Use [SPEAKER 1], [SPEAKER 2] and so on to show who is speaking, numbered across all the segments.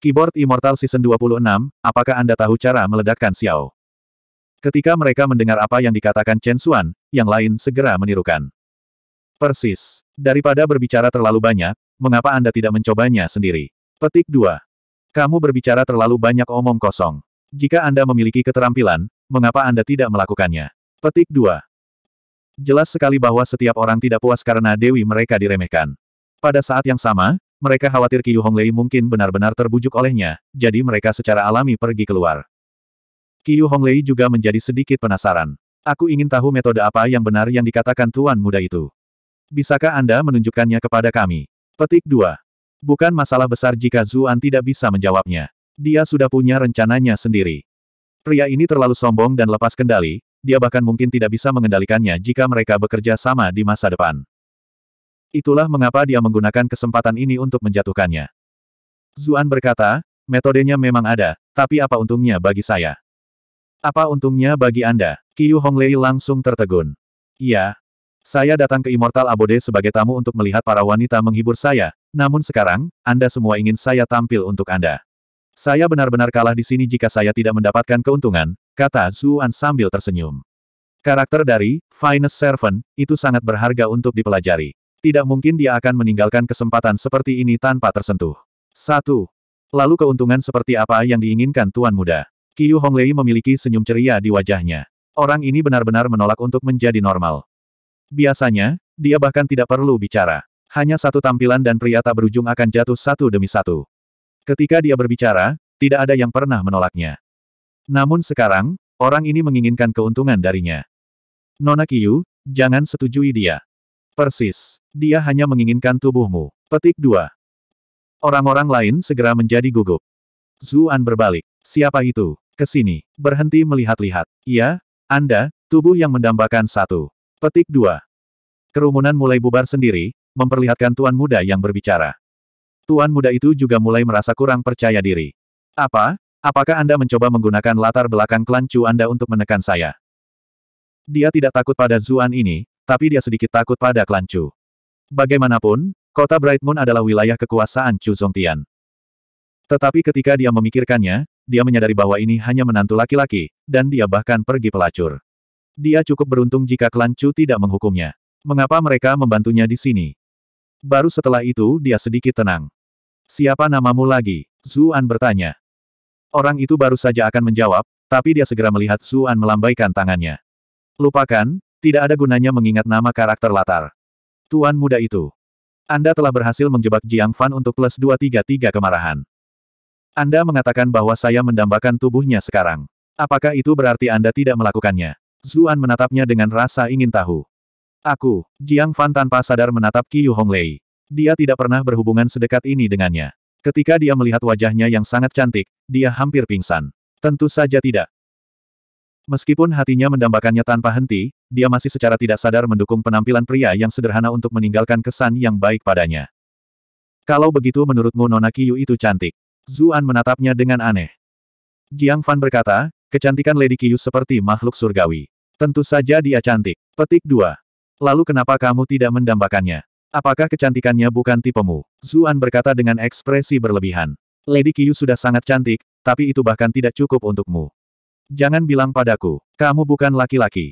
[SPEAKER 1] Keyboard Immortal Season 26, apakah Anda tahu cara meledakkan Xiao? Ketika mereka mendengar apa yang dikatakan Chen Xuan, yang lain segera menirukan. Persis. Daripada berbicara terlalu banyak, mengapa Anda tidak mencobanya sendiri? Petik 2. Kamu berbicara terlalu banyak omong kosong. Jika Anda memiliki keterampilan, mengapa Anda tidak melakukannya? Petik 2. Jelas sekali bahwa setiap orang tidak puas karena Dewi mereka diremehkan. Pada saat yang sama, mereka khawatir Qiu Honglei mungkin benar-benar terbujuk olehnya, jadi mereka secara alami pergi keluar. Qiu Honglei juga menjadi sedikit penasaran. Aku ingin tahu metode apa yang benar yang dikatakan tuan muda itu. Bisakah Anda menunjukkannya kepada kami? Petik 2. Bukan masalah besar jika Zuan tidak bisa menjawabnya. Dia sudah punya rencananya sendiri. Pria ini terlalu sombong dan lepas kendali, dia bahkan mungkin tidak bisa mengendalikannya jika mereka bekerja sama di masa depan. Itulah mengapa dia menggunakan kesempatan ini untuk menjatuhkannya. Zuan berkata, metodenya memang ada, tapi apa untungnya bagi saya? Apa untungnya bagi Anda? Qiu Honglei langsung tertegun. Iya. Saya datang ke Immortal Abode sebagai tamu untuk melihat para wanita menghibur saya, namun sekarang, Anda semua ingin saya tampil untuk Anda. Saya benar-benar kalah di sini jika saya tidak mendapatkan keuntungan, kata Zuan sambil tersenyum. Karakter dari Finest Servant itu sangat berharga untuk dipelajari. Tidak mungkin dia akan meninggalkan kesempatan seperti ini tanpa tersentuh. Satu. Lalu keuntungan seperti apa yang diinginkan Tuan Muda? Qiu Honglei memiliki senyum ceria di wajahnya. Orang ini benar-benar menolak untuk menjadi normal. Biasanya, dia bahkan tidak perlu bicara. Hanya satu tampilan dan pria tak berujung akan jatuh satu demi satu. Ketika dia berbicara, tidak ada yang pernah menolaknya. Namun sekarang, orang ini menginginkan keuntungan darinya. Nona Qiu, jangan setujui dia. Persis. Dia hanya menginginkan tubuhmu. Petik 2. Orang-orang lain segera menjadi gugup. Zuan berbalik. Siapa itu? Kesini. Berhenti melihat-lihat. Iya, Anda, tubuh yang mendambakan satu. Petik 2. Kerumunan mulai bubar sendiri, memperlihatkan tuan muda yang berbicara. Tuan muda itu juga mulai merasa kurang percaya diri. Apa? Apakah Anda mencoba menggunakan latar belakang klan Chu Anda untuk menekan saya? Dia tidak takut pada Zuan ini, tapi dia sedikit takut pada klan Chu. Bagaimanapun, kota Bright Moon adalah wilayah kekuasaan Chu Zongtian. Tetapi ketika dia memikirkannya, dia menyadari bahwa ini hanya menantu laki-laki, dan dia bahkan pergi pelacur. Dia cukup beruntung jika klan Chu tidak menghukumnya. Mengapa mereka membantunya di sini? Baru setelah itu dia sedikit tenang. Siapa namamu lagi? Zuan bertanya. Orang itu baru saja akan menjawab, tapi dia segera melihat Zuan melambaikan tangannya. Lupakan, tidak ada gunanya mengingat nama karakter latar. Tuan muda itu. Anda telah berhasil menjebak Jiang Fan untuk plus 233 kemarahan. Anda mengatakan bahwa saya mendambakan tubuhnya sekarang. Apakah itu berarti Anda tidak melakukannya? Zuan menatapnya dengan rasa ingin tahu. Aku, Jiang Fan tanpa sadar menatap Qiu Honglei. Dia tidak pernah berhubungan sedekat ini dengannya. Ketika dia melihat wajahnya yang sangat cantik, dia hampir pingsan. Tentu saja tidak. Meskipun hatinya mendambakannya tanpa henti, dia masih secara tidak sadar mendukung penampilan pria yang sederhana untuk meninggalkan kesan yang baik padanya. Kalau begitu menurutmu Nona Kiyu itu cantik? Zuan menatapnya dengan aneh. Jiang Fan berkata, kecantikan Lady Kiyu seperti makhluk surgawi. Tentu saja dia cantik. Petik 2. Lalu kenapa kamu tidak mendambakannya? Apakah kecantikannya bukan tipemu? Zuan berkata dengan ekspresi berlebihan. Lady Kiyu sudah sangat cantik, tapi itu bahkan tidak cukup untukmu. Jangan bilang padaku, kamu bukan laki-laki.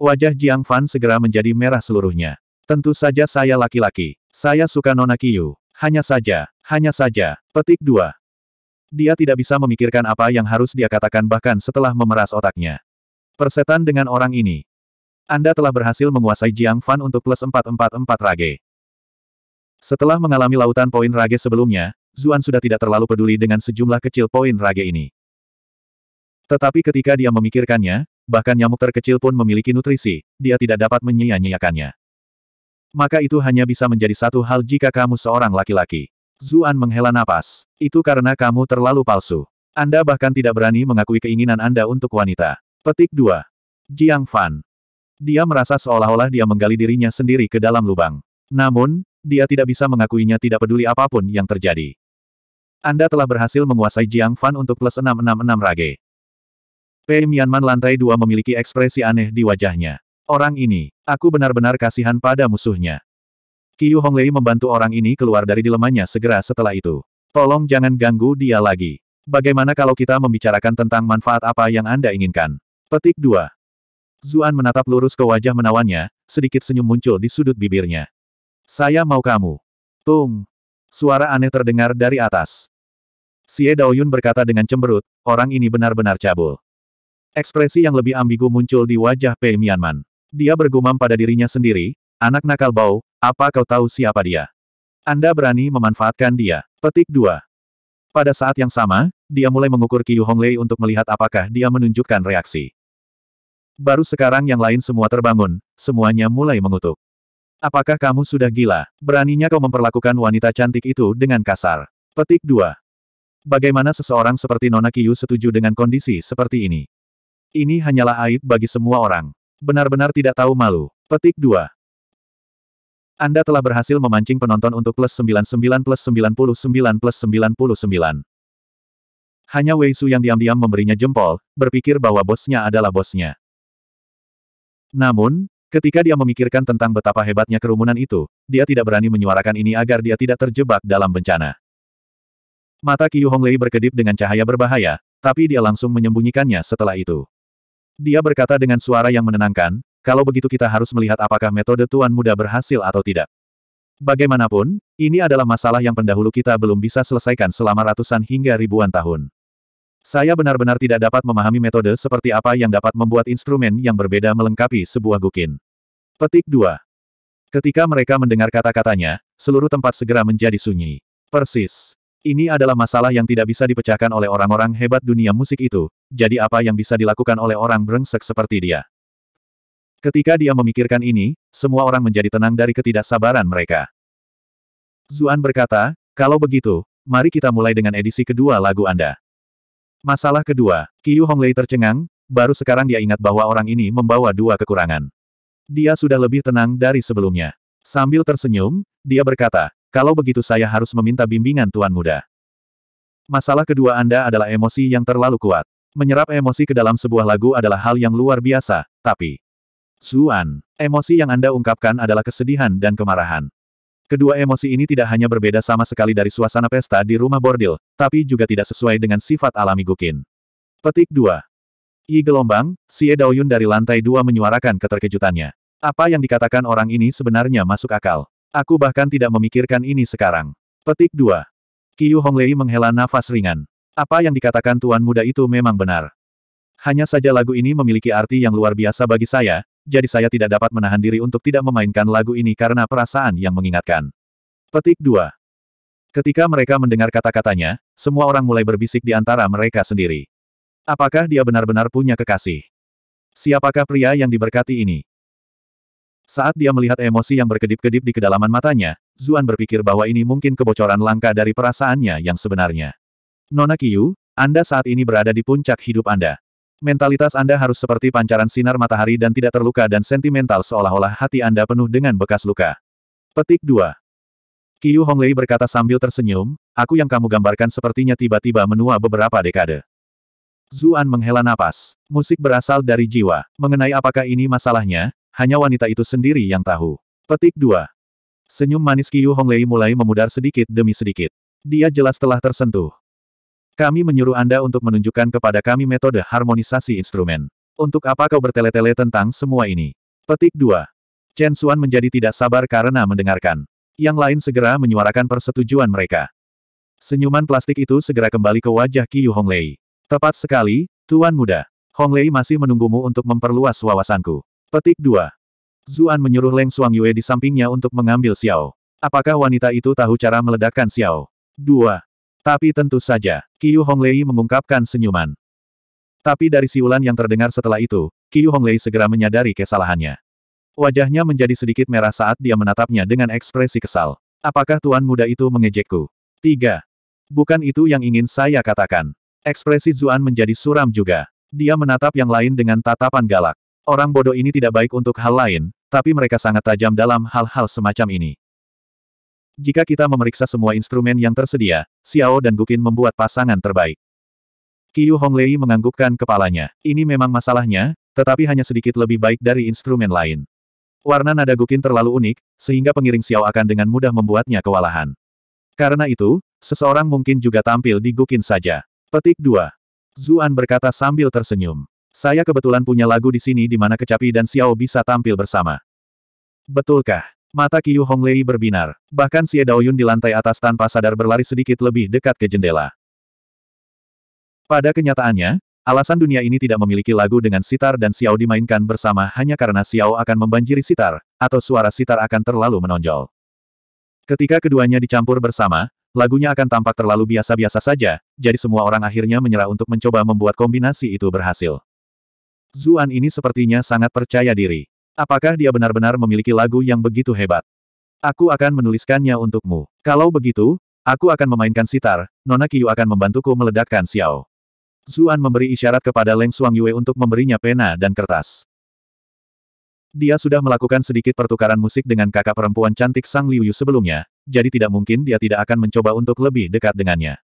[SPEAKER 1] Wajah Jiang Fan segera menjadi merah seluruhnya. Tentu saja saya laki-laki. Saya suka Nona Kiyu. Hanya saja, hanya saja. Petik dua. Dia tidak bisa memikirkan apa yang harus dia katakan bahkan setelah memeras otaknya. Persetan dengan orang ini. Anda telah berhasil menguasai Jiang Fan untuk plus 444 Rage. Setelah mengalami lautan poin Rage sebelumnya, Zuan sudah tidak terlalu peduli dengan sejumlah kecil poin Rage ini. Tetapi ketika dia memikirkannya, bahkan nyamuk terkecil pun memiliki nutrisi, dia tidak dapat menyia-nyiakannya. Maka itu hanya bisa menjadi satu hal jika kamu seorang laki-laki. Zuan menghela napas. Itu karena kamu terlalu palsu. Anda bahkan tidak berani mengakui keinginan Anda untuk wanita. Petik 2. Jiang Fan. Dia merasa seolah-olah dia menggali dirinya sendiri ke dalam lubang. Namun, dia tidak bisa mengakuinya tidak peduli apapun yang terjadi. Anda telah berhasil menguasai Jiang Fan untuk plus 666 rage. Pei Mianman lantai dua memiliki ekspresi aneh di wajahnya. Orang ini, aku benar-benar kasihan pada musuhnya. Qiu Honglei membantu orang ini keluar dari dilemanya segera setelah itu. Tolong jangan ganggu dia lagi. Bagaimana kalau kita membicarakan tentang manfaat apa yang Anda inginkan? Petik 2. Zuan menatap lurus ke wajah menawannya, sedikit senyum muncul di sudut bibirnya. Saya mau kamu. Tung. Suara aneh terdengar dari atas. Xie Daoyun berkata dengan cemberut, orang ini benar-benar cabul. Ekspresi yang lebih ambigu muncul di wajah Pei Mianman. Dia bergumam pada dirinya sendiri, anak nakal bau, apa kau tahu siapa dia? Anda berani memanfaatkan dia. Petik 2. Pada saat yang sama, dia mulai mengukur Qiu Honglei untuk melihat apakah dia menunjukkan reaksi. Baru sekarang yang lain semua terbangun, semuanya mulai mengutuk. Apakah kamu sudah gila? Beraninya kau memperlakukan wanita cantik itu dengan kasar. Petik 2. Bagaimana seseorang seperti Nona Kiyu setuju dengan kondisi seperti ini? Ini hanyalah aib bagi semua orang. Benar-benar tidak tahu malu. Petik 2. Anda telah berhasil memancing penonton untuk plus 99 plus 99 plus 99. Hanya Wei Su yang diam-diam memberinya jempol, berpikir bahwa bosnya adalah bosnya. Namun, ketika dia memikirkan tentang betapa hebatnya kerumunan itu, dia tidak berani menyuarakan ini agar dia tidak terjebak dalam bencana. Mata Qiu Honglei berkedip dengan cahaya berbahaya, tapi dia langsung menyembunyikannya setelah itu. Dia berkata dengan suara yang menenangkan, kalau begitu kita harus melihat apakah metode Tuan Muda berhasil atau tidak. Bagaimanapun, ini adalah masalah yang pendahulu kita belum bisa selesaikan selama ratusan hingga ribuan tahun. Saya benar-benar tidak dapat memahami metode seperti apa yang dapat membuat instrumen yang berbeda melengkapi sebuah gukin. Petik 2. Ketika mereka mendengar kata-katanya, seluruh tempat segera menjadi sunyi. Persis. Ini adalah masalah yang tidak bisa dipecahkan oleh orang-orang hebat dunia musik itu, jadi apa yang bisa dilakukan oleh orang brengsek seperti dia? Ketika dia memikirkan ini, semua orang menjadi tenang dari ketidaksabaran mereka. Zuan berkata, kalau begitu, mari kita mulai dengan edisi kedua lagu Anda. Masalah kedua, Qiu Honglei tercengang, baru sekarang dia ingat bahwa orang ini membawa dua kekurangan. Dia sudah lebih tenang dari sebelumnya. Sambil tersenyum, dia berkata, kalau begitu saya harus meminta bimbingan Tuan Muda. Masalah kedua Anda adalah emosi yang terlalu kuat. Menyerap emosi ke dalam sebuah lagu adalah hal yang luar biasa, tapi... Zuan, emosi yang Anda ungkapkan adalah kesedihan dan kemarahan. Kedua emosi ini tidak hanya berbeda sama sekali dari suasana pesta di rumah bordil, tapi juga tidak sesuai dengan sifat alami Gukin. Petik 2. I gelombang, Xie Daoyun dari lantai dua menyuarakan keterkejutannya. Apa yang dikatakan orang ini sebenarnya masuk akal. Aku bahkan tidak memikirkan ini sekarang. Petik 2. Qiu Honglei menghela nafas ringan. Apa yang dikatakan tuan muda itu memang benar. Hanya saja lagu ini memiliki arti yang luar biasa bagi saya, jadi saya tidak dapat menahan diri untuk tidak memainkan lagu ini karena perasaan yang mengingatkan. Petik 2. Ketika mereka mendengar kata-katanya, semua orang mulai berbisik di antara mereka sendiri. Apakah dia benar-benar punya kekasih? Siapakah pria yang diberkati ini? Saat dia melihat emosi yang berkedip-kedip di kedalaman matanya, Zuan berpikir bahwa ini mungkin kebocoran langka dari perasaannya yang sebenarnya. Nona Kiyu, Anda saat ini berada di puncak hidup Anda. Mentalitas Anda harus seperti pancaran sinar matahari dan tidak terluka dan sentimental seolah-olah hati Anda penuh dengan bekas luka. Petik 2. Kiyu Honglei berkata sambil tersenyum, aku yang kamu gambarkan sepertinya tiba-tiba menua beberapa dekade. Zuan menghela napas. Musik berasal dari jiwa. Mengenai apakah ini masalahnya, hanya wanita itu sendiri yang tahu. Petik 2. Senyum manis Qiu Honglei mulai memudar sedikit demi sedikit. Dia jelas telah tersentuh. Kami menyuruh Anda untuk menunjukkan kepada kami metode harmonisasi instrumen. Untuk apa kau bertele-tele tentang semua ini? Petik 2. Chen Xuan menjadi tidak sabar karena mendengarkan. Yang lain segera menyuarakan persetujuan mereka. Senyuman plastik itu segera kembali ke wajah Qiu Honglei. Tepat sekali, Tuan Muda. Honglei masih menunggumu untuk memperluas wawasanku. Petik 2. Zuan menyuruh Leng Suang Yue di sampingnya untuk mengambil Xiao. Apakah wanita itu tahu cara meledakkan Xiao? 2. Tapi tentu saja, Qiu Honglei mengungkapkan senyuman. Tapi dari siulan yang terdengar setelah itu, Qiu Honglei segera menyadari kesalahannya. Wajahnya menjadi sedikit merah saat dia menatapnya dengan ekspresi kesal. Apakah tuan muda itu mengejekku? 3. Bukan itu yang ingin saya katakan. Ekspresi Zuan menjadi suram juga. Dia menatap yang lain dengan tatapan galak. Orang bodoh ini tidak baik untuk hal lain, tapi mereka sangat tajam dalam hal-hal semacam ini. Jika kita memeriksa semua instrumen yang tersedia, Xiao dan Gukin membuat pasangan terbaik. Qiu Honglei menganggukkan kepalanya. Ini memang masalahnya, tetapi hanya sedikit lebih baik dari instrumen lain. Warna nada Gukin terlalu unik, sehingga pengiring Xiao akan dengan mudah membuatnya kewalahan. Karena itu, seseorang mungkin juga tampil di Gukin saja. Petik 2. Zuan berkata sambil tersenyum. Saya kebetulan punya lagu di sini di mana Kecapi dan Xiao bisa tampil bersama. Betulkah? Mata Qiu Honglei berbinar. Bahkan Xie Daoyun di lantai atas tanpa sadar berlari sedikit lebih dekat ke jendela. Pada kenyataannya, alasan dunia ini tidak memiliki lagu dengan sitar dan Xiao dimainkan bersama hanya karena Xiao akan membanjiri sitar, atau suara sitar akan terlalu menonjol. Ketika keduanya dicampur bersama, lagunya akan tampak terlalu biasa-biasa saja, jadi semua orang akhirnya menyerah untuk mencoba membuat kombinasi itu berhasil. Zuan ini sepertinya sangat percaya diri. Apakah dia benar-benar memiliki lagu yang begitu hebat? Aku akan menuliskannya untukmu. Kalau begitu, aku akan memainkan sitar, Nona Kiyu akan membantuku meledakkan Xiao. Zuan memberi isyarat kepada Leng Suang Yue untuk memberinya pena dan kertas. Dia sudah melakukan sedikit pertukaran musik dengan kakak perempuan cantik Sang Liuyu sebelumnya, jadi tidak mungkin dia tidak akan mencoba untuk lebih dekat dengannya.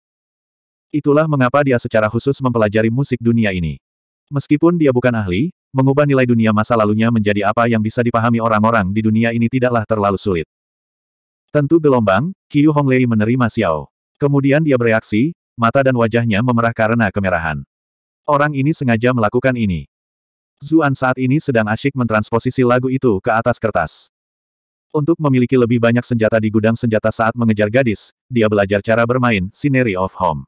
[SPEAKER 1] Itulah mengapa dia secara khusus mempelajari musik dunia ini. Meskipun dia bukan ahli, mengubah nilai dunia masa lalunya menjadi apa yang bisa dipahami orang-orang di dunia ini tidaklah terlalu sulit. Tentu gelombang, Qiu Honglei menerima Xiao. Kemudian dia bereaksi, mata dan wajahnya memerah karena kemerahan. Orang ini sengaja melakukan ini. Zuan saat ini sedang asyik mentransposisi lagu itu ke atas kertas. Untuk memiliki lebih banyak senjata di gudang senjata saat mengejar gadis, dia belajar cara bermain Scenery of Home.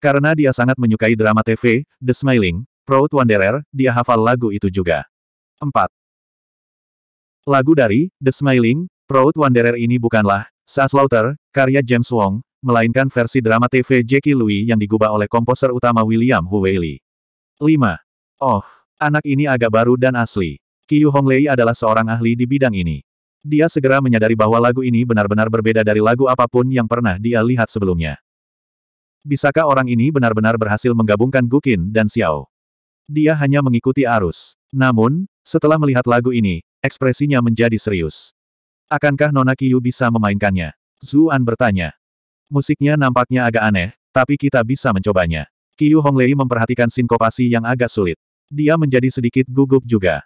[SPEAKER 1] Karena dia sangat menyukai drama TV, The Smiling, Road Wanderer, dia hafal lagu itu juga. 4. Lagu dari The Smiling, Road Wanderer ini bukanlah Saat Lauter, karya James Wong, melainkan versi drama TV Jackie Louis yang digubah oleh komposer utama William Weili. 5. Oh, anak ini agak baru dan asli. Qiu Honglei adalah seorang ahli di bidang ini. Dia segera menyadari bahwa lagu ini benar-benar berbeda dari lagu apapun yang pernah dia lihat sebelumnya. Bisakah orang ini benar-benar berhasil menggabungkan Gukin dan Xiao? dia hanya mengikuti arus. Namun, setelah melihat lagu ini, ekspresinya menjadi serius. Akankah Nona Kiyu bisa memainkannya? Zuan bertanya. Musiknya nampaknya agak aneh, tapi kita bisa mencobanya. Kiyu Honglei memperhatikan sinkopasi yang agak sulit. Dia menjadi sedikit gugup juga.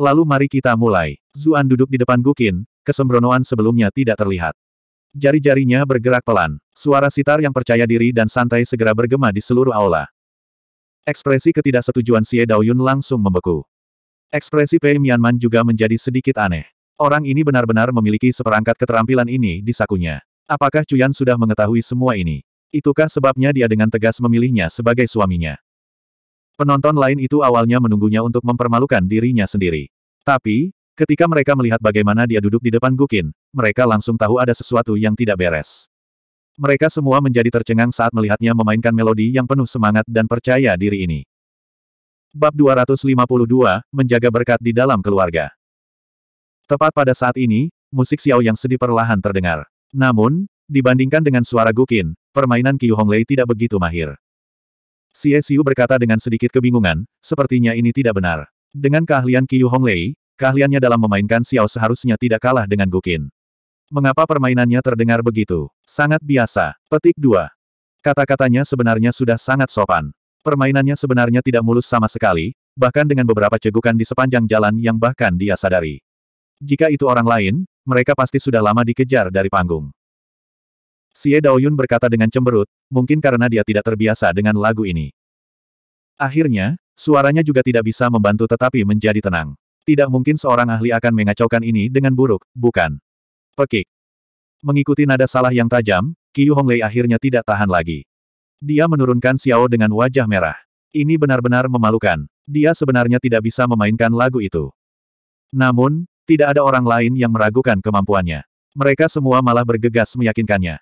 [SPEAKER 1] Lalu mari kita mulai. Zuan duduk di depan Gukin, kesembronoan sebelumnya tidak terlihat. Jari-jarinya bergerak pelan. Suara sitar yang percaya diri dan santai segera bergema di seluruh aula. Ekspresi ketidaksetujuan Xie Daoyun langsung membeku. Ekspresi Pei Mianman juga menjadi sedikit aneh. Orang ini benar-benar memiliki seperangkat keterampilan ini di sakunya. Apakah Cuyan sudah mengetahui semua ini? Itukah sebabnya dia dengan tegas memilihnya sebagai suaminya? Penonton lain itu awalnya menunggunya untuk mempermalukan dirinya sendiri. Tapi, ketika mereka melihat bagaimana dia duduk di depan Gukin, mereka langsung tahu ada sesuatu yang tidak beres. Mereka semua menjadi tercengang saat melihatnya memainkan melodi yang penuh semangat dan percaya diri ini. Bab 252, Menjaga Berkat di Dalam Keluarga Tepat pada saat ini, musik Xiao yang sedih perlahan terdengar. Namun, dibandingkan dengan suara Gukin, permainan Qiu Honglei tidak begitu mahir. Xie Xiu berkata dengan sedikit kebingungan, sepertinya ini tidak benar. Dengan keahlian Qiu Honglei, keahliannya dalam memainkan Xiao seharusnya tidak kalah dengan Gukin. Mengapa permainannya terdengar begitu? Sangat biasa. Petik 2. Kata-katanya sebenarnya sudah sangat sopan. Permainannya sebenarnya tidak mulus sama sekali, bahkan dengan beberapa cegukan di sepanjang jalan yang bahkan dia sadari. Jika itu orang lain, mereka pasti sudah lama dikejar dari panggung. Xie Daoyun berkata dengan cemberut, mungkin karena dia tidak terbiasa dengan lagu ini. Akhirnya, suaranya juga tidak bisa membantu tetapi menjadi tenang. Tidak mungkin seorang ahli akan mengacaukan ini dengan buruk, bukan? Pekik. Mengikuti nada salah yang tajam, Qiu Honglei akhirnya tidak tahan lagi. Dia menurunkan Xiao dengan wajah merah. Ini benar-benar memalukan. Dia sebenarnya tidak bisa memainkan lagu itu. Namun, tidak ada orang lain yang meragukan kemampuannya. Mereka semua malah bergegas meyakinkannya.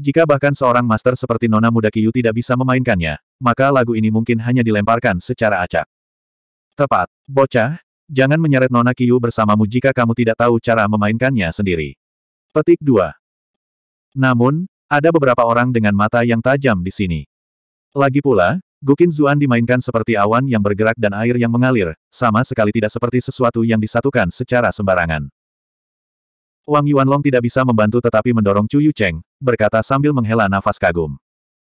[SPEAKER 1] Jika bahkan seorang master seperti Nona Muda Kiyu tidak bisa memainkannya, maka lagu ini mungkin hanya dilemparkan secara acak. Tepat, bocah, jangan menyeret Nona Kiyu bersamamu jika kamu tidak tahu cara memainkannya sendiri. Petik 2. Namun, ada beberapa orang dengan mata yang tajam di sini. Lagi pula, Gukin Zuan dimainkan seperti awan yang bergerak dan air yang mengalir, sama sekali tidak seperti sesuatu yang disatukan secara sembarangan. Wang Yuanlong tidak bisa membantu tetapi mendorong Chu Yucheng, berkata sambil menghela nafas kagum.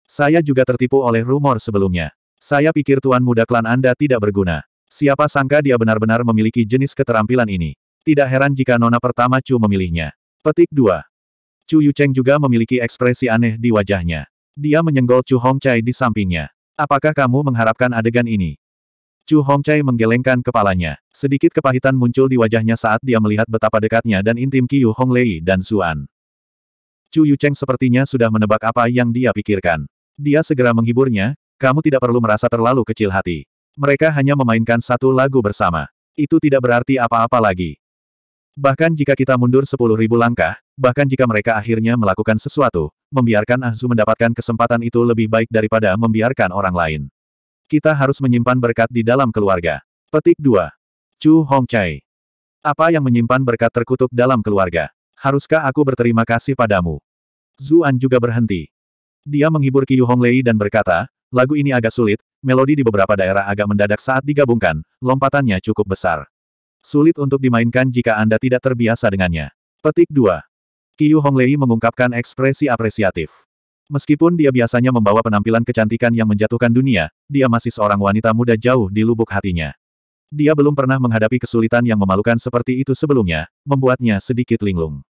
[SPEAKER 1] Saya juga tertipu oleh rumor sebelumnya. Saya pikir tuan muda klan Anda tidak berguna. Siapa sangka dia benar-benar memiliki jenis keterampilan ini. Tidak heran jika nona pertama Chu memilihnya. Petik 2. Chu Yucheng juga memiliki ekspresi aneh di wajahnya. Dia menyenggol Chu Hongcai di sampingnya. Apakah kamu mengharapkan adegan ini? Chu Hongcai menggelengkan kepalanya. Sedikit kepahitan muncul di wajahnya saat dia melihat betapa dekatnya dan intim Qiu Honglei dan Xuan. Chu Yucheng sepertinya sudah menebak apa yang dia pikirkan. Dia segera menghiburnya, kamu tidak perlu merasa terlalu kecil hati. Mereka hanya memainkan satu lagu bersama. Itu tidak berarti apa-apa lagi. Bahkan jika kita mundur sepuluh ribu langkah, bahkan jika mereka akhirnya melakukan sesuatu, membiarkan Ahzu mendapatkan kesempatan itu lebih baik daripada membiarkan orang lain. Kita harus menyimpan berkat di dalam keluarga. Petik 2. Chu Hongcai. Apa yang menyimpan berkat terkutuk dalam keluarga? Haruskah aku berterima kasih padamu? Zuan juga berhenti. Dia menghibur Qiu Honglei dan berkata, lagu ini agak sulit, melodi di beberapa daerah agak mendadak saat digabungkan, lompatannya cukup besar. Sulit untuk dimainkan jika Anda tidak terbiasa dengannya. Petik 2. Qiu Honglei mengungkapkan ekspresi apresiatif. Meskipun dia biasanya membawa penampilan kecantikan yang menjatuhkan dunia, dia masih seorang wanita muda jauh di lubuk hatinya. Dia belum pernah menghadapi kesulitan yang memalukan seperti itu sebelumnya, membuatnya sedikit linglung.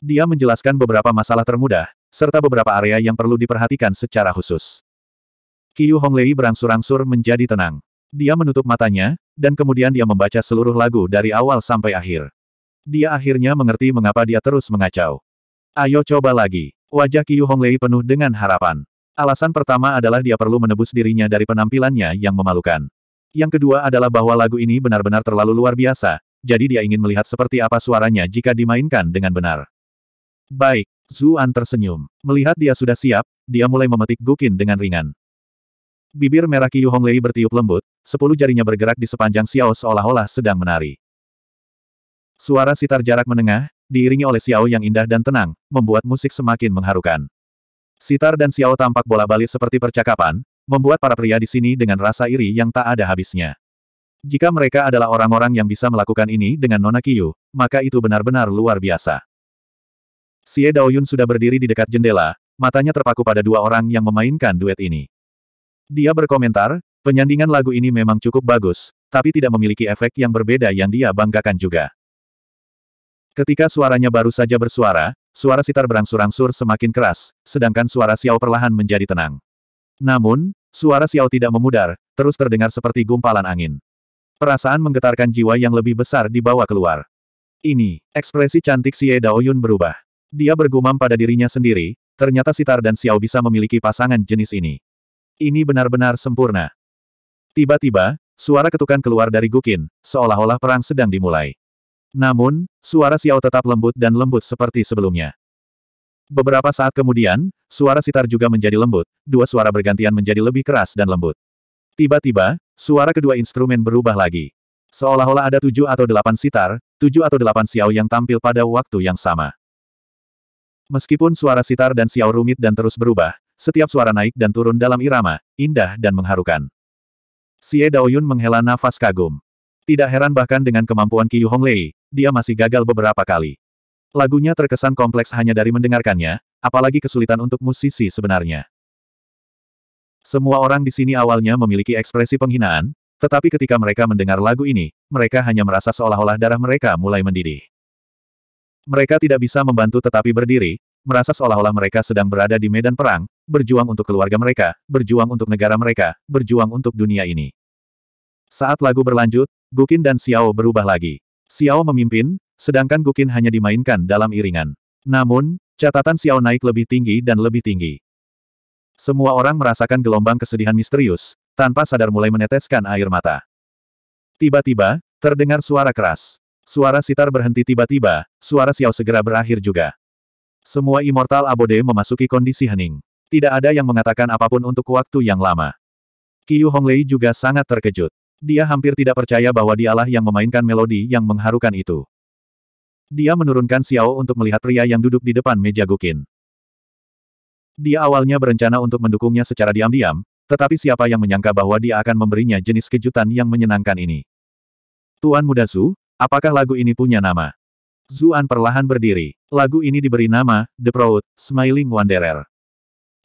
[SPEAKER 1] Dia menjelaskan beberapa masalah termudah, serta beberapa area yang perlu diperhatikan secara khusus. Qiu Honglei berangsur-angsur menjadi tenang. Dia menutup matanya, dan kemudian dia membaca seluruh lagu dari awal sampai akhir. Dia akhirnya mengerti mengapa dia terus mengacau. Ayo coba lagi. Wajah Qiu Honglei penuh dengan harapan. Alasan pertama adalah dia perlu menebus dirinya dari penampilannya yang memalukan. Yang kedua adalah bahwa lagu ini benar-benar terlalu luar biasa, jadi dia ingin melihat seperti apa suaranya jika dimainkan dengan benar. Baik, Zuan tersenyum. Melihat dia sudah siap, dia mulai memetik Gukin dengan ringan. Bibir merah Qiu Honglei bertiup lembut, sepuluh jarinya bergerak di sepanjang Xiao seolah-olah sedang menari. Suara sitar jarak menengah, diiringi oleh Xiao yang indah dan tenang, membuat musik semakin mengharukan. Sitar dan Xiao tampak bola balik seperti percakapan, membuat para pria di sini dengan rasa iri yang tak ada habisnya. Jika mereka adalah orang-orang yang bisa melakukan ini dengan Nona Kiyu, maka itu benar-benar luar biasa. Xie Daoyun sudah berdiri di dekat jendela, matanya terpaku pada dua orang yang memainkan duet ini. Dia berkomentar, Penyandingan lagu ini memang cukup bagus, tapi tidak memiliki efek yang berbeda yang dia banggakan juga. Ketika suaranya baru saja bersuara, suara sitar berangsur-angsur semakin keras, sedangkan suara Xiao perlahan menjadi tenang. Namun, suara Xiao tidak memudar, terus terdengar seperti gumpalan angin. Perasaan menggetarkan jiwa yang lebih besar dibawa keluar. Ini, ekspresi cantik Xie Daoyun berubah. Dia bergumam pada dirinya sendiri, ternyata Sitar dan Xiao bisa memiliki pasangan jenis ini. Ini benar-benar sempurna. Tiba-tiba, suara ketukan keluar dari Gukin, seolah-olah perang sedang dimulai. Namun, suara Xiao tetap lembut dan lembut seperti sebelumnya. Beberapa saat kemudian, suara sitar juga menjadi lembut, dua suara bergantian menjadi lebih keras dan lembut. Tiba-tiba, suara kedua instrumen berubah lagi. Seolah-olah ada tujuh atau delapan sitar, tujuh atau delapan Xiao yang tampil pada waktu yang sama. Meskipun suara sitar dan Xiao rumit dan terus berubah, setiap suara naik dan turun dalam irama, indah dan mengharukan. Xie Daoyun menghela nafas kagum. Tidak heran bahkan dengan kemampuan Qiyu Honglei, dia masih gagal beberapa kali. Lagunya terkesan kompleks hanya dari mendengarkannya, apalagi kesulitan untuk musisi sebenarnya. Semua orang di sini awalnya memiliki ekspresi penghinaan, tetapi ketika mereka mendengar lagu ini, mereka hanya merasa seolah-olah darah mereka mulai mendidih. Mereka tidak bisa membantu tetapi berdiri, merasa seolah-olah mereka sedang berada di medan perang, berjuang untuk keluarga mereka, berjuang untuk negara mereka, berjuang untuk dunia ini. Saat lagu berlanjut, Gukin dan Xiao berubah lagi. Xiao memimpin, sedangkan Gukin hanya dimainkan dalam iringan. Namun, catatan Xiao naik lebih tinggi dan lebih tinggi. Semua orang merasakan gelombang kesedihan misterius, tanpa sadar mulai meneteskan air mata. Tiba-tiba, terdengar suara keras. Suara sitar berhenti tiba-tiba, suara Xiao segera berakhir juga. Semua Immortal Abode memasuki kondisi hening. Tidak ada yang mengatakan apapun untuk waktu yang lama. Qiu Honglei juga sangat terkejut. Dia hampir tidak percaya bahwa dialah yang memainkan melodi yang mengharukan itu. Dia menurunkan Xiao untuk melihat pria yang duduk di depan meja Gukin. Dia awalnya berencana untuk mendukungnya secara diam-diam, tetapi siapa yang menyangka bahwa dia akan memberinya jenis kejutan yang menyenangkan ini? Tuan Muda Su, apakah lagu ini punya nama? Zuan perlahan berdiri. Lagu ini diberi nama, The Proud, Smiling Wanderer.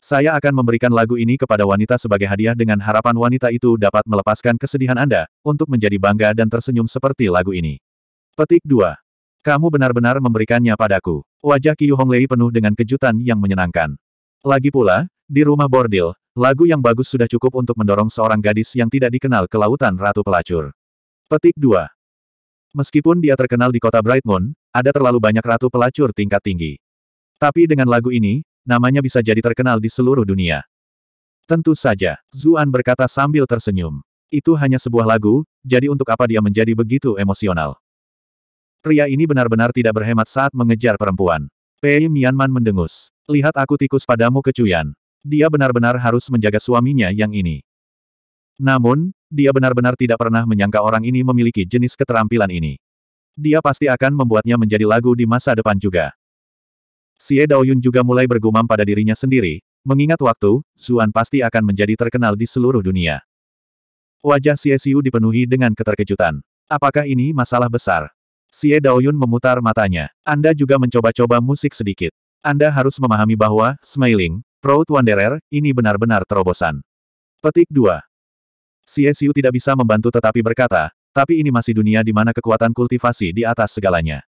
[SPEAKER 1] Saya akan memberikan lagu ini kepada wanita sebagai hadiah dengan harapan wanita itu dapat melepaskan kesedihan Anda, untuk menjadi bangga dan tersenyum seperti lagu ini. Petik 2. Kamu benar-benar memberikannya padaku. Wajah Qiu Honglei penuh dengan kejutan yang menyenangkan. Lagi pula, di rumah bordil, lagu yang bagus sudah cukup untuk mendorong seorang gadis yang tidak dikenal ke lautan Ratu Pelacur. Petik 2. Meskipun dia terkenal di kota Brightmoon, ada terlalu banyak ratu pelacur tingkat tinggi. Tapi dengan lagu ini, namanya bisa jadi terkenal di seluruh dunia. Tentu saja, Zuan berkata sambil tersenyum. Itu hanya sebuah lagu, jadi untuk apa dia menjadi begitu emosional? Pria ini benar-benar tidak berhemat saat mengejar perempuan. Pei Mianman mendengus. Lihat aku tikus padamu kecuyan. Dia benar-benar harus menjaga suaminya yang ini. Namun, dia benar-benar tidak pernah menyangka orang ini memiliki jenis keterampilan ini. Dia pasti akan membuatnya menjadi lagu di masa depan juga. Xie Daoyun juga mulai bergumam pada dirinya sendiri, mengingat waktu, Zuan pasti akan menjadi terkenal di seluruh dunia. Wajah Xie Xiu dipenuhi dengan keterkejutan. Apakah ini masalah besar? Xie Daoyun memutar matanya. Anda juga mencoba-coba musik sedikit. Anda harus memahami bahwa, smiling, Proud Wanderer, ini benar-benar terobosan. Petik 2. Xie tidak bisa membantu tetapi berkata, tapi ini masih dunia di mana kekuatan kultivasi di atas segalanya.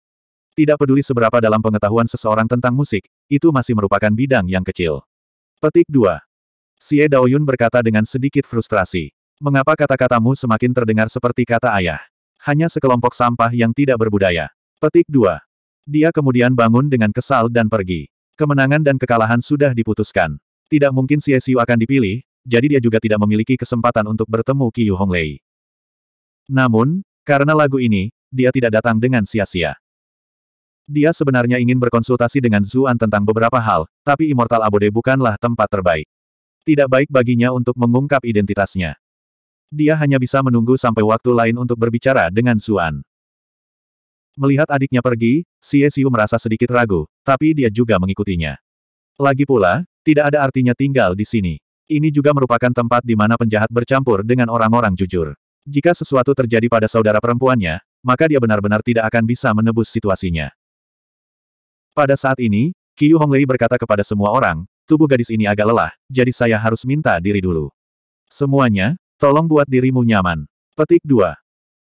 [SPEAKER 1] Tidak peduli seberapa dalam pengetahuan seseorang tentang musik, itu masih merupakan bidang yang kecil. Petik 2. Xie Daoyun berkata dengan sedikit frustrasi. Mengapa kata-katamu semakin terdengar seperti kata ayah? Hanya sekelompok sampah yang tidak berbudaya. Petik 2. Dia kemudian bangun dengan kesal dan pergi. Kemenangan dan kekalahan sudah diputuskan. Tidak mungkin Xie akan dipilih, jadi dia juga tidak memiliki kesempatan untuk bertemu Qiyu Honglei. Namun, karena lagu ini, dia tidak datang dengan sia-sia. Dia sebenarnya ingin berkonsultasi dengan Zuan tentang beberapa hal, tapi Immortal Abode bukanlah tempat terbaik. Tidak baik baginya untuk mengungkap identitasnya. Dia hanya bisa menunggu sampai waktu lain untuk berbicara dengan Zuan. Melihat adiknya pergi, Xie Xiu merasa sedikit ragu, tapi dia juga mengikutinya. Lagi pula, tidak ada artinya tinggal di sini. Ini juga merupakan tempat di mana penjahat bercampur dengan orang-orang jujur. Jika sesuatu terjadi pada saudara perempuannya, maka dia benar-benar tidak akan bisa menebus situasinya. Pada saat ini, Qiu Honglei berkata kepada semua orang, tubuh gadis ini agak lelah, jadi saya harus minta diri dulu. Semuanya, tolong buat dirimu nyaman. Petik 2.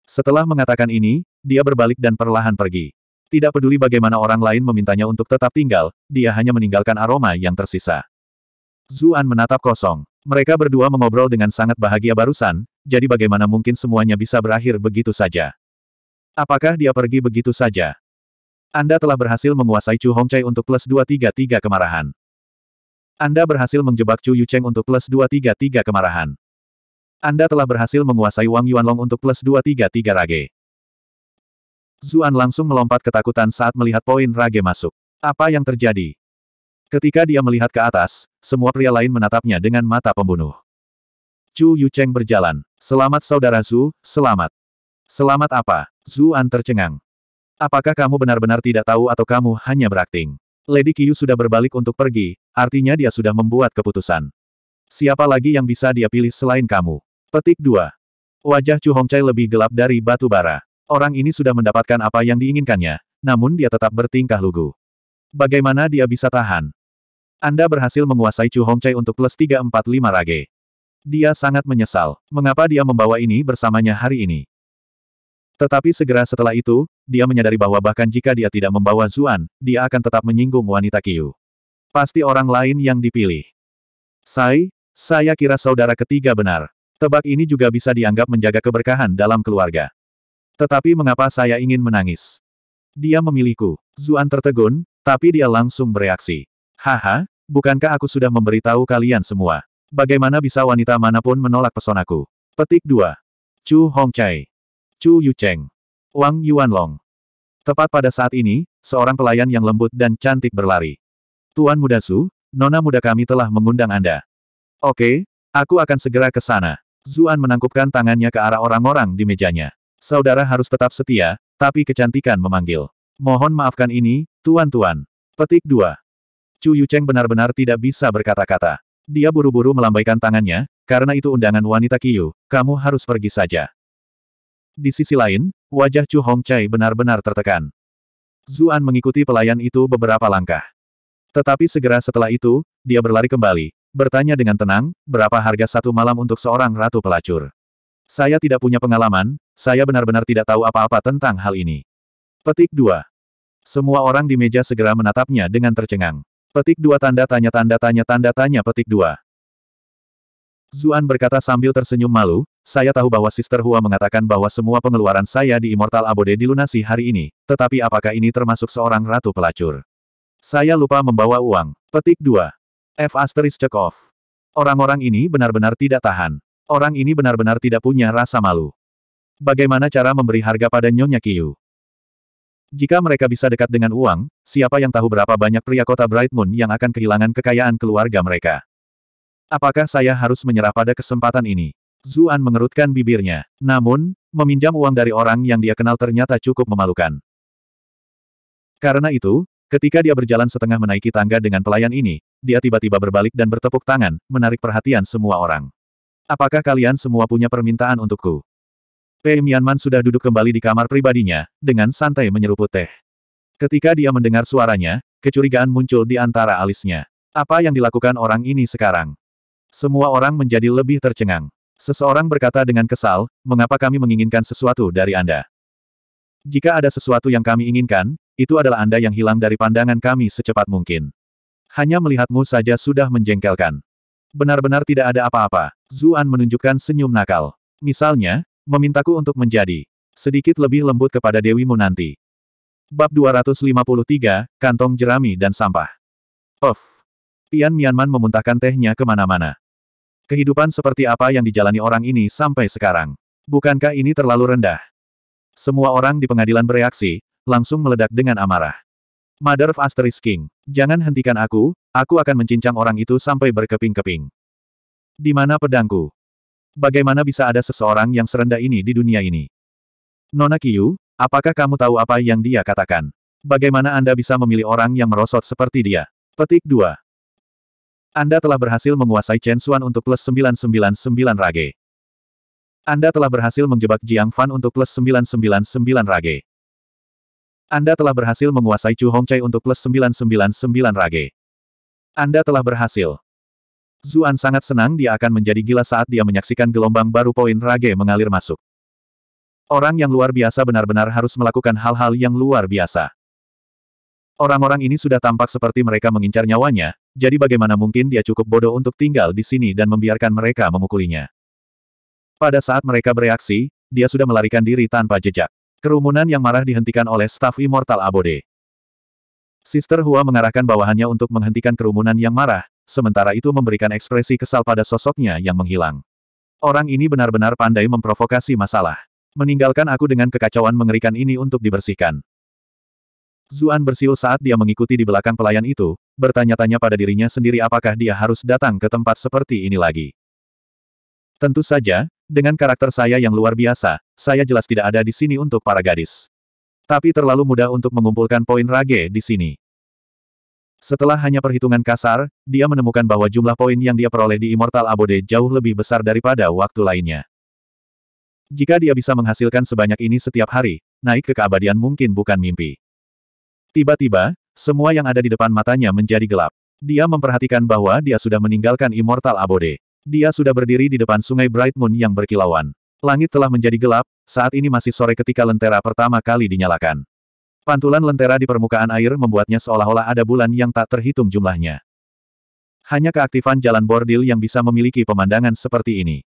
[SPEAKER 1] Setelah mengatakan ini, dia berbalik dan perlahan pergi. Tidak peduli bagaimana orang lain memintanya untuk tetap tinggal, dia hanya meninggalkan aroma yang tersisa. Zuan menatap kosong. Mereka berdua mengobrol dengan sangat bahagia barusan, jadi bagaimana mungkin semuanya bisa berakhir begitu saja. Apakah dia pergi begitu saja? Anda telah berhasil menguasai Chu Hongcai untuk plus 233 kemarahan. Anda berhasil menjebak Chu Yucheng untuk plus 233 kemarahan. Anda telah berhasil menguasai Wang Yuanlong untuk plus 233 rage. Zuan langsung melompat ketakutan saat melihat poin rage masuk. Apa yang terjadi? Ketika dia melihat ke atas, semua pria lain menatapnya dengan mata pembunuh. Chu Yucheng berjalan. Selamat saudara Zhu, selamat. Selamat apa? Zhu An tercengang. Apakah kamu benar-benar tidak tahu atau kamu hanya berakting? Lady Qiu sudah berbalik untuk pergi, artinya dia sudah membuat keputusan. Siapa lagi yang bisa dia pilih selain kamu? Petik 2. Wajah Chu Hongcai lebih gelap dari batu bara. Orang ini sudah mendapatkan apa yang diinginkannya, namun dia tetap bertingkah lugu. Bagaimana dia bisa tahan? Anda berhasil menguasai Chu Hongcai untuk plus 345 rage. Dia sangat menyesal. Mengapa dia membawa ini bersamanya hari ini? Tetapi segera setelah itu, dia menyadari bahwa bahkan jika dia tidak membawa Zuan, dia akan tetap menyinggung wanita Kiyu. Pasti orang lain yang dipilih. Sai, saya kira saudara ketiga benar. Tebak ini juga bisa dianggap menjaga keberkahan dalam keluarga. Tetapi mengapa saya ingin menangis? Dia memilihku. Zuan tertegun, tapi dia langsung bereaksi. Haha, bukankah aku sudah memberitahu kalian semua? Bagaimana bisa wanita manapun menolak pesonaku? Petik 2. Chu Hongcai. Chu Yucheng. Wang Yuanlong. Tepat pada saat ini, seorang pelayan yang lembut dan cantik berlari. Tuan Muda Su, nona muda kami telah mengundang Anda. Oke, aku akan segera ke sana. Zuan menangkupkan tangannya ke arah orang-orang di mejanya. Saudara harus tetap setia, tapi kecantikan memanggil. Mohon maafkan ini, tuan-tuan. Petik 2. Chu Yucheng benar-benar tidak bisa berkata-kata. Dia buru-buru melambaikan tangannya, karena itu undangan wanita Kiyu, kamu harus pergi saja. Di sisi lain, wajah Chu Hongcai benar-benar tertekan. Zuan mengikuti pelayan itu beberapa langkah. Tetapi segera setelah itu, dia berlari kembali, bertanya dengan tenang, berapa harga satu malam untuk seorang ratu pelacur. Saya tidak punya pengalaman, saya benar-benar tidak tahu apa-apa tentang hal ini. Petik 2. Semua orang di meja segera menatapnya dengan tercengang. Petik dua tanda tanya tanda tanya tanda tanya petik dua. Zuan berkata sambil tersenyum malu, saya tahu bahwa Sister Hua mengatakan bahwa semua pengeluaran saya di Immortal Abode dilunasi hari ini, tetapi apakah ini termasuk seorang ratu pelacur? Saya lupa membawa uang. Petik dua. F asteris cekov. off. Orang-orang ini benar-benar tidak tahan. Orang ini benar-benar tidak punya rasa malu. Bagaimana cara memberi harga pada Nyonya Kiyu? Jika mereka bisa dekat dengan uang, siapa yang tahu berapa banyak pria kota Bright Moon yang akan kehilangan kekayaan keluarga mereka. Apakah saya harus menyerah pada kesempatan ini? Zuan mengerutkan bibirnya. Namun, meminjam uang dari orang yang dia kenal ternyata cukup memalukan. Karena itu, ketika dia berjalan setengah menaiki tangga dengan pelayan ini, dia tiba-tiba berbalik dan bertepuk tangan, menarik perhatian semua orang. Apakah kalian semua punya permintaan untukku? Pei Mianman sudah duduk kembali di kamar pribadinya, dengan santai menyeruput teh. Ketika dia mendengar suaranya, kecurigaan muncul di antara alisnya. Apa yang dilakukan orang ini sekarang? Semua orang menjadi lebih tercengang. Seseorang berkata dengan kesal, mengapa kami menginginkan sesuatu dari Anda? Jika ada sesuatu yang kami inginkan, itu adalah Anda yang hilang dari pandangan kami secepat mungkin. Hanya melihatmu saja sudah menjengkelkan. Benar-benar tidak ada apa-apa. Zuan menunjukkan senyum nakal. Misalnya, Memintaku untuk menjadi sedikit lebih lembut kepada Dewimu nanti. Bab 253, Kantong Jerami dan Sampah. Of! Pian Mianman memuntahkan tehnya kemana-mana. Kehidupan seperti apa yang dijalani orang ini sampai sekarang. Bukankah ini terlalu rendah? Semua orang di pengadilan bereaksi, langsung meledak dengan amarah. Mother of Asterisk King, jangan hentikan aku, aku akan mencincang orang itu sampai berkeping-keping. Di mana pedangku? Bagaimana bisa ada seseorang yang serendah ini di dunia ini? Nona Kiyu, apakah kamu tahu apa yang dia katakan? Bagaimana Anda bisa memilih orang yang merosot seperti dia? Petik 2. Anda telah berhasil menguasai Chen Xuan untuk plus 999 rage. Anda telah berhasil menjebak Jiang Fan untuk plus 999 rage. Anda telah berhasil menguasai Chu Hongcai untuk plus 999 rage. Anda telah berhasil. Zuan sangat senang dia akan menjadi gila saat dia menyaksikan gelombang baru poin rage mengalir masuk. Orang yang luar biasa benar-benar harus melakukan hal-hal yang luar biasa. Orang-orang ini sudah tampak seperti mereka mengincar nyawanya, jadi bagaimana mungkin dia cukup bodoh untuk tinggal di sini dan membiarkan mereka memukulinya. Pada saat mereka bereaksi, dia sudah melarikan diri tanpa jejak. Kerumunan yang marah dihentikan oleh staf Immortal Abode. Sister Hua mengarahkan bawahannya untuk menghentikan kerumunan yang marah, sementara itu memberikan ekspresi kesal pada sosoknya yang menghilang. Orang ini benar-benar pandai memprovokasi masalah. Meninggalkan aku dengan kekacauan mengerikan ini untuk dibersihkan. Zuan bersiul saat dia mengikuti di belakang pelayan itu, bertanya-tanya pada dirinya sendiri apakah dia harus datang ke tempat seperti ini lagi. Tentu saja, dengan karakter saya yang luar biasa, saya jelas tidak ada di sini untuk para gadis. Tapi terlalu mudah untuk mengumpulkan poin rage di sini. Setelah hanya perhitungan kasar, dia menemukan bahwa jumlah poin yang dia peroleh di Immortal Abode jauh lebih besar daripada waktu lainnya. Jika dia bisa menghasilkan sebanyak ini setiap hari, naik ke keabadian mungkin bukan mimpi. Tiba-tiba, semua yang ada di depan matanya menjadi gelap. Dia memperhatikan bahwa dia sudah meninggalkan Immortal Abode. Dia sudah berdiri di depan sungai Bright Moon yang berkilauan. Langit telah menjadi gelap, saat ini masih sore ketika lentera pertama kali dinyalakan. Pantulan lentera di permukaan air membuatnya seolah-olah ada bulan yang tak terhitung jumlahnya. Hanya keaktifan jalan bordil yang bisa memiliki pemandangan seperti ini.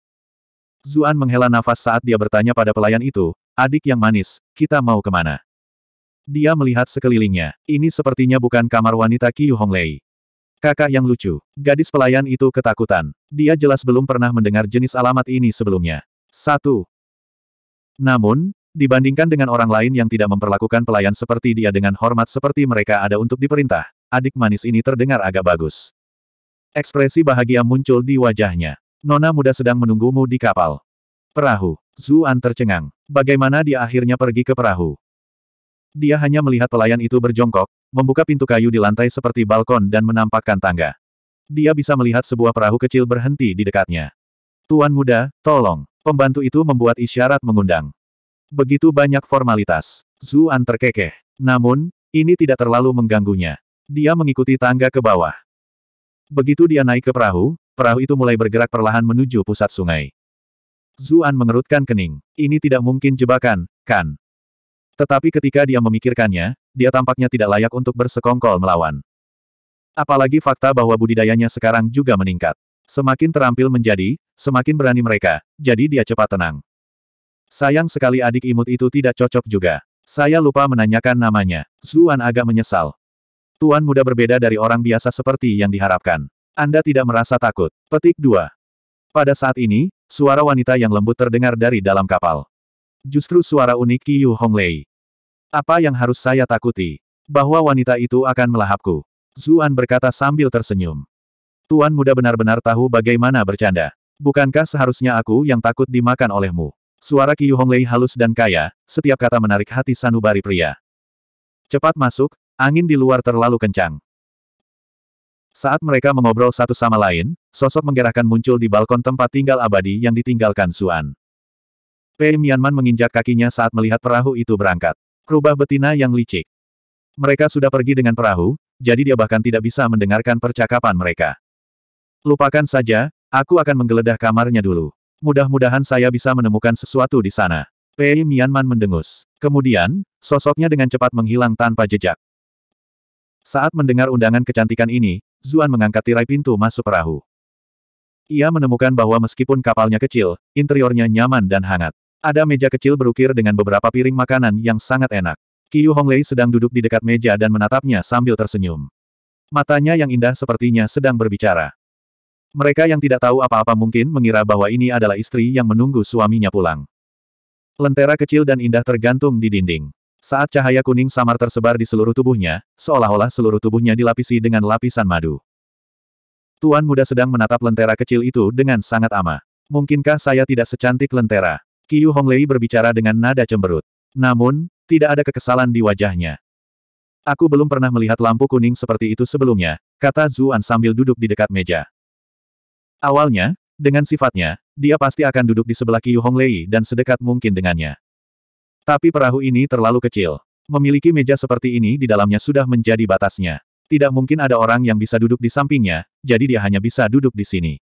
[SPEAKER 1] Zuan menghela nafas saat dia bertanya pada pelayan itu, adik yang manis, kita mau kemana? Dia melihat sekelilingnya, ini sepertinya bukan kamar wanita Qiu Honglei. Kakak yang lucu, gadis pelayan itu ketakutan. Dia jelas belum pernah mendengar jenis alamat ini sebelumnya. Satu. Namun, Dibandingkan dengan orang lain yang tidak memperlakukan pelayan seperti dia dengan hormat seperti mereka ada untuk diperintah, adik manis ini terdengar agak bagus. Ekspresi bahagia muncul di wajahnya. Nona muda sedang menunggumu di kapal. Perahu. Zuan tercengang. Bagaimana dia akhirnya pergi ke perahu? Dia hanya melihat pelayan itu berjongkok, membuka pintu kayu di lantai seperti balkon dan menampakkan tangga. Dia bisa melihat sebuah perahu kecil berhenti di dekatnya. Tuan muda, tolong. Pembantu itu membuat isyarat mengundang begitu banyak formalitas. Zuan terkekeh. Namun, ini tidak terlalu mengganggunya. Dia mengikuti tangga ke bawah. Begitu dia naik ke perahu, perahu itu mulai bergerak perlahan menuju pusat sungai. Zuan mengerutkan kening. Ini tidak mungkin jebakan, kan? Tetapi ketika dia memikirkannya, dia tampaknya tidak layak untuk bersekongkol melawan. Apalagi fakta bahwa budidayanya sekarang juga meningkat. Semakin terampil menjadi, semakin berani mereka, jadi dia cepat tenang. Sayang sekali adik imut itu tidak cocok juga. Saya lupa menanyakan namanya. Zuan agak menyesal. Tuan muda berbeda dari orang biasa seperti yang diharapkan. Anda tidak merasa takut. Petik 2. Pada saat ini, suara wanita yang lembut terdengar dari dalam kapal. Justru suara unik Kiyu Honglei. Apa yang harus saya takuti? Bahwa wanita itu akan melahapku. Zuan berkata sambil tersenyum. Tuan muda benar-benar tahu bagaimana bercanda. Bukankah seharusnya aku yang takut dimakan olehmu? Suara Qiu Honglei halus dan kaya, setiap kata menarik hati sanubari pria. Cepat masuk, angin di luar terlalu kencang. Saat mereka mengobrol satu sama lain, sosok menggerakkan muncul di balkon tempat tinggal abadi yang ditinggalkan Suan. Pei Mianman menginjak kakinya saat melihat perahu itu berangkat. Rubah betina yang licik. Mereka sudah pergi dengan perahu, jadi dia bahkan tidak bisa mendengarkan percakapan mereka. Lupakan saja, aku akan menggeledah kamarnya dulu. Mudah-mudahan saya bisa menemukan sesuatu di sana. Pei Mianman mendengus. Kemudian, sosoknya dengan cepat menghilang tanpa jejak. Saat mendengar undangan kecantikan ini, Zuan mengangkat tirai pintu masuk perahu. Ia menemukan bahwa meskipun kapalnya kecil, interiornya nyaman dan hangat. Ada meja kecil berukir dengan beberapa piring makanan yang sangat enak. Qiu Honglei sedang duduk di dekat meja dan menatapnya sambil tersenyum. Matanya yang indah sepertinya sedang berbicara. Mereka yang tidak tahu apa-apa mungkin mengira bahwa ini adalah istri yang menunggu suaminya pulang. Lentera kecil dan indah tergantung di dinding. Saat cahaya kuning samar tersebar di seluruh tubuhnya, seolah-olah seluruh tubuhnya dilapisi dengan lapisan madu. Tuan muda sedang menatap lentera kecil itu dengan sangat amah. Mungkinkah saya tidak secantik lentera? Qiu Honglei berbicara dengan nada cemberut. Namun, tidak ada kekesalan di wajahnya. Aku belum pernah melihat lampu kuning seperti itu sebelumnya, kata Zuan sambil duduk di dekat meja. Awalnya, dengan sifatnya, dia pasti akan duduk di sebelah Qiu Honglei dan sedekat mungkin dengannya. Tapi perahu ini terlalu kecil. Memiliki meja seperti ini di dalamnya sudah menjadi batasnya. Tidak mungkin ada orang yang bisa duduk di sampingnya, jadi dia hanya bisa duduk di sini.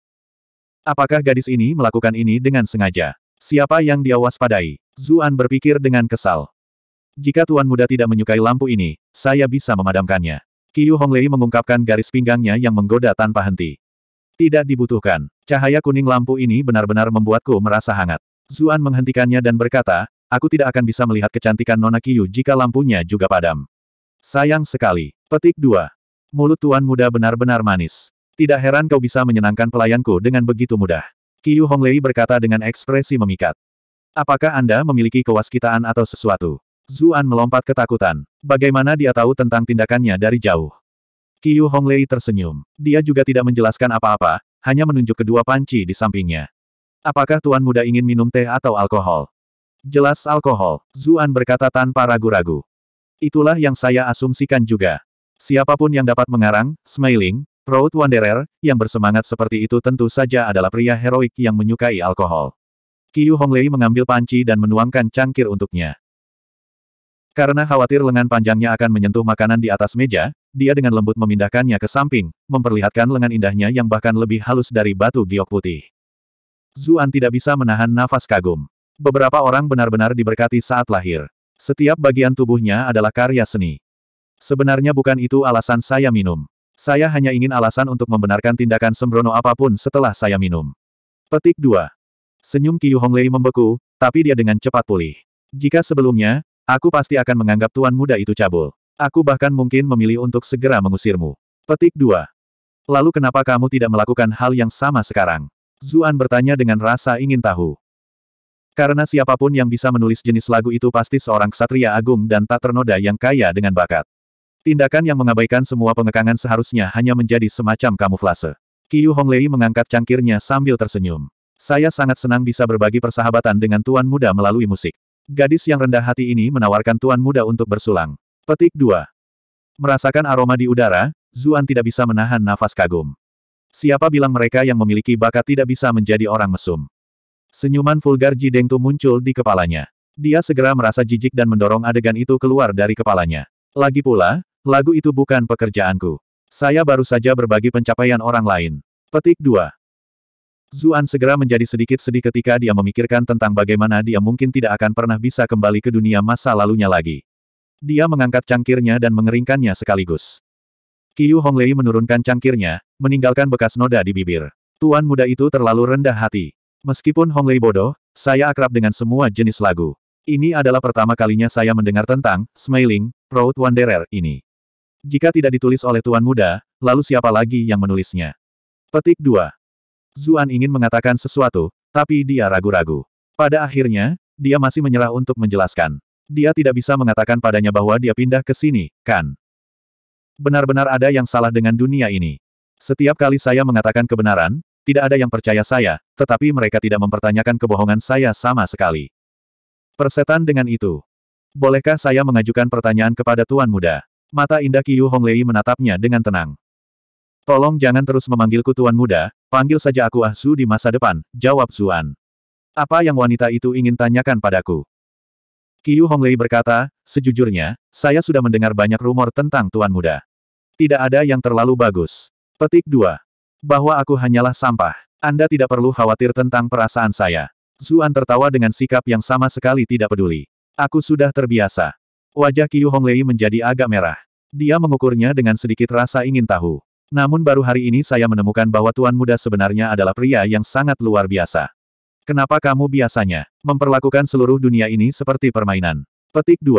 [SPEAKER 1] Apakah gadis ini melakukan ini dengan sengaja? Siapa yang dia waspadai? Zuan berpikir dengan kesal. Jika Tuan Muda tidak menyukai lampu ini, saya bisa memadamkannya. Qiu Honglei mengungkapkan garis pinggangnya yang menggoda tanpa henti. Tidak dibutuhkan. Cahaya kuning lampu ini benar-benar membuatku merasa hangat. Zuan menghentikannya dan berkata, aku tidak akan bisa melihat kecantikan Nona Kiyu jika lampunya juga padam. Sayang sekali. Petik 2. Mulut tuan muda benar-benar manis. Tidak heran kau bisa menyenangkan pelayanku dengan begitu mudah. Kiyu Honglei berkata dengan ekspresi memikat. Apakah Anda memiliki kewaskitaan atau sesuatu? Zuan melompat ketakutan. Bagaimana dia tahu tentang tindakannya dari jauh? Qiu Honglei tersenyum. Dia juga tidak menjelaskan apa-apa, hanya menunjuk kedua panci di sampingnya. Apakah tuan muda ingin minum teh atau alkohol? Jelas alkohol, Zuan berkata tanpa ragu-ragu. Itulah yang saya asumsikan juga. Siapapun yang dapat mengarang, smiling, Proud Wanderer, yang bersemangat seperti itu tentu saja adalah pria heroik yang menyukai alkohol. Qiu Honglei mengambil panci dan menuangkan cangkir untuknya. Karena khawatir lengan panjangnya akan menyentuh makanan di atas meja, dia dengan lembut memindahkannya ke samping, memperlihatkan lengan indahnya yang bahkan lebih halus dari batu giok putih. Zuan tidak bisa menahan nafas kagum. Beberapa orang benar-benar diberkati saat lahir. Setiap bagian tubuhnya adalah karya seni. Sebenarnya bukan itu alasan saya minum. Saya hanya ingin alasan untuk membenarkan tindakan sembrono apapun setelah saya minum. Petik 2. Senyum Qiu Honglei membeku, tapi dia dengan cepat pulih. Jika sebelumnya, Aku pasti akan menganggap tuan muda itu cabul. Aku bahkan mungkin memilih untuk segera mengusirmu. Petik 2. Lalu kenapa kamu tidak melakukan hal yang sama sekarang? Zuan bertanya dengan rasa ingin tahu. Karena siapapun yang bisa menulis jenis lagu itu pasti seorang ksatria agung dan tak ternoda yang kaya dengan bakat. Tindakan yang mengabaikan semua pengekangan seharusnya hanya menjadi semacam kamuflase. Qiu Honglei mengangkat cangkirnya sambil tersenyum. Saya sangat senang bisa berbagi persahabatan dengan tuan muda melalui musik. Gadis yang rendah hati ini menawarkan tuan muda untuk bersulang. Petik 2. Merasakan aroma di udara, Zuan tidak bisa menahan nafas kagum. Siapa bilang mereka yang memiliki bakat tidak bisa menjadi orang mesum? Senyuman vulgar Jidengtu muncul di kepalanya. Dia segera merasa jijik dan mendorong adegan itu keluar dari kepalanya. Lagi pula, lagu itu bukan pekerjaanku. Saya baru saja berbagi pencapaian orang lain. Petik 2. Zuan segera menjadi sedikit sedih ketika dia memikirkan tentang bagaimana dia mungkin tidak akan pernah bisa kembali ke dunia masa lalunya lagi. Dia mengangkat cangkirnya dan mengeringkannya sekaligus. Qiu Honglei menurunkan cangkirnya, meninggalkan bekas noda di bibir. Tuan muda itu terlalu rendah hati. Meskipun Honglei bodoh, saya akrab dengan semua jenis lagu. Ini adalah pertama kalinya saya mendengar tentang Smiling, Road Wanderer ini. Jika tidak ditulis oleh Tuan Muda, lalu siapa lagi yang menulisnya? Petik 2. Zuan ingin mengatakan sesuatu, tapi dia ragu-ragu. Pada akhirnya, dia masih menyerah untuk menjelaskan. Dia tidak bisa mengatakan padanya bahwa dia pindah ke sini, kan? Benar-benar ada yang salah dengan dunia ini. Setiap kali saya mengatakan kebenaran, tidak ada yang percaya saya, tetapi mereka tidak mempertanyakan kebohongan saya sama sekali. Persetan dengan itu. Bolehkah saya mengajukan pertanyaan kepada Tuan Muda? Mata indah Qiu Honglei menatapnya dengan tenang. Tolong jangan terus memanggilku Tuan Muda, panggil saja aku Ah Su di masa depan, jawab Zuan. Apa yang wanita itu ingin tanyakan padaku? Qiu Honglei berkata, sejujurnya, saya sudah mendengar banyak rumor tentang Tuan Muda. Tidak ada yang terlalu bagus. Petik 2. Bahwa aku hanyalah sampah. Anda tidak perlu khawatir tentang perasaan saya. Zuan tertawa dengan sikap yang sama sekali tidak peduli. Aku sudah terbiasa. Wajah Qiu Honglei menjadi agak merah. Dia mengukurnya dengan sedikit rasa ingin tahu. Namun baru hari ini saya menemukan bahwa Tuan Muda sebenarnya adalah pria yang sangat luar biasa. Kenapa kamu biasanya memperlakukan seluruh dunia ini seperti permainan? Petik 2.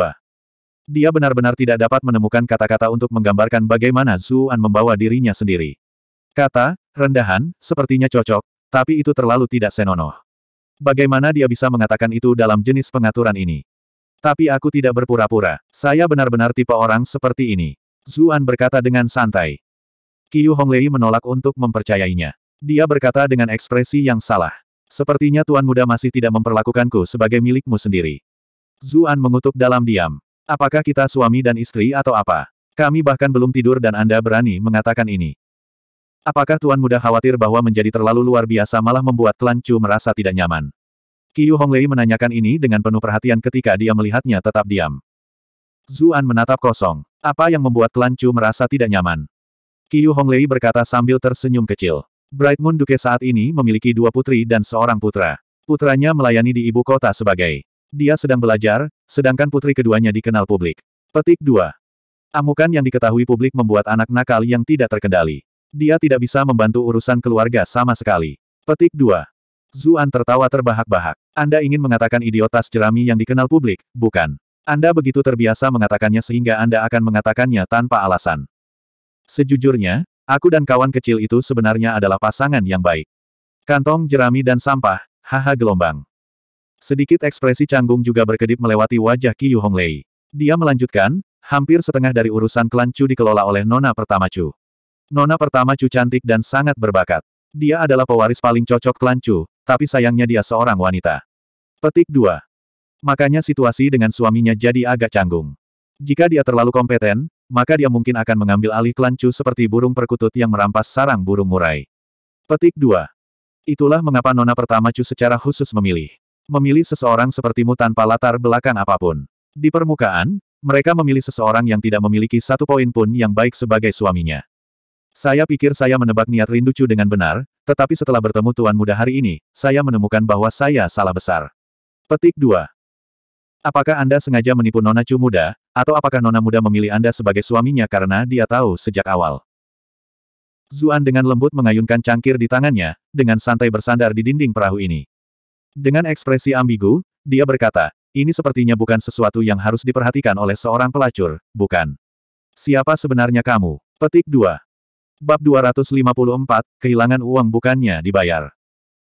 [SPEAKER 1] Dia benar-benar tidak dapat menemukan kata-kata untuk menggambarkan bagaimana Zuan membawa dirinya sendiri. Kata, rendahan, sepertinya cocok, tapi itu terlalu tidak senonoh. Bagaimana dia bisa mengatakan itu dalam jenis pengaturan ini? Tapi aku tidak berpura-pura. Saya benar-benar tipe orang seperti ini. Zuan berkata dengan santai. Qiu Honglei menolak untuk mempercayainya. Dia berkata dengan ekspresi yang salah. Sepertinya tuan muda masih tidak memperlakukanku sebagai milikmu sendiri. Zuan mengutuk dalam diam. Apakah kita suami dan istri atau apa? Kami bahkan belum tidur dan Anda berani mengatakan ini. Apakah tuan muda khawatir bahwa menjadi terlalu luar biasa malah membuat Lan Chu merasa tidak nyaman? Qiu Honglei menanyakan ini dengan penuh perhatian ketika dia melihatnya tetap diam. Zuan menatap kosong. Apa yang membuat Lan Chu merasa tidak nyaman? Qiu Honglei berkata sambil tersenyum kecil. Bright Moon Duke saat ini memiliki dua putri dan seorang putra. Putranya melayani di ibu kota sebagai. Dia sedang belajar, sedangkan putri keduanya dikenal publik. Petik 2. Amukan yang diketahui publik membuat anak nakal yang tidak terkendali. Dia tidak bisa membantu urusan keluarga sama sekali. Petik 2. Zuan tertawa terbahak-bahak. Anda ingin mengatakan idiotas jerami yang dikenal publik, bukan? Anda begitu terbiasa mengatakannya sehingga Anda akan mengatakannya tanpa alasan. Sejujurnya, aku dan kawan kecil itu sebenarnya adalah pasangan yang baik. Kantong jerami dan sampah, haha gelombang. Sedikit ekspresi canggung juga berkedip melewati wajah Qiyu Honglei. Dia melanjutkan, hampir setengah dari urusan klan Chu dikelola oleh Nona Pertama Chu. Nona Pertama Chu cantik dan sangat berbakat. Dia adalah pewaris paling cocok klan Chu, tapi sayangnya dia seorang wanita. Petik 2. Makanya situasi dengan suaminya jadi agak canggung. Jika dia terlalu kompeten, maka dia mungkin akan mengambil alih klan Chu seperti burung perkutut yang merampas sarang burung murai. Petik 2. Itulah mengapa nona pertama Chu secara khusus memilih. Memilih seseorang sepertimu tanpa latar belakang apapun. Di permukaan, mereka memilih seseorang yang tidak memiliki satu poin pun yang baik sebagai suaminya. Saya pikir saya menebak niat rindu Chu dengan benar, tetapi setelah bertemu Tuan Muda hari ini, saya menemukan bahwa saya salah besar. Petik 2. Apakah Anda sengaja menipu Nona Chu muda, atau apakah nona muda memilih Anda sebagai suaminya karena dia tahu sejak awal? Zuan dengan lembut mengayunkan cangkir di tangannya, dengan santai bersandar di dinding perahu ini. Dengan ekspresi ambigu, dia berkata, ini sepertinya bukan sesuatu yang harus diperhatikan oleh seorang pelacur, bukan? Siapa sebenarnya kamu? Petik 2. Bab 254, kehilangan uang bukannya dibayar.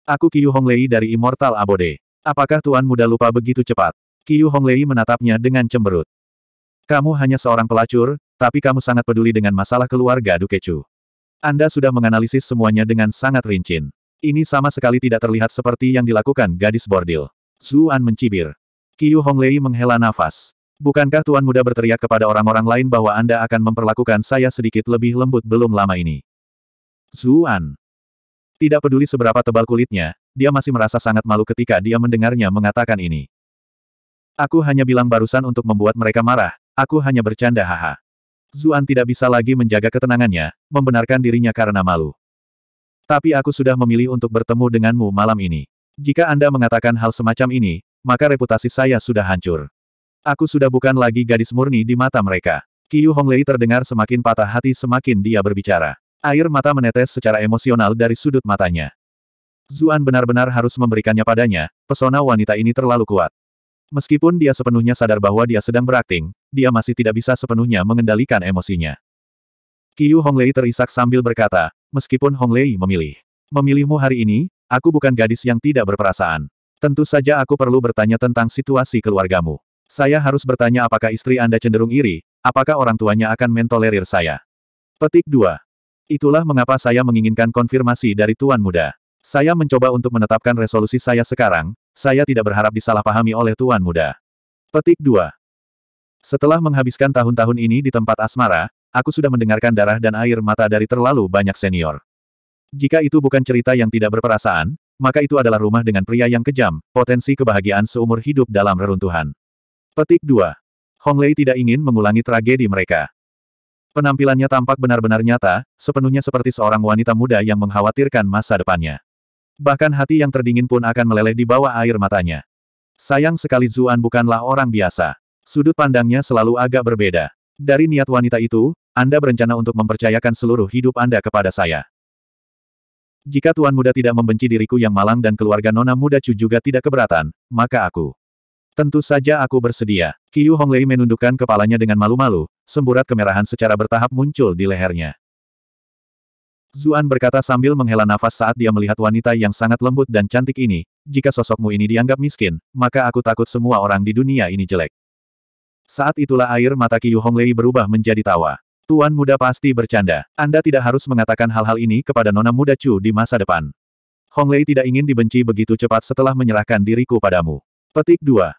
[SPEAKER 1] Aku Kiyu Honglei dari Immortal Abode. Apakah Tuan Muda lupa begitu cepat? Kiyu Honglei menatapnya dengan cemberut. Kamu hanya seorang pelacur, tapi kamu sangat peduli dengan masalah keluarga Dukechu. Anda sudah menganalisis semuanya dengan sangat rinci. Ini sama sekali tidak terlihat seperti yang dilakukan gadis bordil. Zuan mencibir. Qiu Honglei menghela nafas. Bukankah Tuan Muda berteriak kepada orang-orang lain bahwa Anda akan memperlakukan saya sedikit lebih lembut belum lama ini? Zuan. Tidak peduli seberapa tebal kulitnya, dia masih merasa sangat malu ketika dia mendengarnya mengatakan ini. Aku hanya bilang barusan untuk membuat mereka marah, Aku hanya bercanda haha. Zuan tidak bisa lagi menjaga ketenangannya, membenarkan dirinya karena malu. Tapi aku sudah memilih untuk bertemu denganmu malam ini. Jika Anda mengatakan hal semacam ini, maka reputasi saya sudah hancur. Aku sudah bukan lagi gadis murni di mata mereka. Qiu Honglei terdengar semakin patah hati semakin dia berbicara. Air mata menetes secara emosional dari sudut matanya. Zuan benar-benar harus memberikannya padanya, pesona wanita ini terlalu kuat. Meskipun dia sepenuhnya sadar bahwa dia sedang berakting, dia masih tidak bisa sepenuhnya mengendalikan emosinya. Qiu Honglei terisak sambil berkata, meskipun Honglei memilih. Memilihmu hari ini, aku bukan gadis yang tidak berperasaan. Tentu saja aku perlu bertanya tentang situasi keluargamu. Saya harus bertanya apakah istri Anda cenderung iri, apakah orang tuanya akan mentolerir saya. Petik 2. Itulah mengapa saya menginginkan konfirmasi dari Tuan Muda. Saya mencoba untuk menetapkan resolusi saya sekarang, saya tidak berharap disalahpahami oleh Tuan Muda. Petik 2. Setelah menghabiskan tahun-tahun ini di tempat asmara, aku sudah mendengarkan darah dan air mata dari terlalu banyak senior. Jika itu bukan cerita yang tidak berperasaan, maka itu adalah rumah dengan pria yang kejam, potensi kebahagiaan seumur hidup dalam reruntuhan. Petik 2. Lei tidak ingin mengulangi tragedi mereka. Penampilannya tampak benar-benar nyata, sepenuhnya seperti seorang wanita muda yang mengkhawatirkan masa depannya. Bahkan hati yang terdingin pun akan meleleh di bawah air matanya. Sayang sekali Zuan bukanlah orang biasa. Sudut pandangnya selalu agak berbeda. Dari niat wanita itu, Anda berencana untuk mempercayakan seluruh hidup Anda kepada saya. Jika Tuan Muda tidak membenci diriku yang malang dan keluarga Nona Muda Chu juga tidak keberatan, maka aku. Tentu saja aku bersedia. Qiu Honglei menundukkan kepalanya dengan malu-malu, semburat kemerahan secara bertahap muncul di lehernya. Zuan berkata sambil menghela nafas saat dia melihat wanita yang sangat lembut dan cantik ini, jika sosokmu ini dianggap miskin, maka aku takut semua orang di dunia ini jelek. Saat itulah air mata Qiu Honglei berubah menjadi tawa. Tuan muda pasti bercanda. Anda tidak harus mengatakan hal-hal ini kepada nona muda Chu di masa depan. Honglei tidak ingin dibenci begitu cepat setelah menyerahkan diriku padamu. Petik 2.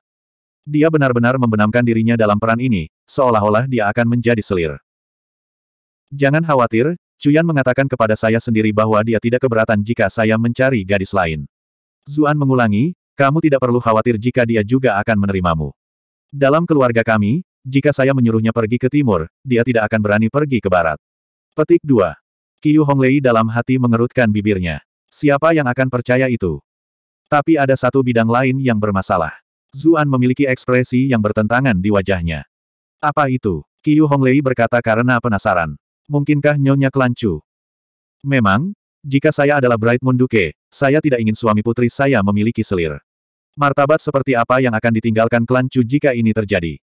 [SPEAKER 1] Dia benar-benar membenamkan dirinya dalam peran ini, seolah-olah dia akan menjadi selir. Jangan khawatir, Cuyan mengatakan kepada saya sendiri bahwa dia tidak keberatan jika saya mencari gadis lain. Zuan mengulangi, kamu tidak perlu khawatir jika dia juga akan menerimamu. Dalam keluarga kami, jika saya menyuruhnya pergi ke timur, dia tidak akan berani pergi ke barat. Petik 2. Qiu Honglei dalam hati mengerutkan bibirnya. Siapa yang akan percaya itu? Tapi ada satu bidang lain yang bermasalah. Zuan memiliki ekspresi yang bertentangan di wajahnya. Apa itu? Qiu Honglei berkata karena penasaran. Mungkinkah Nyonya Kelancu? Memang, jika saya adalah Bright Moon Duke, saya tidak ingin suami putri saya memiliki selir. Martabat seperti apa yang akan ditinggalkan Kelancu jika ini terjadi?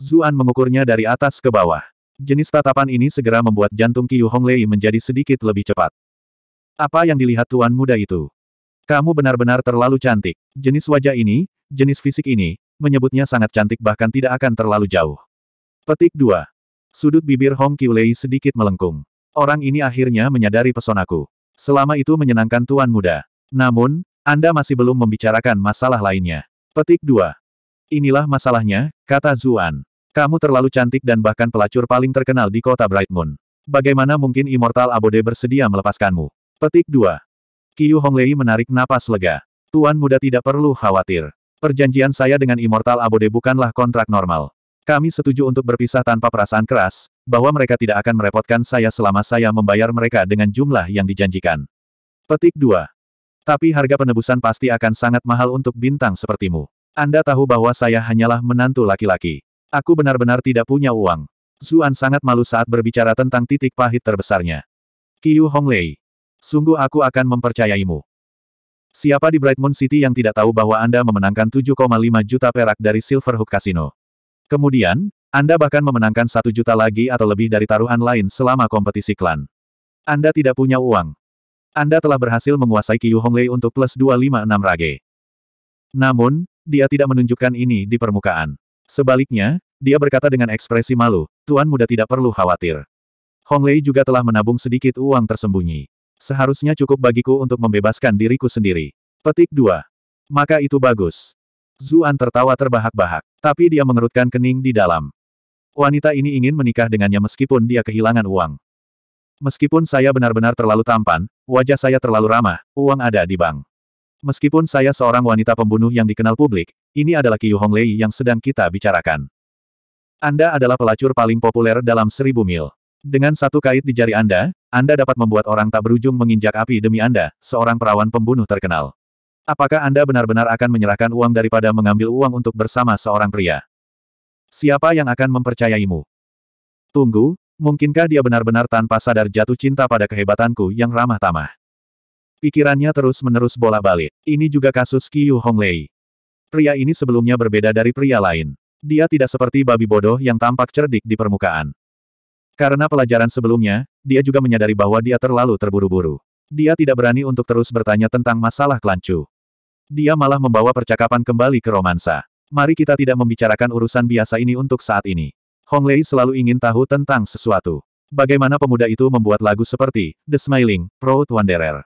[SPEAKER 1] Zuan mengukurnya dari atas ke bawah. Jenis tatapan ini segera membuat jantung Qiu Honglei menjadi sedikit lebih cepat. Apa yang dilihat tuan muda itu? Kamu benar-benar terlalu cantik. Jenis wajah ini, jenis fisik ini, menyebutnya sangat cantik bahkan tidak akan terlalu jauh. Petik 2. Sudut bibir Hong Qiulei sedikit melengkung. Orang ini akhirnya menyadari pesonaku. Selama itu menyenangkan tuan muda. Namun, Anda masih belum membicarakan masalah lainnya. Petik 2. Inilah masalahnya, kata Zuan. Kamu terlalu cantik dan bahkan pelacur paling terkenal di kota Bright Moon. Bagaimana mungkin Immortal Abode bersedia melepaskanmu? Petik 2. Qiu Honglei menarik napas lega. Tuan muda tidak perlu khawatir. Perjanjian saya dengan Immortal Abode bukanlah kontrak normal. Kami setuju untuk berpisah tanpa perasaan keras, bahwa mereka tidak akan merepotkan saya selama saya membayar mereka dengan jumlah yang dijanjikan. Petik 2. Tapi harga penebusan pasti akan sangat mahal untuk bintang sepertimu. Anda tahu bahwa saya hanyalah menantu laki-laki. Aku benar-benar tidak punya uang. Zuan sangat malu saat berbicara tentang titik pahit terbesarnya. Qiu Honglei. Sungguh aku akan mempercayaimu. Siapa di Bright Moon City yang tidak tahu bahwa Anda memenangkan 7,5 juta perak dari Silverhook Casino? Kemudian, Anda bahkan memenangkan satu juta lagi atau lebih dari taruhan lain selama kompetisi klan. Anda tidak punya uang. Anda telah berhasil menguasai Qiu Honglei untuk plus 256 rage. Namun, dia tidak menunjukkan ini di permukaan. Sebaliknya, dia berkata dengan ekspresi malu, Tuan muda tidak perlu khawatir. Honglei juga telah menabung sedikit uang tersembunyi. Seharusnya cukup bagiku untuk membebaskan diriku sendiri. Petik 2. Maka itu bagus. Zuan tertawa terbahak-bahak. Tapi dia mengerutkan kening di dalam. Wanita ini ingin menikah dengannya meskipun dia kehilangan uang. Meskipun saya benar-benar terlalu tampan, wajah saya terlalu ramah, uang ada di bank. Meskipun saya seorang wanita pembunuh yang dikenal publik, ini adalah Qiu Honglei yang sedang kita bicarakan. Anda adalah pelacur paling populer dalam seribu mil. Dengan satu kait di jari Anda, Anda dapat membuat orang tak berujung menginjak api demi Anda, seorang perawan pembunuh terkenal. Apakah Anda benar-benar akan menyerahkan uang daripada mengambil uang untuk bersama seorang pria? Siapa yang akan mempercayaimu? Tunggu, mungkinkah dia benar-benar tanpa sadar jatuh cinta pada kehebatanku yang ramah tamah? Pikirannya terus-menerus bola balik Ini juga kasus Qiu Honglei. Pria ini sebelumnya berbeda dari pria lain. Dia tidak seperti babi bodoh yang tampak cerdik di permukaan. Karena pelajaran sebelumnya, dia juga menyadari bahwa dia terlalu terburu-buru. Dia tidak berani untuk terus bertanya tentang masalah kelancu. Dia malah membawa percakapan kembali ke romansa. Mari kita tidak membicarakan urusan biasa ini untuk saat ini. Hong Lei selalu ingin tahu tentang sesuatu. Bagaimana pemuda itu membuat lagu seperti The Smiling, Proud Wanderer.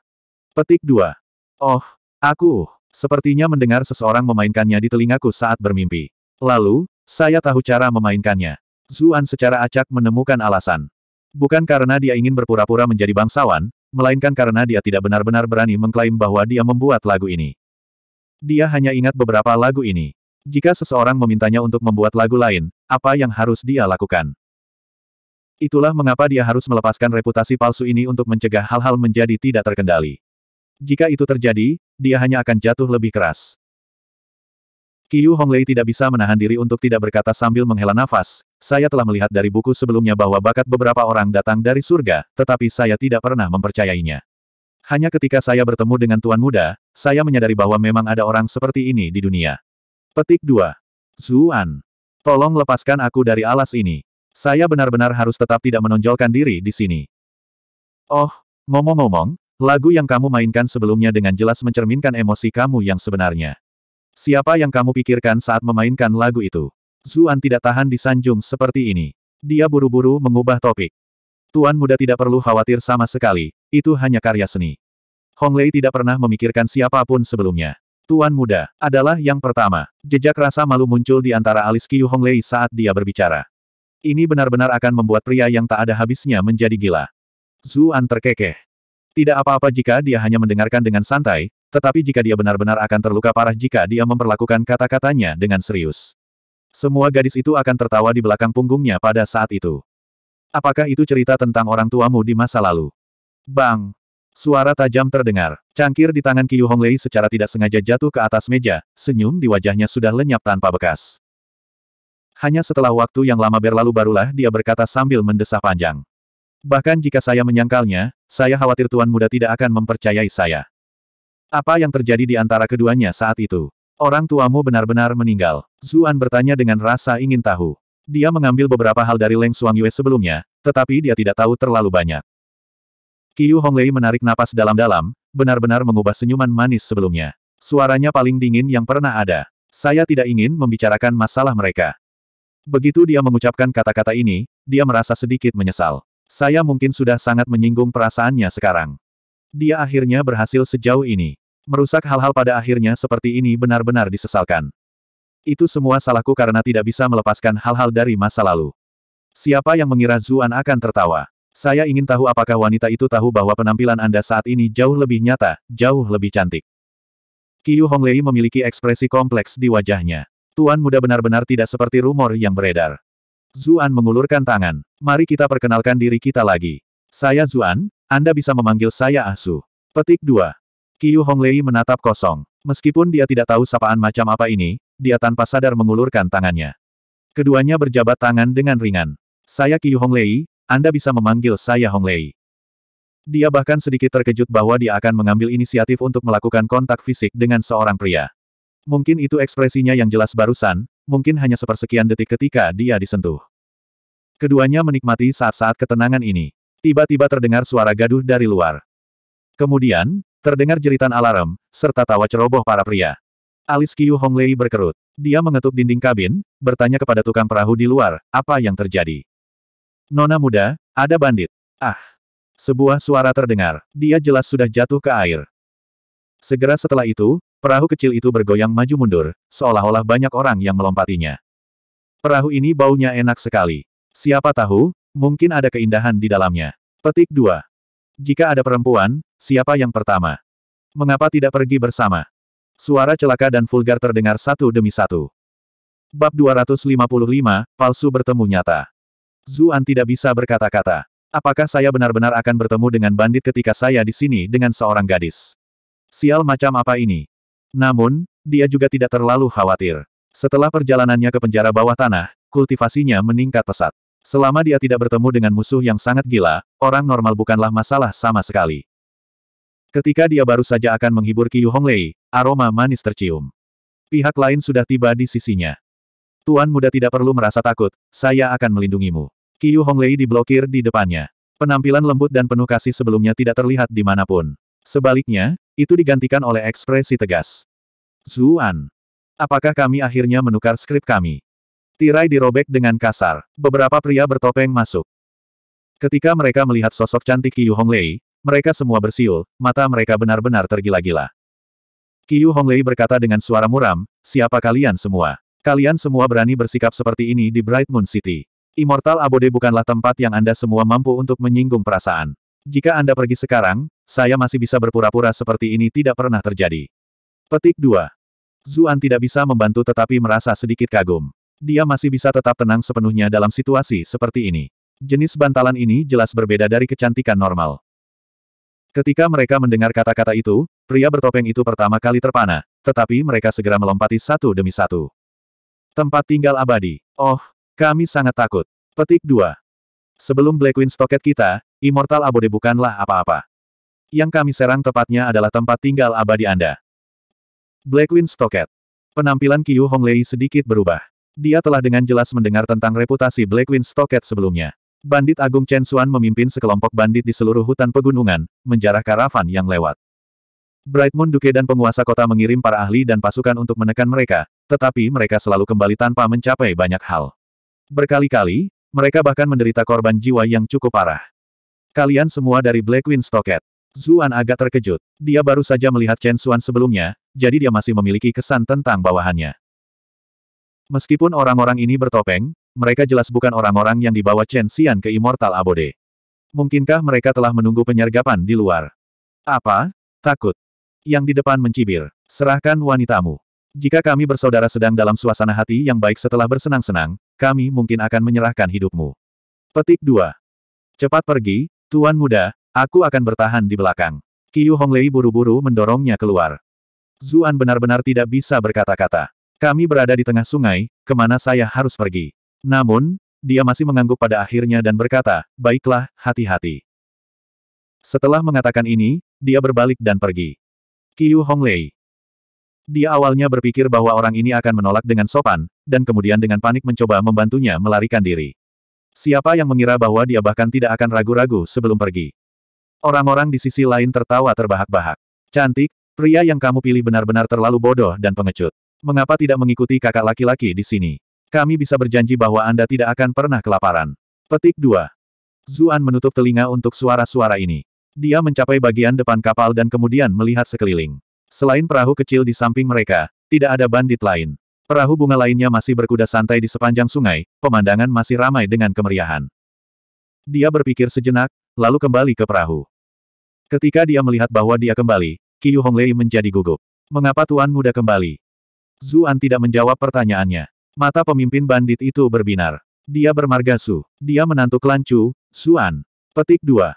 [SPEAKER 1] Petik 2. Oh, aku, uh. sepertinya mendengar seseorang memainkannya di telingaku saat bermimpi. Lalu, saya tahu cara memainkannya. Zuan secara acak menemukan alasan. Bukan karena dia ingin berpura-pura menjadi bangsawan, melainkan karena dia tidak benar-benar berani mengklaim bahwa dia membuat lagu ini. Dia hanya ingat beberapa lagu ini. Jika seseorang memintanya untuk membuat lagu lain, apa yang harus dia lakukan? Itulah mengapa dia harus melepaskan reputasi palsu ini untuk mencegah hal-hal menjadi tidak terkendali. Jika itu terjadi, dia hanya akan jatuh lebih keras. Qiu Honglei tidak bisa menahan diri untuk tidak berkata sambil menghela nafas, saya telah melihat dari buku sebelumnya bahwa bakat beberapa orang datang dari surga, tetapi saya tidak pernah mempercayainya. Hanya ketika saya bertemu dengan Tuan Muda, saya menyadari bahwa memang ada orang seperti ini di dunia. Petik 2. Zuan. Tolong lepaskan aku dari alas ini. Saya benar-benar harus tetap tidak menonjolkan diri di sini. Oh, ngomong-ngomong, lagu yang kamu mainkan sebelumnya dengan jelas mencerminkan emosi kamu yang sebenarnya. Siapa yang kamu pikirkan saat memainkan lagu itu? Zuan tidak tahan disanjung seperti ini. Dia buru-buru mengubah topik. Tuan muda tidak perlu khawatir sama sekali, itu hanya karya seni. Hong Lei tidak pernah memikirkan siapapun sebelumnya. Tuan muda adalah yang pertama. Jejak rasa malu muncul di antara alis Qiu Hong Lei saat dia berbicara. Ini benar-benar akan membuat pria yang tak ada habisnya menjadi gila. Zuan terkekeh. Tidak apa-apa jika dia hanya mendengarkan dengan santai, tetapi jika dia benar-benar akan terluka parah jika dia memperlakukan kata-katanya dengan serius. Semua gadis itu akan tertawa di belakang punggungnya pada saat itu. Apakah itu cerita tentang orang tuamu di masa lalu? Bang! Suara tajam terdengar. Cangkir di tangan Qiu Honglei secara tidak sengaja jatuh ke atas meja, senyum di wajahnya sudah lenyap tanpa bekas. Hanya setelah waktu yang lama berlalu barulah dia berkata sambil mendesah panjang. Bahkan jika saya menyangkalnya, saya khawatir Tuan Muda tidak akan mempercayai saya. Apa yang terjadi di antara keduanya saat itu? Orang tuamu benar-benar meninggal. Zuan bertanya dengan rasa ingin tahu. Dia mengambil beberapa hal dari Leng Suang Yue sebelumnya, tetapi dia tidak tahu terlalu banyak. Qiu Honglei menarik napas dalam-dalam, benar-benar mengubah senyuman manis sebelumnya. Suaranya paling dingin yang pernah ada. Saya tidak ingin membicarakan masalah mereka. Begitu dia mengucapkan kata-kata ini, dia merasa sedikit menyesal. Saya mungkin sudah sangat menyinggung perasaannya sekarang. Dia akhirnya berhasil sejauh ini. Merusak hal-hal pada akhirnya seperti ini benar-benar disesalkan. Itu semua salahku karena tidak bisa melepaskan hal-hal dari masa lalu. Siapa yang mengira Zuan akan tertawa? Saya ingin tahu apakah wanita itu tahu bahwa penampilan Anda saat ini jauh lebih nyata, jauh lebih cantik. Qiu Honglei memiliki ekspresi kompleks di wajahnya. Tuan muda benar-benar tidak seperti rumor yang beredar. Zuan mengulurkan tangan. Mari kita perkenalkan diri kita lagi. Saya Zuan, Anda bisa memanggil saya Asu. Ah Petik 2. Qiu Honglei menatap kosong. Meskipun dia tidak tahu sapaan macam apa ini, dia tanpa sadar mengulurkan tangannya. Keduanya berjabat tangan dengan ringan. Saya Qiu Honglei, anda bisa memanggil saya Hong Lei. Dia bahkan sedikit terkejut bahwa dia akan mengambil inisiatif untuk melakukan kontak fisik dengan seorang pria. Mungkin itu ekspresinya yang jelas barusan, mungkin hanya sepersekian detik ketika dia disentuh. Keduanya menikmati saat-saat ketenangan ini. Tiba-tiba terdengar suara gaduh dari luar. Kemudian, terdengar jeritan alarm, serta tawa ceroboh para pria. Alis Kiyu Lei berkerut. Dia mengetuk dinding kabin, bertanya kepada tukang perahu di luar, apa yang terjadi. Nona muda, ada bandit. Ah! Sebuah suara terdengar. Dia jelas sudah jatuh ke air. Segera setelah itu, perahu kecil itu bergoyang maju mundur, seolah-olah banyak orang yang melompatinya. Perahu ini baunya enak sekali. Siapa tahu, mungkin ada keindahan di dalamnya. Petik 2. Jika ada perempuan, siapa yang pertama? Mengapa tidak pergi bersama? Suara celaka dan vulgar terdengar satu demi satu. Bab 255, palsu bertemu nyata. Zuan tidak bisa berkata-kata. Apakah saya benar-benar akan bertemu dengan bandit ketika saya di sini dengan seorang gadis? Sial macam apa ini? Namun, dia juga tidak terlalu khawatir. Setelah perjalanannya ke penjara bawah tanah, kultivasinya meningkat pesat. Selama dia tidak bertemu dengan musuh yang sangat gila, orang normal bukanlah masalah sama sekali. Ketika dia baru saja akan menghibur Qiu Honglei, aroma manis tercium. Pihak lain sudah tiba di sisinya. Tuan muda tidak perlu merasa takut, saya akan melindungimu. Qiu Honglei diblokir di depannya. Penampilan lembut dan penuh kasih sebelumnya tidak terlihat dimanapun. Sebaliknya, itu digantikan oleh ekspresi tegas. Zuan. Apakah kami akhirnya menukar skrip kami? Tirai dirobek dengan kasar. Beberapa pria bertopeng masuk. Ketika mereka melihat sosok cantik Qiu Honglei, mereka semua bersiul, mata mereka benar-benar tergila-gila. Qiu Honglei berkata dengan suara muram, siapa kalian semua? Kalian semua berani bersikap seperti ini di Bright Moon City. Immortal Abode bukanlah tempat yang Anda semua mampu untuk menyinggung perasaan. Jika Anda pergi sekarang, saya masih bisa berpura-pura seperti ini tidak pernah terjadi. Petik 2. Zuan tidak bisa membantu tetapi merasa sedikit kagum. Dia masih bisa tetap tenang sepenuhnya dalam situasi seperti ini. Jenis bantalan ini jelas berbeda dari kecantikan normal. Ketika mereka mendengar kata-kata itu, pria bertopeng itu pertama kali terpana, tetapi mereka segera melompati satu demi satu. Tempat tinggal abadi. Oh, kami sangat takut. Petik 2. Sebelum Black Queen stoket kita, Immortal Abode bukanlah apa-apa. Yang kami serang tepatnya adalah tempat tinggal abadi Anda. Black Queen stoket. Penampilan Qiu Honglei sedikit berubah. Dia telah dengan jelas mendengar tentang reputasi Black Queen stoket sebelumnya. Bandit Agung Chen Xuan memimpin sekelompok bandit di seluruh hutan pegunungan, menjarah karavan yang lewat. Bright Moon Duke dan penguasa kota mengirim para ahli dan pasukan untuk menekan mereka, tetapi mereka selalu kembali tanpa mencapai banyak hal. Berkali-kali, mereka bahkan menderita korban jiwa yang cukup parah. Kalian semua dari Black Queen Stocket. Zuan agak terkejut. Dia baru saja melihat Chen Xuan sebelumnya, jadi dia masih memiliki kesan tentang bawahannya. Meskipun orang-orang ini bertopeng, mereka jelas bukan orang-orang yang dibawa Chen Xian ke Immortal Abode. Mungkinkah mereka telah menunggu penyergapan di luar? Apa? Takut. Yang di depan mencibir. Serahkan wanitamu. Jika kami bersaudara sedang dalam suasana hati yang baik setelah bersenang-senang, kami mungkin akan menyerahkan hidupmu. Petik 2. Cepat pergi, Tuan Muda, aku akan bertahan di belakang. Qiu Honglei buru-buru mendorongnya keluar. Zuan benar-benar tidak bisa berkata-kata. Kami berada di tengah sungai, kemana saya harus pergi. Namun, dia masih mengangguk pada akhirnya dan berkata, baiklah, hati-hati. Setelah mengatakan ini, dia berbalik dan pergi. Qiu Honglei. Dia awalnya berpikir bahwa orang ini akan menolak dengan sopan, dan kemudian dengan panik mencoba membantunya melarikan diri. Siapa yang mengira bahwa dia bahkan tidak akan ragu-ragu sebelum pergi. Orang-orang di sisi lain tertawa terbahak-bahak. Cantik, pria yang kamu pilih benar-benar terlalu bodoh dan pengecut. Mengapa tidak mengikuti kakak laki-laki di sini? Kami bisa berjanji bahwa Anda tidak akan pernah kelaparan. Petik 2. Zuan menutup telinga untuk suara-suara ini. Dia mencapai bagian depan kapal dan kemudian melihat sekeliling. Selain perahu kecil di samping mereka, tidak ada bandit lain. Perahu bunga lainnya masih berkuda santai di sepanjang sungai, pemandangan masih ramai dengan kemeriahan. Dia berpikir sejenak, lalu kembali ke perahu. Ketika dia melihat bahwa dia kembali, Qiu Honglei menjadi gugup. Mengapa Tuan Muda kembali? Zuan tidak menjawab pertanyaannya. Mata pemimpin bandit itu berbinar. Dia bermarga Su. Dia menantu Klan Zuan. Petik 2.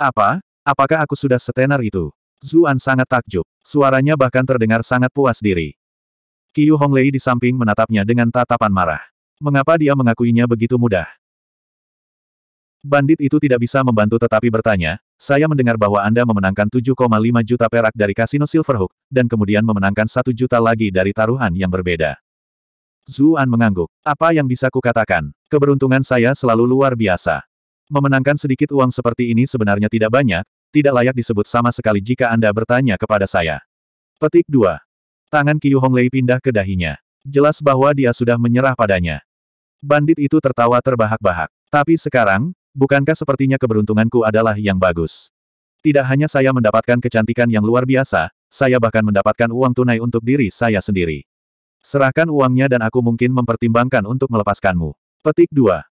[SPEAKER 1] Apa? Apakah aku sudah setenar itu? Zuan sangat takjub. Suaranya bahkan terdengar sangat puas diri. Qiu Honglei di samping menatapnya dengan tatapan marah. Mengapa dia mengakuinya begitu mudah? Bandit itu tidak bisa membantu tetapi bertanya, saya mendengar bahwa Anda memenangkan 7,5 juta perak dari kasino Silverhook, dan kemudian memenangkan 1 juta lagi dari taruhan yang berbeda. Zuan mengangguk. Apa yang bisa kukatakan? Keberuntungan saya selalu luar biasa. Memenangkan sedikit uang seperti ini sebenarnya tidak banyak, tidak layak disebut sama sekali jika Anda bertanya kepada saya. Petik 2. Tangan Qiu Honglei pindah ke dahinya. Jelas bahwa dia sudah menyerah padanya. Bandit itu tertawa terbahak-bahak. Tapi sekarang, bukankah sepertinya keberuntunganku adalah yang bagus? Tidak hanya saya mendapatkan kecantikan yang luar biasa, saya bahkan mendapatkan uang tunai untuk diri saya sendiri. Serahkan uangnya dan aku mungkin mempertimbangkan untuk melepaskanmu. Petik 2.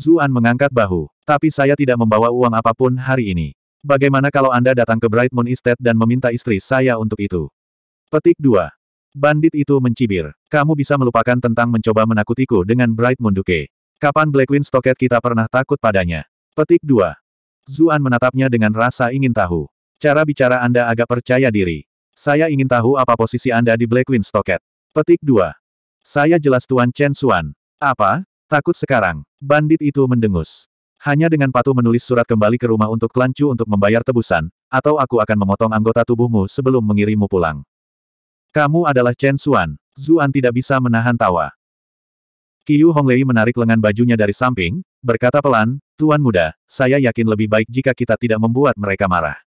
[SPEAKER 1] Zuan mengangkat bahu. Tapi saya tidak membawa uang apapun hari ini. Bagaimana kalau Anda datang ke Bright Moon Estate dan meminta istri saya untuk itu? Petik 2. Bandit itu mencibir. Kamu bisa melupakan tentang mencoba menakutiku dengan Bright Moon Duke. Kapan Black Wind Stocket kita pernah takut padanya? Petik 2. Zuan menatapnya dengan rasa ingin tahu. Cara bicara Anda agak percaya diri. Saya ingin tahu apa posisi Anda di Black Wind Stocket. Petik 2. Saya jelas Tuan Chen Suan. Apa? Takut sekarang. Bandit itu mendengus. Hanya dengan patuh menulis surat kembali ke rumah untuk klan untuk membayar tebusan, atau aku akan memotong anggota tubuhmu sebelum mengirimmu pulang. Kamu adalah Chen Xuan. Zuan tidak bisa menahan tawa. Qiu Honglei menarik lengan bajunya dari samping, berkata pelan, Tuan muda, saya yakin lebih baik jika kita tidak membuat mereka marah.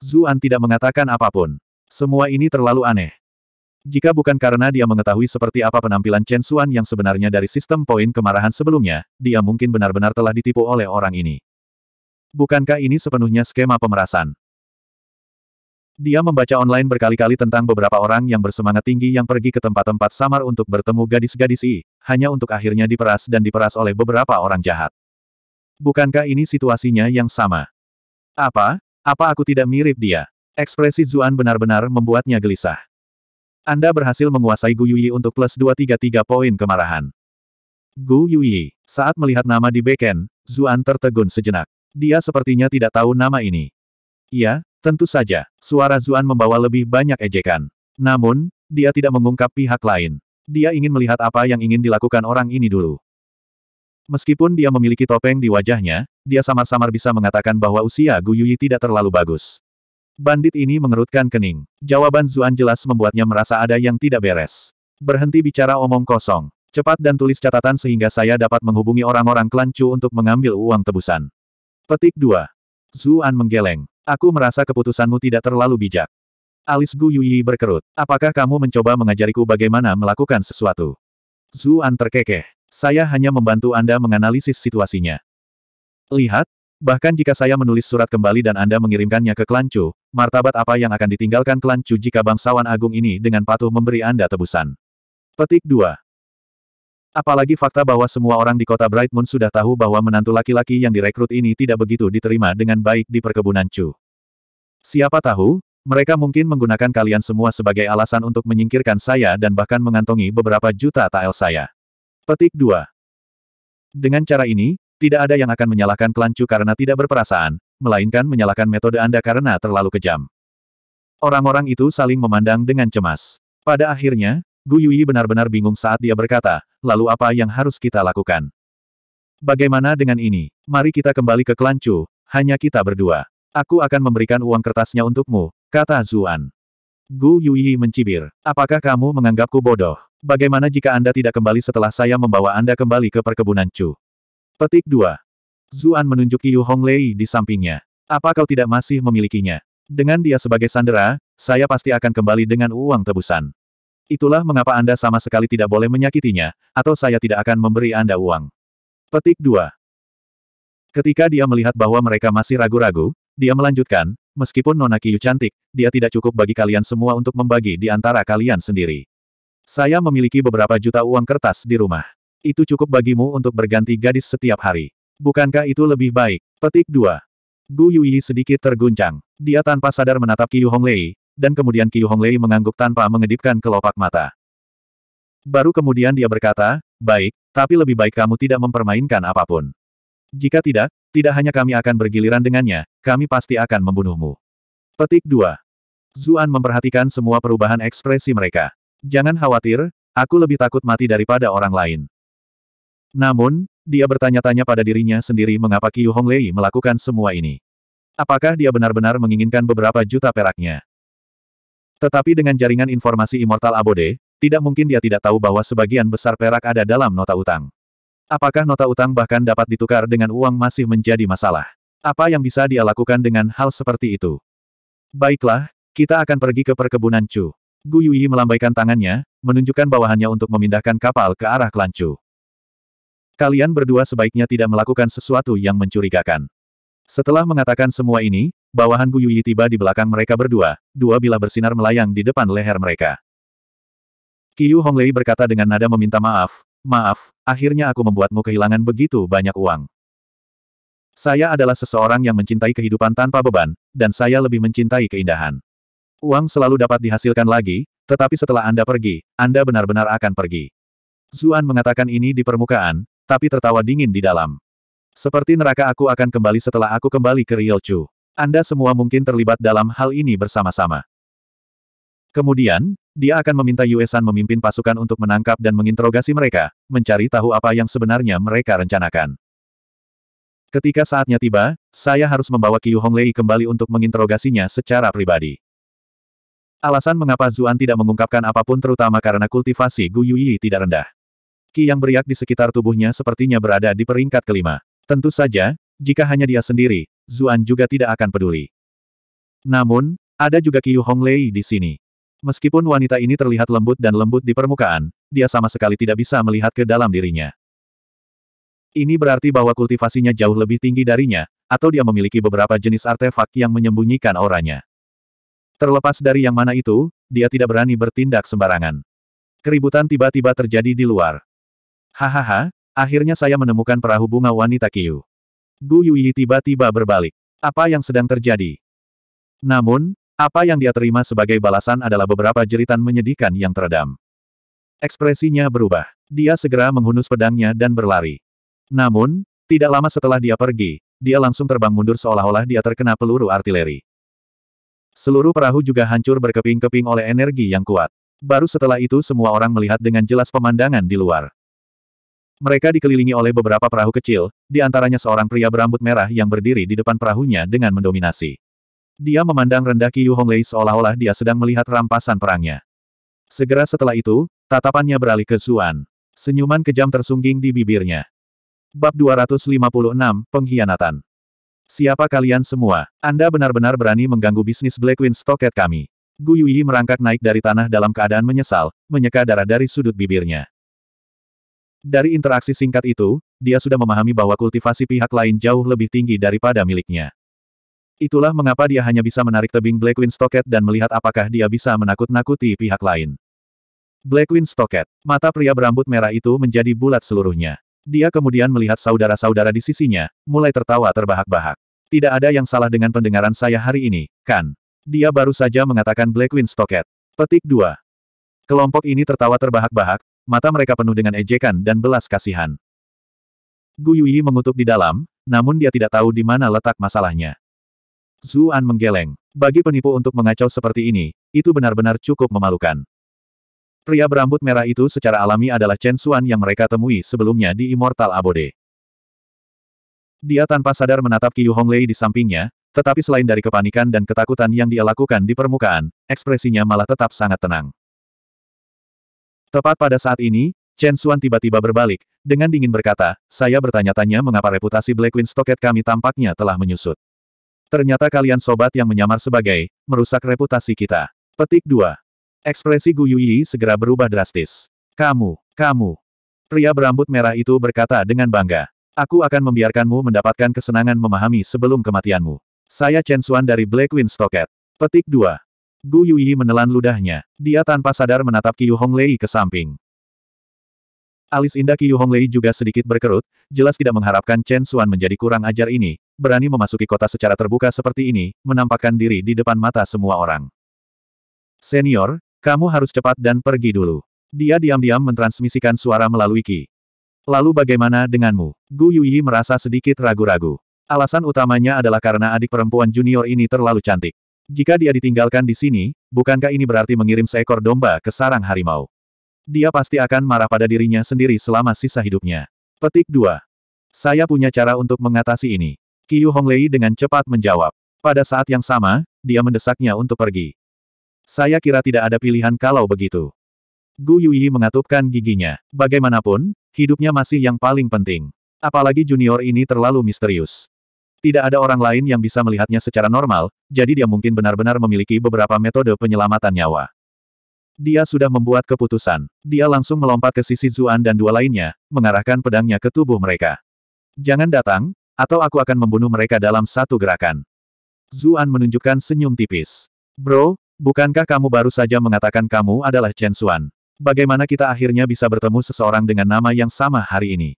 [SPEAKER 1] Zuan tidak mengatakan apapun. Semua ini terlalu aneh. Jika bukan karena dia mengetahui seperti apa penampilan Chen Xuan yang sebenarnya dari sistem poin kemarahan sebelumnya, dia mungkin benar-benar telah ditipu oleh orang ini. Bukankah ini sepenuhnya skema pemerasan? Dia membaca online berkali-kali tentang beberapa orang yang bersemangat tinggi yang pergi ke tempat-tempat samar untuk bertemu gadis-gadis I, hanya untuk akhirnya diperas dan diperas oleh beberapa orang jahat. Bukankah ini situasinya yang sama? Apa? Apa aku tidak mirip dia? Ekspresi Zuan benar-benar membuatnya gelisah. Anda berhasil menguasai Gu Yuyi untuk plus 233 poin kemarahan. Gu Yuyi, saat melihat nama di beken, Zuan tertegun sejenak. Dia sepertinya tidak tahu nama ini. Iya, tentu saja, suara Zuan membawa lebih banyak ejekan. Namun, dia tidak mengungkap pihak lain. Dia ingin melihat apa yang ingin dilakukan orang ini dulu. Meskipun dia memiliki topeng di wajahnya, dia samar-samar bisa mengatakan bahwa usia Gu Yuyi tidak terlalu bagus. Bandit ini mengerutkan kening. Jawaban Zuan jelas membuatnya merasa ada yang tidak beres. Berhenti bicara omong kosong. Cepat dan tulis catatan sehingga saya dapat menghubungi orang-orang klan Chu untuk mengambil uang tebusan. Petik 2. Zuan menggeleng. Aku merasa keputusanmu tidak terlalu bijak. Alis Gu Yuyi berkerut. Apakah kamu mencoba mengajariku bagaimana melakukan sesuatu? Zuan terkekeh. Saya hanya membantu Anda menganalisis situasinya. Lihat, Bahkan jika saya menulis surat kembali dan Anda mengirimkannya ke klan Chu, martabat apa yang akan ditinggalkan klan Chu jika bangsawan agung ini dengan patuh memberi Anda tebusan? Petik 2. Apalagi fakta bahwa semua orang di kota Bright Moon sudah tahu bahwa menantu laki-laki yang direkrut ini tidak begitu diterima dengan baik di perkebunan Chu. Siapa tahu, mereka mungkin menggunakan kalian semua sebagai alasan untuk menyingkirkan saya dan bahkan mengantongi beberapa juta tael saya. Petik 2. Dengan cara ini, tidak ada yang akan menyalahkan klan karena tidak berperasaan, melainkan menyalahkan metode Anda karena terlalu kejam. Orang-orang itu saling memandang dengan cemas. Pada akhirnya, Gu Yui benar-benar bingung saat dia berkata, lalu apa yang harus kita lakukan? Bagaimana dengan ini? Mari kita kembali ke klan hanya kita berdua. Aku akan memberikan uang kertasnya untukmu, kata Zuan. Gu Yui mencibir. Apakah kamu menganggapku bodoh? Bagaimana jika Anda tidak kembali setelah saya membawa Anda kembali ke perkebunan Chu? Petik 2. Zuan menunjuk Yu Honglei di sampingnya. Apa kau tidak masih memilikinya? Dengan dia sebagai sandera, saya pasti akan kembali dengan uang tebusan. Itulah mengapa Anda sama sekali tidak boleh menyakitinya, atau saya tidak akan memberi Anda uang. Petik 2. Ketika dia melihat bahwa mereka masih ragu-ragu, dia melanjutkan, meskipun Nona Kiyu cantik, dia tidak cukup bagi kalian semua untuk membagi di antara kalian sendiri. Saya memiliki beberapa juta uang kertas di rumah. Itu cukup bagimu untuk berganti gadis setiap hari. Bukankah itu lebih baik? Petik 2. Gu Yuyi sedikit terguncang. Dia tanpa sadar menatap Qiu Honglei, dan kemudian Qiu Honglei mengangguk tanpa mengedipkan kelopak mata. Baru kemudian dia berkata, baik, tapi lebih baik kamu tidak mempermainkan apapun. Jika tidak, tidak hanya kami akan bergiliran dengannya, kami pasti akan membunuhmu. Petik 2. Zuan memperhatikan semua perubahan ekspresi mereka. Jangan khawatir, aku lebih takut mati daripada orang lain. Namun, dia bertanya-tanya pada dirinya sendiri mengapa Qiu Honglei melakukan semua ini. Apakah dia benar-benar menginginkan beberapa juta peraknya? Tetapi dengan jaringan informasi Immortal Abode, tidak mungkin dia tidak tahu bahwa sebagian besar perak ada dalam nota utang. Apakah nota utang bahkan dapat ditukar dengan uang masih menjadi masalah? Apa yang bisa dia lakukan dengan hal seperti itu? Baiklah, kita akan pergi ke perkebunan Chu. Gu Yuyi melambaikan tangannya, menunjukkan bawahannya untuk memindahkan kapal ke arah Klan Chu. Kalian berdua sebaiknya tidak melakukan sesuatu yang mencurigakan. Setelah mengatakan semua ini, bawahan Bu Yuyi tiba di belakang mereka berdua, dua bilah bersinar melayang di depan leher mereka. Qiu Honglei berkata dengan nada meminta maaf, maaf, akhirnya aku membuatmu kehilangan begitu banyak uang. Saya adalah seseorang yang mencintai kehidupan tanpa beban, dan saya lebih mencintai keindahan. Uang selalu dapat dihasilkan lagi, tetapi setelah Anda pergi, Anda benar-benar akan pergi. Zuan mengatakan ini di permukaan, tapi tertawa dingin di dalam. Seperti neraka aku akan kembali setelah aku kembali ke Ryochu. Anda semua mungkin terlibat dalam hal ini bersama-sama. Kemudian, dia akan meminta Yuesan memimpin pasukan untuk menangkap dan menginterogasi mereka, mencari tahu apa yang sebenarnya mereka rencanakan. Ketika saatnya tiba, saya harus membawa Qiu Honglei kembali untuk menginterogasinya secara pribadi. Alasan mengapa Zuan tidak mengungkapkan apapun terutama karena kultivasi Gu Yuyi tidak rendah. Ki yang beriak di sekitar tubuhnya sepertinya berada di peringkat kelima. Tentu saja, jika hanya dia sendiri, Zuan juga tidak akan peduli. Namun, ada juga Qiu Honglei di sini. Meskipun wanita ini terlihat lembut dan lembut di permukaan, dia sama sekali tidak bisa melihat ke dalam dirinya. Ini berarti bahwa kultivasinya jauh lebih tinggi darinya, atau dia memiliki beberapa jenis artefak yang menyembunyikan auranya. Terlepas dari yang mana itu, dia tidak berani bertindak sembarangan. Keributan tiba-tiba terjadi di luar. Hahaha, akhirnya saya menemukan perahu bunga wanita Kiyu. Gu Yuyi tiba-tiba berbalik. Apa yang sedang terjadi? Namun, apa yang dia terima sebagai balasan adalah beberapa jeritan menyedihkan yang teredam. Ekspresinya berubah. Dia segera menghunus pedangnya dan berlari. Namun, tidak lama setelah dia pergi, dia langsung terbang mundur seolah-olah dia terkena peluru artileri. Seluruh perahu juga hancur berkeping-keping oleh energi yang kuat. Baru setelah itu semua orang melihat dengan jelas pemandangan di luar. Mereka dikelilingi oleh beberapa perahu kecil, di antaranya seorang pria berambut merah yang berdiri di depan perahunya dengan mendominasi. Dia memandang rendah Qiyu Honglei seolah-olah dia sedang melihat rampasan perangnya. Segera setelah itu, tatapannya beralih ke Zuan. Senyuman kejam tersungging di bibirnya. Bab 256, Pengkhianatan. Siapa kalian semua? Anda benar-benar berani mengganggu bisnis Black Queen Stocket kami. Gu Yui merangkak naik dari tanah dalam keadaan menyesal, menyeka darah dari sudut bibirnya. Dari interaksi singkat itu, dia sudah memahami bahwa kultivasi pihak lain jauh lebih tinggi daripada miliknya. Itulah mengapa dia hanya bisa menarik tebing Blackwing Stocket dan melihat apakah dia bisa menakut-nakuti pihak lain. Blackwing Stocket, mata pria berambut merah itu menjadi bulat seluruhnya. Dia kemudian melihat saudara-saudara di sisinya, mulai tertawa terbahak-bahak. Tidak ada yang salah dengan pendengaran saya hari ini, kan? Dia baru saja mengatakan Blackwing Stocket. Petik 2. Kelompok ini tertawa terbahak-bahak, mata mereka penuh dengan ejekan dan belas kasihan. Gu Yuyi mengutuk di dalam, namun dia tidak tahu di mana letak masalahnya. Zuan menggeleng. Bagi penipu untuk mengacau seperti ini, itu benar-benar cukup memalukan. Pria berambut merah itu secara alami adalah Chen Xuan yang mereka temui sebelumnya di Immortal Abode. Dia tanpa sadar menatap Qiu Honglei di sampingnya, tetapi selain dari kepanikan dan ketakutan yang dia lakukan di permukaan, ekspresinya malah tetap sangat tenang. Tepat pada saat ini, Chen Xuan tiba-tiba berbalik, dengan dingin berkata, saya bertanya-tanya mengapa reputasi Black Queen Stocket kami tampaknya telah menyusut. Ternyata kalian sobat yang menyamar sebagai, merusak reputasi kita. Petik 2. Ekspresi Gu Yuyi segera berubah drastis. Kamu, kamu. Pria berambut merah itu berkata dengan bangga. Aku akan membiarkanmu mendapatkan kesenangan memahami sebelum kematianmu. Saya Chen Xuan dari Black Queen Stocket. Petik 2. Gu Yuyi menelan ludahnya. Dia tanpa sadar menatap Qiu Honglei ke samping. Alis indah Qiu Honglei juga sedikit berkerut, jelas tidak mengharapkan Chen Xuan menjadi kurang ajar ini, berani memasuki kota secara terbuka seperti ini, menampakkan diri di depan mata semua orang. Senior, kamu harus cepat dan pergi dulu. Dia diam-diam mentransmisikan suara melalui Qi. Lalu bagaimana denganmu? Gu Yuyi merasa sedikit ragu-ragu. Alasan utamanya adalah karena adik perempuan junior ini terlalu cantik. Jika dia ditinggalkan di sini, bukankah ini berarti mengirim seekor domba ke sarang harimau? Dia pasti akan marah pada dirinya sendiri selama sisa hidupnya. Petik 2. Saya punya cara untuk mengatasi ini. Qiu Honglei dengan cepat menjawab. Pada saat yang sama, dia mendesaknya untuk pergi. Saya kira tidak ada pilihan kalau begitu. Gu Yuyi mengatupkan giginya. Bagaimanapun, hidupnya masih yang paling penting. Apalagi junior ini terlalu misterius. Tidak ada orang lain yang bisa melihatnya secara normal, jadi dia mungkin benar-benar memiliki beberapa metode penyelamatan nyawa. Dia sudah membuat keputusan. Dia langsung melompat ke sisi Zuan dan dua lainnya, mengarahkan pedangnya ke tubuh mereka. Jangan datang, atau aku akan membunuh mereka dalam satu gerakan. Zuan menunjukkan senyum tipis. Bro, bukankah kamu baru saja mengatakan kamu adalah Chen Xuan? Bagaimana kita akhirnya bisa bertemu seseorang dengan nama yang sama hari ini?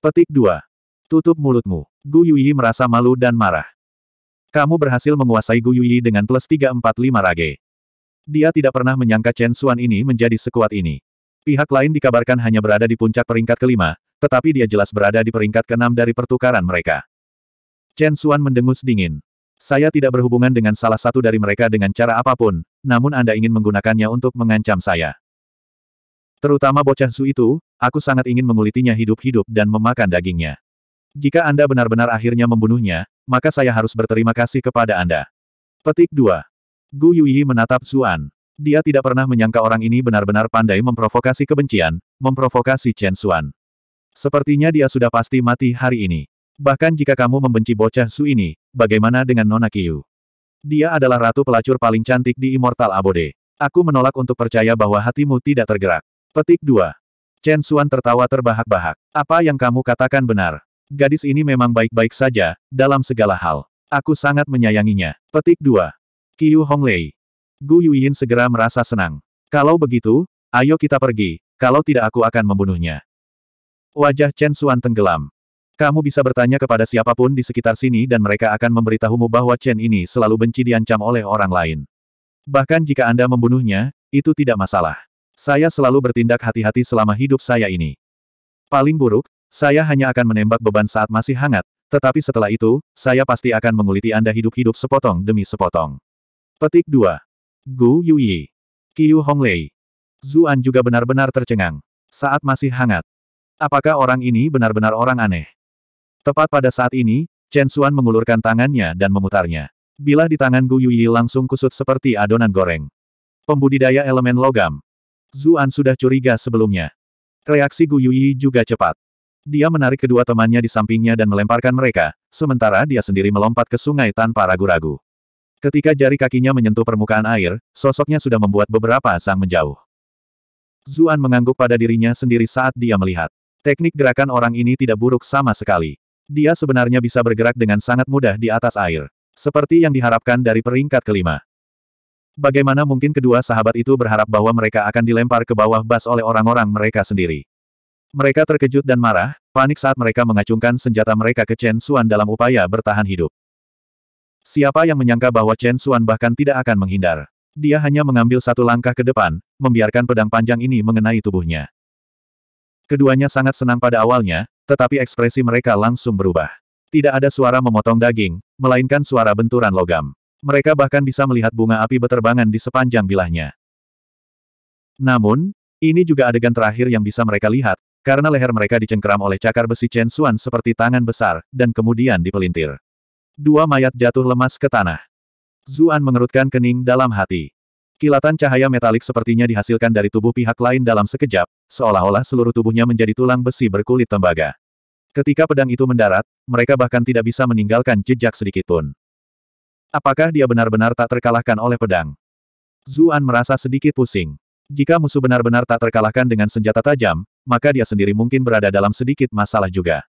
[SPEAKER 1] Petik 2. Tutup mulutmu. Gu Yuyi merasa malu dan marah. Kamu berhasil menguasai Gu Yuyi dengan plus 345 rage. Dia tidak pernah menyangka Chen Xuan ini menjadi sekuat ini. Pihak lain dikabarkan hanya berada di puncak peringkat kelima, tetapi dia jelas berada di peringkat keenam dari pertukaran mereka. Chen Xuan mendengus dingin. Saya tidak berhubungan dengan salah satu dari mereka dengan cara apapun, namun Anda ingin menggunakannya untuk mengancam saya. Terutama bocah Su itu, aku sangat ingin mengulitinya hidup-hidup dan memakan dagingnya. Jika Anda benar-benar akhirnya membunuhnya, maka saya harus berterima kasih kepada Anda. Petik 2. Gu Yuyi menatap Zuan. Dia tidak pernah menyangka orang ini benar-benar pandai memprovokasi kebencian, memprovokasi Chen Xuan. Sepertinya dia sudah pasti mati hari ini. Bahkan jika kamu membenci bocah Su ini, bagaimana dengan Nona Qiyu? Dia adalah ratu pelacur paling cantik di Immortal Abode. Aku menolak untuk percaya bahwa hatimu tidak tergerak. Petik 2. Chen Xuan tertawa terbahak-bahak. Apa yang kamu katakan benar? Gadis ini memang baik-baik saja, dalam segala hal. Aku sangat menyayanginya. Petik 2. Qiu Honglei. Gu Yuyin segera merasa senang. Kalau begitu, ayo kita pergi, kalau tidak aku akan membunuhnya. Wajah Chen Suan tenggelam. Kamu bisa bertanya kepada siapapun di sekitar sini dan mereka akan memberitahumu bahwa Chen ini selalu benci diancam oleh orang lain. Bahkan jika Anda membunuhnya, itu tidak masalah. Saya selalu bertindak hati-hati selama hidup saya ini. Paling buruk, saya hanya akan menembak beban saat masih hangat, tetapi setelah itu, saya pasti akan menguliti Anda hidup-hidup sepotong demi sepotong. Petik 2. Gu Yuyi. Qiu Honglei. Zuan juga benar-benar tercengang. Saat masih hangat. Apakah orang ini benar-benar orang aneh? Tepat pada saat ini, Chen Xuan mengulurkan tangannya dan memutarnya. Bila di tangan Gu Yuyi langsung kusut seperti adonan goreng. Pembudidaya elemen logam. Zuan sudah curiga sebelumnya. Reaksi Gu Yuyi juga cepat. Dia menarik kedua temannya di sampingnya dan melemparkan mereka, sementara dia sendiri melompat ke sungai tanpa ragu-ragu. Ketika jari kakinya menyentuh permukaan air, sosoknya sudah membuat beberapa sang menjauh. Zuan mengangguk pada dirinya sendiri saat dia melihat. Teknik gerakan orang ini tidak buruk sama sekali. Dia sebenarnya bisa bergerak dengan sangat mudah di atas air. Seperti yang diharapkan dari peringkat kelima. Bagaimana mungkin kedua sahabat itu berharap bahwa mereka akan dilempar ke bawah bas oleh orang-orang mereka sendiri? Mereka terkejut dan marah, panik saat mereka mengacungkan senjata mereka ke Chen Xuan dalam upaya bertahan hidup. Siapa yang menyangka bahwa Chen Xuan bahkan tidak akan menghindar. Dia hanya mengambil satu langkah ke depan, membiarkan pedang panjang ini mengenai tubuhnya. Keduanya sangat senang pada awalnya, tetapi ekspresi mereka langsung berubah. Tidak ada suara memotong daging, melainkan suara benturan logam. Mereka bahkan bisa melihat bunga api beterbangan di sepanjang bilahnya. Namun, ini juga adegan terakhir yang bisa mereka lihat, karena leher mereka dicengkeram oleh cakar besi Chen Xuan seperti tangan besar, dan kemudian dipelintir. Dua mayat jatuh lemas ke tanah. Zuan mengerutkan kening dalam hati. Kilatan cahaya metalik sepertinya dihasilkan dari tubuh pihak lain dalam sekejap, seolah-olah seluruh tubuhnya menjadi tulang besi berkulit tembaga. Ketika pedang itu mendarat, mereka bahkan tidak bisa meninggalkan jejak sedikitpun. Apakah dia benar-benar tak terkalahkan oleh pedang? Zuan merasa sedikit pusing. Jika musuh benar-benar tak terkalahkan dengan senjata tajam, maka dia sendiri mungkin berada dalam sedikit masalah juga.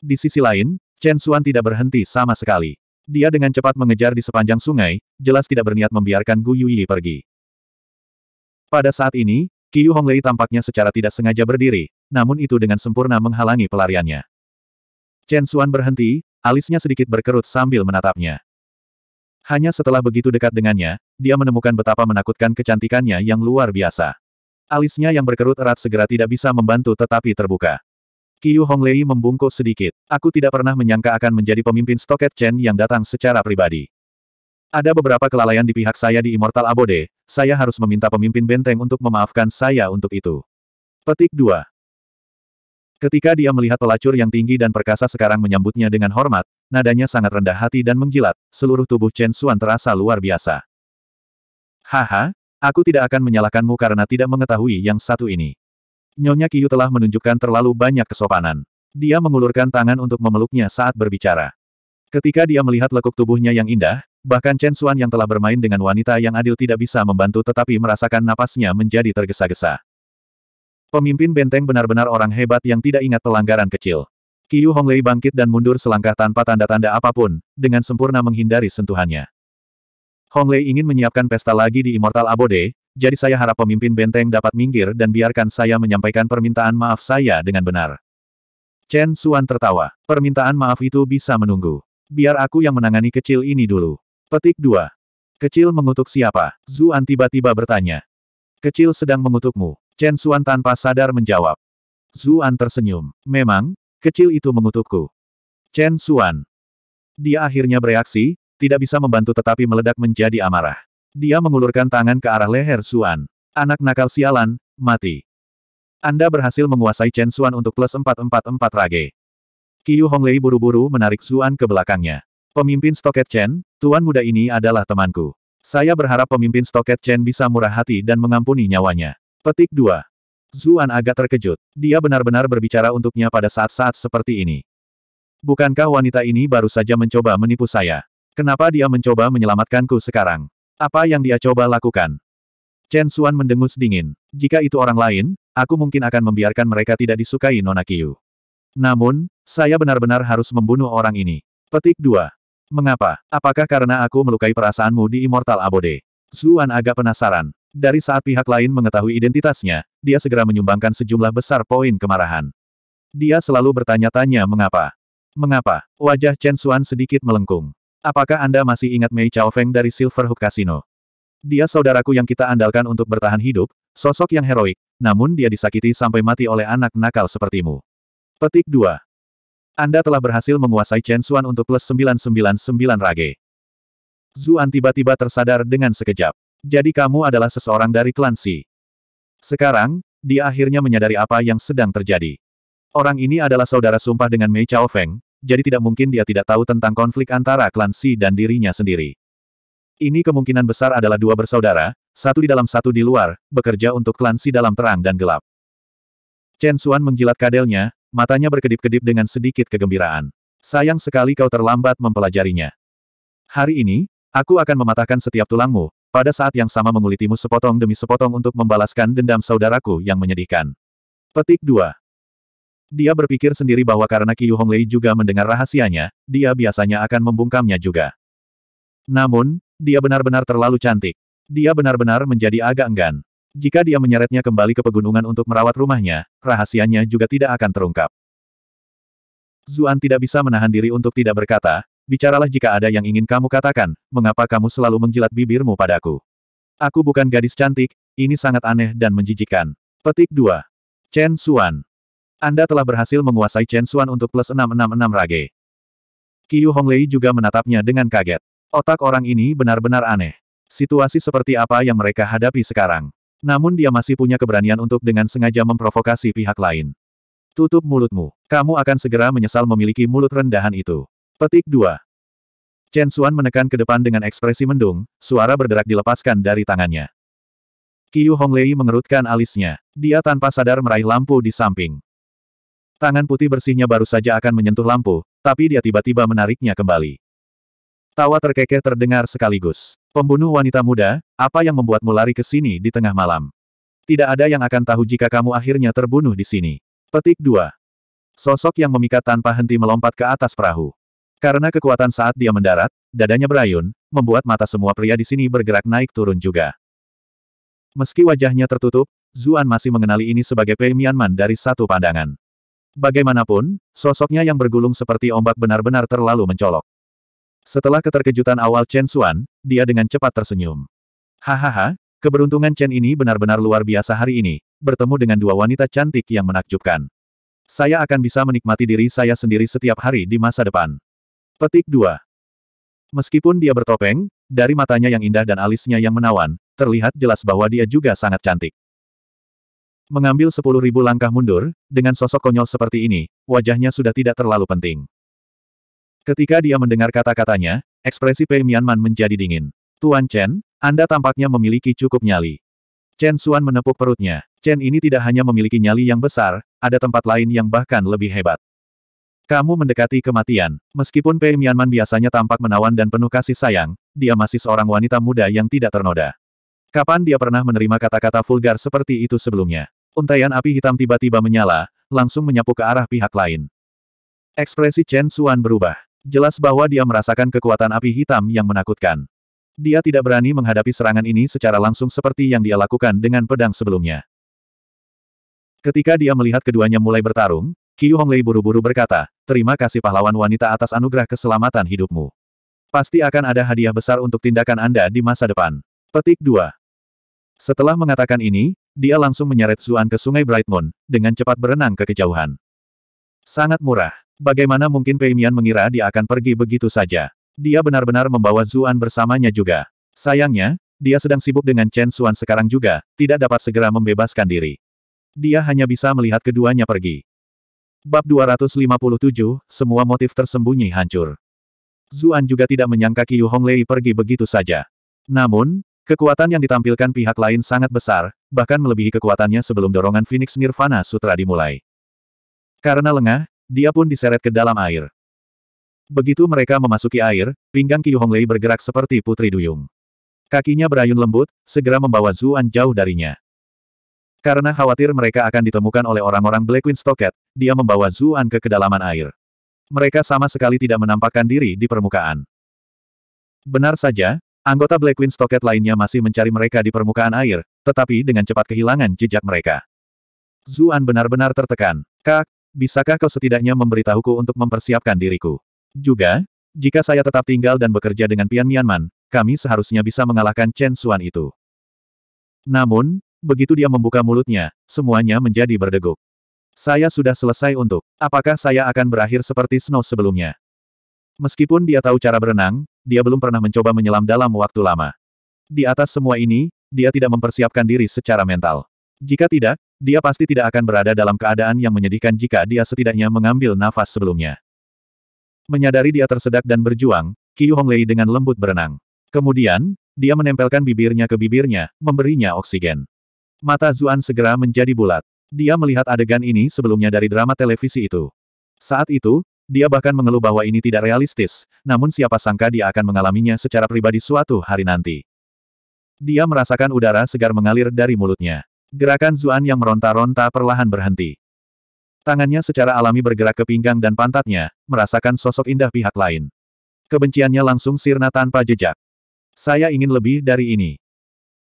[SPEAKER 1] Di sisi lain, Chen Xuan tidak berhenti sama sekali. Dia dengan cepat mengejar di sepanjang sungai, jelas tidak berniat membiarkan Gu Yuyi pergi. Pada saat ini, Qiu Honglei tampaknya secara tidak sengaja berdiri, namun itu dengan sempurna menghalangi pelariannya. Chen Xuan berhenti, alisnya sedikit berkerut sambil menatapnya. Hanya setelah begitu dekat dengannya, dia menemukan betapa menakutkan kecantikannya yang luar biasa. Alisnya yang berkerut erat segera tidak bisa membantu tetapi terbuka. Qiu Honglei membungkuk sedikit. Aku tidak pernah menyangka akan menjadi pemimpin Stoket Chen yang datang secara pribadi. Ada beberapa kelalaian di pihak saya di Immortal Abode, saya harus meminta pemimpin benteng untuk memaafkan saya untuk itu. Petik 2. Ketika dia melihat pelacur yang tinggi dan perkasa sekarang menyambutnya dengan hormat, nadanya sangat rendah hati dan menjilat, seluruh tubuh Chen Xuan terasa luar biasa. Haha, Aku tidak akan menyalahkanmu karena tidak mengetahui yang satu ini. Nyonya Kiyu telah menunjukkan terlalu banyak kesopanan. Dia mengulurkan tangan untuk memeluknya saat berbicara. Ketika dia melihat lekuk tubuhnya yang indah, bahkan Chen Xuan yang telah bermain dengan wanita yang adil tidak bisa membantu tetapi merasakan napasnya menjadi tergesa-gesa. Pemimpin benteng benar-benar orang hebat yang tidak ingat pelanggaran kecil. Kiyu Honglei bangkit dan mundur selangkah tanpa tanda-tanda apapun, dengan sempurna menghindari sentuhannya. Hong Lei ingin menyiapkan pesta lagi di Immortal Abode, jadi saya harap pemimpin benteng dapat minggir dan biarkan saya menyampaikan permintaan maaf saya dengan benar. Chen Suan tertawa. Permintaan maaf itu bisa menunggu. Biar aku yang menangani kecil ini dulu. Petik 2. Kecil mengutuk siapa? Zuan tiba-tiba bertanya. Kecil sedang mengutukmu. Chen Suan tanpa sadar menjawab. Zuan tersenyum. Memang, kecil itu mengutukku. Chen Suan. Dia akhirnya bereaksi, tidak bisa membantu tetapi meledak menjadi amarah. Dia mengulurkan tangan ke arah leher Xuan. Anak nakal sialan, mati. Anda berhasil menguasai Chen Xuan untuk plus 444 rage. Qiu Honglei buru-buru menarik Xuan ke belakangnya. Pemimpin Stoket Chen, tuan muda ini adalah temanku. Saya berharap pemimpin Stoket Chen bisa murah hati dan mengampuni nyawanya. Petik 2. Zuan agak terkejut. Dia benar-benar berbicara untuknya pada saat-saat seperti ini. Bukankah wanita ini baru saja mencoba menipu saya? Kenapa dia mencoba menyelamatkanku sekarang? Apa yang dia coba lakukan? Chen Xuan mendengus dingin. Jika itu orang lain, aku mungkin akan membiarkan mereka tidak disukai Nona Qiu. Namun, saya benar-benar harus membunuh orang ini. Petik 2. Mengapa? Apakah karena aku melukai perasaanmu di Immortal Abode? Zuan agak penasaran. Dari saat pihak lain mengetahui identitasnya, dia segera menyumbangkan sejumlah besar poin kemarahan. Dia selalu bertanya-tanya mengapa. Mengapa? Wajah Chen Xuan sedikit melengkung. Apakah Anda masih ingat Mei Chao Feng dari Silver Hook Casino? Dia saudaraku yang kita andalkan untuk bertahan hidup, sosok yang heroik, namun dia disakiti sampai mati oleh anak nakal sepertimu. Petik 2. Anda telah berhasil menguasai Chen Xuan untuk plus 999 rage. Zuan tiba-tiba tersadar dengan sekejap. Jadi kamu adalah seseorang dari klan Si. Sekarang, dia akhirnya menyadari apa yang sedang terjadi. Orang ini adalah saudara sumpah dengan Mei Chao Feng, jadi tidak mungkin dia tidak tahu tentang konflik antara klan Si dan dirinya sendiri. Ini kemungkinan besar adalah dua bersaudara, satu di dalam satu di luar, bekerja untuk klan Si dalam terang dan gelap. Chen Xuan menjilat kadelnya, matanya berkedip-kedip dengan sedikit kegembiraan. Sayang sekali kau terlambat mempelajarinya. Hari ini, aku akan mematahkan setiap tulangmu, pada saat yang sama mengulitimu sepotong demi sepotong untuk membalaskan dendam saudaraku yang menyedihkan. Petik 2. Dia berpikir sendiri bahwa karena Qiu Honglei juga mendengar rahasianya, dia biasanya akan membungkamnya juga. Namun, dia benar-benar terlalu cantik. Dia benar-benar menjadi agak enggan. Jika dia menyeretnya kembali ke pegunungan untuk merawat rumahnya, rahasianya juga tidak akan terungkap. Zuan tidak bisa menahan diri untuk tidak berkata, bicaralah jika ada yang ingin kamu katakan, mengapa kamu selalu menjilat bibirmu padaku. Aku bukan gadis cantik, ini sangat aneh dan menjijikan. Petik 2. Chen Xuan anda telah berhasil menguasai Chen Xuan untuk plus 666 rage. Qiu Honglei juga menatapnya dengan kaget. Otak orang ini benar-benar aneh. Situasi seperti apa yang mereka hadapi sekarang. Namun dia masih punya keberanian untuk dengan sengaja memprovokasi pihak lain. Tutup mulutmu. Kamu akan segera menyesal memiliki mulut rendahan itu. Petik 2. Chen Xuan menekan ke depan dengan ekspresi mendung, suara berderak dilepaskan dari tangannya. Qiu Honglei mengerutkan alisnya. Dia tanpa sadar meraih lampu di samping. Tangan putih bersihnya baru saja akan menyentuh lampu, tapi dia tiba-tiba menariknya kembali. Tawa terkekeh terdengar sekaligus. Pembunuh wanita muda, apa yang membuatmu lari ke sini di tengah malam? Tidak ada yang akan tahu jika kamu akhirnya terbunuh di sini. Petik 2. Sosok yang memikat tanpa henti melompat ke atas perahu. Karena kekuatan saat dia mendarat, dadanya berayun, membuat mata semua pria di sini bergerak naik turun juga. Meski wajahnya tertutup, Zuan masih mengenali ini sebagai Pei Mianman dari satu pandangan. Bagaimanapun, sosoknya yang bergulung seperti ombak benar-benar terlalu mencolok. Setelah keterkejutan awal Chen Xuan, dia dengan cepat tersenyum. Hahaha, keberuntungan Chen ini benar-benar luar biasa hari ini, bertemu dengan dua wanita cantik yang menakjubkan. Saya akan bisa menikmati diri saya sendiri setiap hari di masa depan. Petik 2. Meskipun dia bertopeng, dari matanya yang indah dan alisnya yang menawan, terlihat jelas bahwa dia juga sangat cantik. Mengambil sepuluh ribu langkah mundur, dengan sosok konyol seperti ini, wajahnya sudah tidak terlalu penting. Ketika dia mendengar kata-katanya, ekspresi Pei Mianman menjadi dingin. Tuan Chen, Anda tampaknya memiliki cukup nyali. Chen Xuan menepuk perutnya. Chen ini tidak hanya memiliki nyali yang besar, ada tempat lain yang bahkan lebih hebat. Kamu mendekati kematian. Meskipun Pei Mianman biasanya tampak menawan dan penuh kasih sayang, dia masih seorang wanita muda yang tidak ternoda. Kapan dia pernah menerima kata-kata vulgar seperti itu sebelumnya? Untaian api hitam tiba-tiba menyala, langsung menyapu ke arah pihak lain. Ekspresi Chen Xuan berubah. Jelas bahwa dia merasakan kekuatan api hitam yang menakutkan. Dia tidak berani menghadapi serangan ini secara langsung seperti yang dia lakukan dengan pedang sebelumnya. Ketika dia melihat keduanya mulai bertarung, Qiu Honglei buru-buru berkata, terima kasih pahlawan wanita atas anugerah keselamatan hidupmu. Pasti akan ada hadiah besar untuk tindakan Anda di masa depan. Petik 2. Setelah mengatakan ini, dia langsung menyeret Zuan ke sungai Bright Moon, dengan cepat berenang ke kejauhan. Sangat murah. Bagaimana mungkin Peimian mengira dia akan pergi begitu saja? Dia benar-benar membawa Zuan bersamanya juga. Sayangnya, dia sedang sibuk dengan Chen Zuan sekarang juga, tidak dapat segera membebaskan diri. Dia hanya bisa melihat keduanya pergi. Bab 257, semua motif tersembunyi hancur. Zuan juga tidak menyangka Qiu Honglei pergi begitu saja. Namun, Kekuatan yang ditampilkan pihak lain sangat besar, bahkan melebihi kekuatannya sebelum dorongan Phoenix Nirvana Sutra dimulai. Karena lengah, dia pun diseret ke dalam air. Begitu mereka memasuki air, pinggang Qiu Honglei bergerak seperti putri duyung. Kakinya berayun lembut, segera membawa Zuan jauh darinya. Karena khawatir mereka akan ditemukan oleh orang-orang Black Queen Stocket, dia membawa Zuan ke kedalaman air. Mereka sama sekali tidak menampakkan diri di permukaan. Benar saja, Anggota Black Queen Stocket lainnya masih mencari mereka di permukaan air, tetapi dengan cepat kehilangan jejak mereka. Zuan benar-benar tertekan. Kak, bisakah kau setidaknya memberitahuku untuk mempersiapkan diriku? Juga, jika saya tetap tinggal dan bekerja dengan Pian Mianman, kami seharusnya bisa mengalahkan Chen Xuan itu. Namun, begitu dia membuka mulutnya, semuanya menjadi berdeguk. Saya sudah selesai untuk, apakah saya akan berakhir seperti Snow sebelumnya? Meskipun dia tahu cara berenang, dia belum pernah mencoba menyelam dalam waktu lama. Di atas semua ini, dia tidak mempersiapkan diri secara mental. Jika tidak, dia pasti tidak akan berada dalam keadaan yang menyedihkan jika dia setidaknya mengambil nafas sebelumnya. Menyadari dia tersedak dan berjuang, Qiu Honglei dengan lembut berenang. Kemudian, dia menempelkan bibirnya ke bibirnya, memberinya oksigen. Mata Zuan segera menjadi bulat. Dia melihat adegan ini sebelumnya dari drama televisi itu. Saat itu, dia bahkan mengeluh bahwa ini tidak realistis, namun siapa sangka dia akan mengalaminya secara pribadi suatu hari nanti. Dia merasakan udara segar mengalir dari mulutnya. Gerakan Zuan yang meronta-ronta perlahan berhenti. Tangannya secara alami bergerak ke pinggang dan pantatnya, merasakan sosok indah pihak lain. Kebenciannya langsung sirna tanpa jejak. Saya ingin lebih dari ini.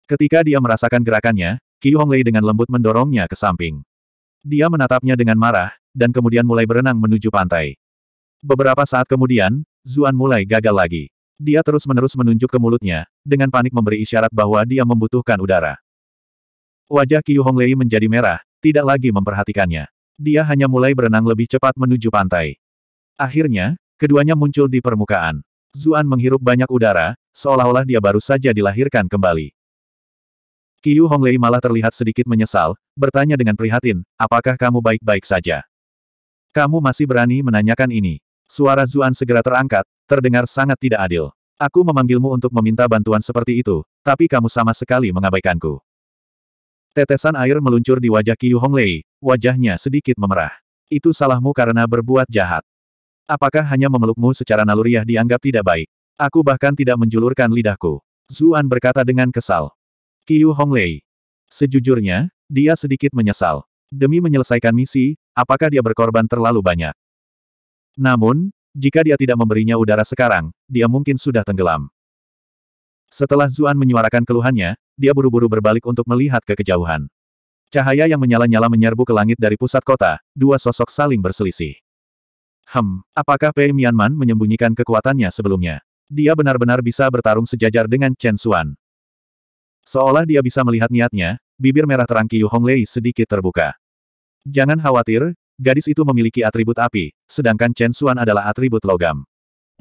[SPEAKER 1] Ketika dia merasakan gerakannya, Qiu Honglei dengan lembut mendorongnya ke samping. Dia menatapnya dengan marah, dan kemudian mulai berenang menuju pantai. Beberapa saat kemudian, Zuan mulai gagal lagi. Dia terus-menerus menunjuk ke mulutnya, dengan panik memberi isyarat bahwa dia membutuhkan udara. Wajah Qiu Honglei menjadi merah, tidak lagi memperhatikannya. Dia hanya mulai berenang lebih cepat menuju pantai. Akhirnya, keduanya muncul di permukaan. Zuan menghirup banyak udara, seolah-olah dia baru saja dilahirkan kembali. Qiu Honglei malah terlihat sedikit menyesal, bertanya dengan prihatin, apakah kamu baik-baik saja? Kamu masih berani menanyakan ini? Suara Zuan segera terangkat, terdengar sangat tidak adil. Aku memanggilmu untuk meminta bantuan seperti itu, tapi kamu sama sekali mengabaikanku. Tetesan air meluncur di wajah Qiu Honglei, wajahnya sedikit memerah. Itu salahmu karena berbuat jahat. Apakah hanya memelukmu secara naluriah dianggap tidak baik? Aku bahkan tidak menjulurkan lidahku. Zuan berkata dengan kesal. Qiu Honglei. Sejujurnya, dia sedikit menyesal. Demi menyelesaikan misi, apakah dia berkorban terlalu banyak? Namun, jika dia tidak memberinya udara sekarang, dia mungkin sudah tenggelam. Setelah Zuan menyuarakan keluhannya, dia buru-buru berbalik untuk melihat ke kejauhan. Cahaya yang menyala-nyala menyerbu ke langit dari pusat kota, dua sosok saling berselisih. Hem, apakah Pei Mianman menyembunyikan kekuatannya sebelumnya? Dia benar-benar bisa bertarung sejajar dengan Chen Xuan. Seolah dia bisa melihat niatnya, bibir merah terang Qiu Honglei sedikit terbuka. Jangan khawatir, Gadis itu memiliki atribut api, sedangkan Chen Xuan adalah atribut logam.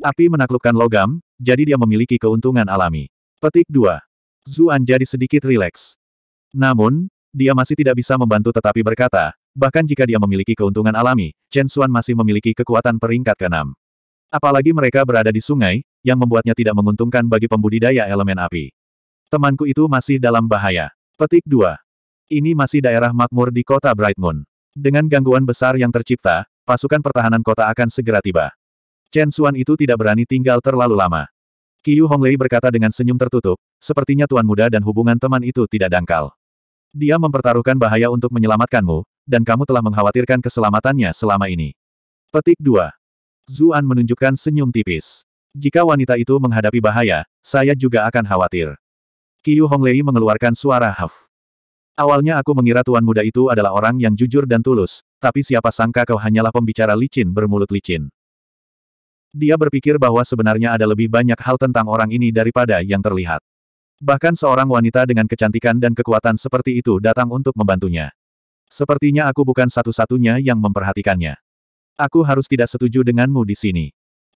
[SPEAKER 1] Api menaklukkan logam, jadi dia memiliki keuntungan alami. Petik 2. Zuan jadi sedikit rileks. Namun, dia masih tidak bisa membantu tetapi berkata, bahkan jika dia memiliki keuntungan alami, Chen Xuan masih memiliki kekuatan peringkat keenam. Apalagi mereka berada di sungai, yang membuatnya tidak menguntungkan bagi pembudidaya elemen api. Temanku itu masih dalam bahaya. Petik 2. Ini masih daerah makmur di kota Bright Moon. Dengan gangguan besar yang tercipta, pasukan pertahanan kota akan segera tiba. Chen Xuan itu tidak berani tinggal terlalu lama. Qiu Honglei berkata dengan senyum tertutup, sepertinya tuan muda dan hubungan teman itu tidak dangkal. Dia mempertaruhkan bahaya untuk menyelamatkanmu, dan kamu telah mengkhawatirkan keselamatannya selama ini. Petik 2. Zuan menunjukkan senyum tipis. Jika wanita itu menghadapi bahaya, saya juga akan khawatir. Qiu Honglei mengeluarkan suara haf. Awalnya aku mengira tuan muda itu adalah orang yang jujur dan tulus, tapi siapa sangka kau hanyalah pembicara licin bermulut licin. Dia berpikir bahwa sebenarnya ada lebih banyak hal tentang orang ini daripada yang terlihat. Bahkan seorang wanita dengan kecantikan dan kekuatan seperti itu datang untuk membantunya. Sepertinya aku bukan satu-satunya yang memperhatikannya. Aku harus tidak setuju denganmu di sini.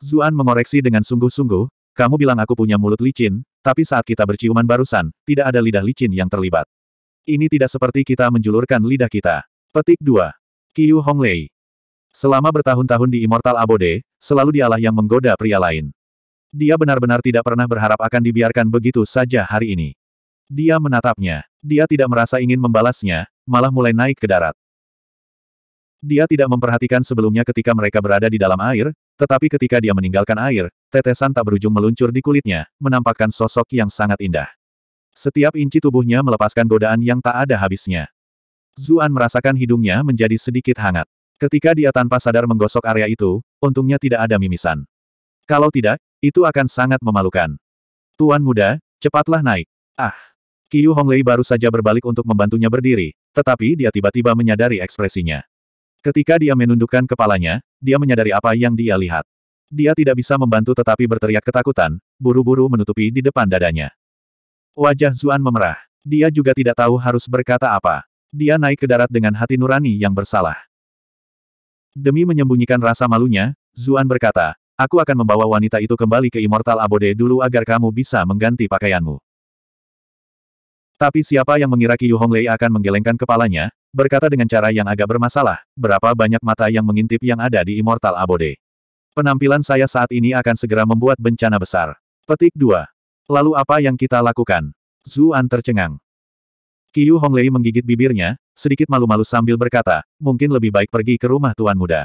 [SPEAKER 1] Zuan mengoreksi dengan sungguh-sungguh, kamu bilang aku punya mulut licin, tapi saat kita berciuman barusan, tidak ada lidah licin yang terlibat. Ini tidak seperti kita menjulurkan lidah kita. Petik 2. Qiu Honglei. Selama bertahun-tahun di Immortal Abode, selalu dialah yang menggoda pria lain. Dia benar-benar tidak pernah berharap akan dibiarkan begitu saja hari ini. Dia menatapnya. Dia tidak merasa ingin membalasnya, malah mulai naik ke darat. Dia tidak memperhatikan sebelumnya ketika mereka berada di dalam air, tetapi ketika dia meninggalkan air, tetesan tak berujung meluncur di kulitnya, menampakkan sosok yang sangat indah. Setiap inci tubuhnya melepaskan godaan yang tak ada habisnya. Zuan merasakan hidungnya menjadi sedikit hangat. Ketika dia tanpa sadar menggosok area itu, untungnya tidak ada mimisan. Kalau tidak, itu akan sangat memalukan. Tuan muda, cepatlah naik. Ah! Qiu Honglei baru saja berbalik untuk membantunya berdiri, tetapi dia tiba-tiba menyadari ekspresinya. Ketika dia menundukkan kepalanya, dia menyadari apa yang dia lihat. Dia tidak bisa membantu tetapi berteriak ketakutan, buru-buru menutupi di depan dadanya. Wajah Zuan memerah. Dia juga tidak tahu harus berkata apa. Dia naik ke darat dengan hati nurani yang bersalah. Demi menyembunyikan rasa malunya, Zuan berkata, Aku akan membawa wanita itu kembali ke Immortal Abode dulu agar kamu bisa mengganti pakaianmu. Tapi siapa yang mengira Yu Honglei akan menggelengkan kepalanya, berkata dengan cara yang agak bermasalah, berapa banyak mata yang mengintip yang ada di Immortal Abode. Penampilan saya saat ini akan segera membuat bencana besar. Petik 2. Lalu apa yang kita lakukan? Zuan tercengang. Qiu Honglei menggigit bibirnya, sedikit malu-malu sambil berkata, mungkin lebih baik pergi ke rumah tuan muda.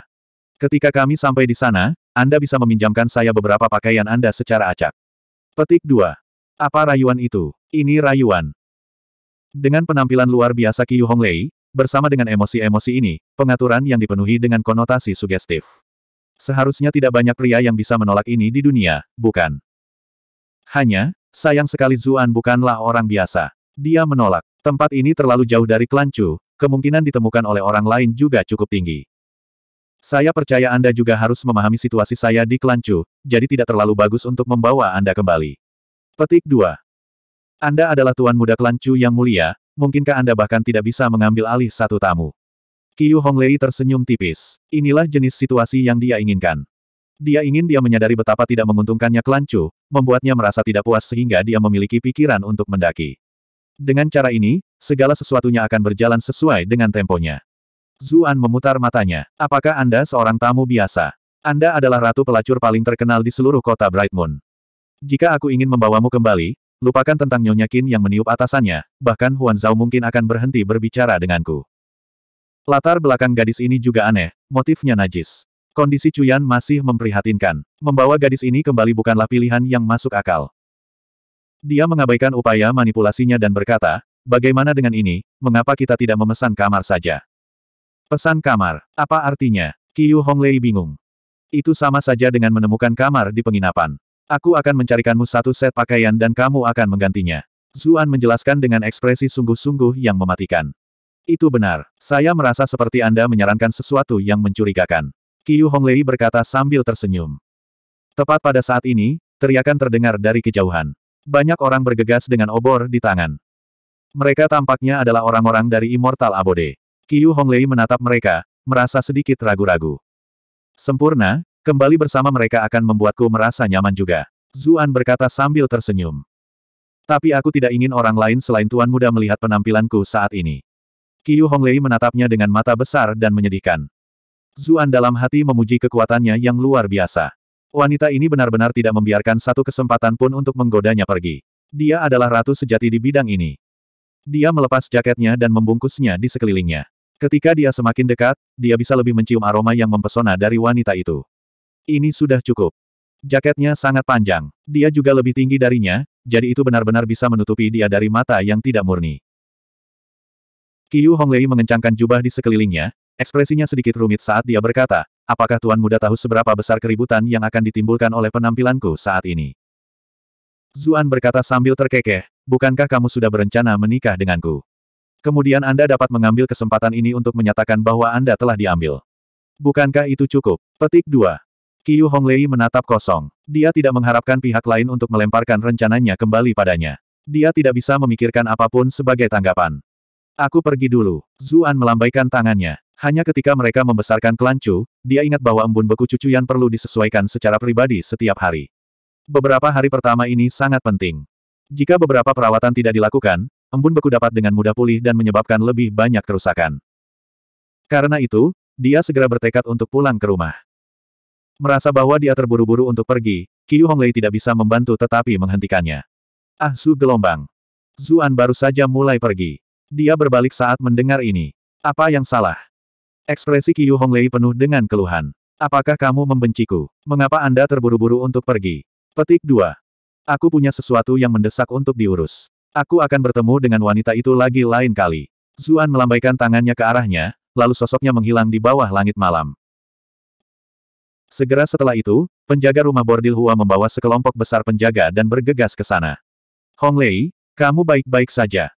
[SPEAKER 1] Ketika kami sampai di sana, Anda bisa meminjamkan saya beberapa pakaian Anda secara acak. Petik 2. Apa rayuan itu? Ini rayuan. Dengan penampilan luar biasa Qiu Honglei, bersama dengan emosi-emosi ini, pengaturan yang dipenuhi dengan konotasi sugestif. Seharusnya tidak banyak pria yang bisa menolak ini di dunia, bukan? Hanya, sayang sekali Zuan bukanlah orang biasa. Dia menolak. Tempat ini terlalu jauh dari klan Chu, kemungkinan ditemukan oleh orang lain juga cukup tinggi. Saya percaya Anda juga harus memahami situasi saya di klan Chu, jadi tidak terlalu bagus untuk membawa Anda kembali. Petik 2. Anda adalah tuan muda klan Chu yang mulia, mungkinkah Anda bahkan tidak bisa mengambil alih satu tamu? Qiu Honglei tersenyum tipis. Inilah jenis situasi yang dia inginkan. Dia ingin dia menyadari betapa tidak menguntungkannya klan membuatnya merasa tidak puas sehingga dia memiliki pikiran untuk mendaki. Dengan cara ini, segala sesuatunya akan berjalan sesuai dengan temponya. Zuan memutar matanya. Apakah Anda seorang tamu biasa? Anda adalah ratu pelacur paling terkenal di seluruh kota Bright Moon. Jika aku ingin membawamu kembali, lupakan tentang Nyonya Qin yang meniup atasannya, bahkan Huan Zhao mungkin akan berhenti berbicara denganku. Latar belakang gadis ini juga aneh, motifnya najis. Kondisi Cuyan masih memprihatinkan. Membawa gadis ini kembali bukanlah pilihan yang masuk akal. Dia mengabaikan upaya manipulasinya dan berkata, bagaimana dengan ini, mengapa kita tidak memesan kamar saja? Pesan kamar, apa artinya? Qiu Honglei bingung. Itu sama saja dengan menemukan kamar di penginapan. Aku akan mencarikanmu satu set pakaian dan kamu akan menggantinya. Zuan menjelaskan dengan ekspresi sungguh-sungguh yang mematikan. Itu benar, saya merasa seperti Anda menyarankan sesuatu yang mencurigakan. Qiyu Honglei berkata sambil tersenyum. Tepat pada saat ini, teriakan terdengar dari kejauhan. Banyak orang bergegas dengan obor di tangan. Mereka tampaknya adalah orang-orang dari Immortal Abode. Qiyu Honglei menatap mereka, merasa sedikit ragu-ragu. Sempurna, kembali bersama mereka akan membuatku merasa nyaman juga. Zuan berkata sambil tersenyum. Tapi aku tidak ingin orang lain selain Tuan Muda melihat penampilanku saat ini. Qiyu Honglei menatapnya dengan mata besar dan menyedihkan. Zuan dalam hati memuji kekuatannya yang luar biasa. Wanita ini benar-benar tidak membiarkan satu kesempatan pun untuk menggodanya pergi. Dia adalah ratu sejati di bidang ini. Dia melepas jaketnya dan membungkusnya di sekelilingnya. Ketika dia semakin dekat, dia bisa lebih mencium aroma yang mempesona dari wanita itu. Ini sudah cukup. Jaketnya sangat panjang. Dia juga lebih tinggi darinya, jadi itu benar-benar bisa menutupi dia dari mata yang tidak murni. Qiu Honglei mengencangkan jubah di sekelilingnya, Ekspresinya sedikit rumit saat dia berkata, apakah Tuan Muda tahu seberapa besar keributan yang akan ditimbulkan oleh penampilanku saat ini? Zuan berkata sambil terkekeh, bukankah kamu sudah berencana menikah denganku? Kemudian Anda dapat mengambil kesempatan ini untuk menyatakan bahwa Anda telah diambil. Bukankah itu cukup? Petik 2. Qiu Honglei menatap kosong. Dia tidak mengharapkan pihak lain untuk melemparkan rencananya kembali padanya. Dia tidak bisa memikirkan apapun sebagai tanggapan. Aku pergi dulu. Zuan melambaikan tangannya. Hanya ketika mereka membesarkan klan dia ingat bahwa embun beku cucu yang perlu disesuaikan secara pribadi setiap hari. Beberapa hari pertama ini sangat penting. Jika beberapa perawatan tidak dilakukan, embun beku dapat dengan mudah pulih dan menyebabkan lebih banyak kerusakan. Karena itu, dia segera bertekad untuk pulang ke rumah. Merasa bahwa dia terburu-buru untuk pergi, Qiu Honglei tidak bisa membantu tetapi menghentikannya. Ah Su gelombang. Zuan baru saja mulai pergi. Dia berbalik saat mendengar ini. Apa yang salah? Ekspresi Qiu Honglei penuh dengan keluhan. Apakah kamu membenciku? Mengapa Anda terburu-buru untuk pergi? Petik 2. Aku punya sesuatu yang mendesak untuk diurus. Aku akan bertemu dengan wanita itu lagi lain kali. Zuan melambaikan tangannya ke arahnya, lalu sosoknya menghilang di bawah langit malam. Segera setelah itu, penjaga rumah bordil Hua membawa sekelompok besar penjaga dan bergegas ke sana. Hong Lei, kamu baik-baik saja.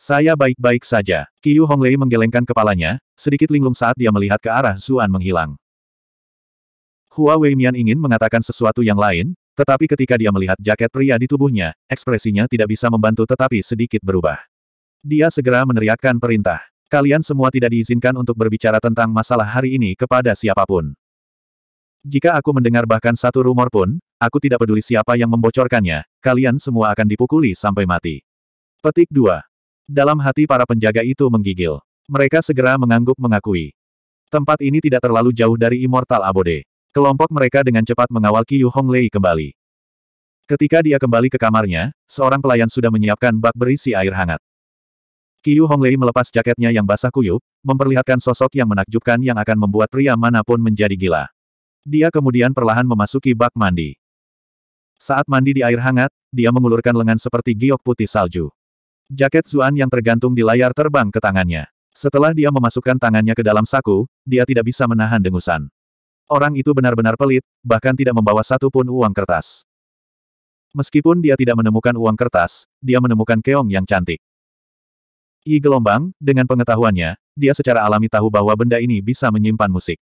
[SPEAKER 1] Saya baik-baik saja. Qiu Honglei menggelengkan kepalanya, sedikit linglung saat dia melihat ke arah Zuan menghilang. Hua Weimian ingin mengatakan sesuatu yang lain, tetapi ketika dia melihat jaket pria di tubuhnya, ekspresinya tidak bisa membantu tetapi sedikit berubah. Dia segera meneriakkan perintah. Kalian semua tidak diizinkan untuk berbicara tentang masalah hari ini kepada siapapun. Jika aku mendengar bahkan satu rumor pun, aku tidak peduli siapa yang membocorkannya, kalian semua akan dipukuli sampai mati. Petik 2. Dalam hati para penjaga itu menggigil. Mereka segera mengangguk mengakui. Tempat ini tidak terlalu jauh dari Immortal Abode. Kelompok mereka dengan cepat mengawal Qiyu Honglei kembali. Ketika dia kembali ke kamarnya, seorang pelayan sudah menyiapkan bak berisi air hangat. Qiyu Honglei melepas jaketnya yang basah kuyup, memperlihatkan sosok yang menakjubkan yang akan membuat pria manapun menjadi gila. Dia kemudian perlahan memasuki bak mandi. Saat mandi di air hangat, dia mengulurkan lengan seperti giok putih salju. Jaket Zuan yang tergantung di layar terbang ke tangannya. Setelah dia memasukkan tangannya ke dalam saku, dia tidak bisa menahan dengusan. Orang itu benar-benar pelit, bahkan tidak membawa satu pun uang kertas. Meskipun dia tidak menemukan uang kertas, dia menemukan keong yang cantik. I gelombang, dengan pengetahuannya, dia secara alami tahu bahwa benda ini bisa menyimpan musik.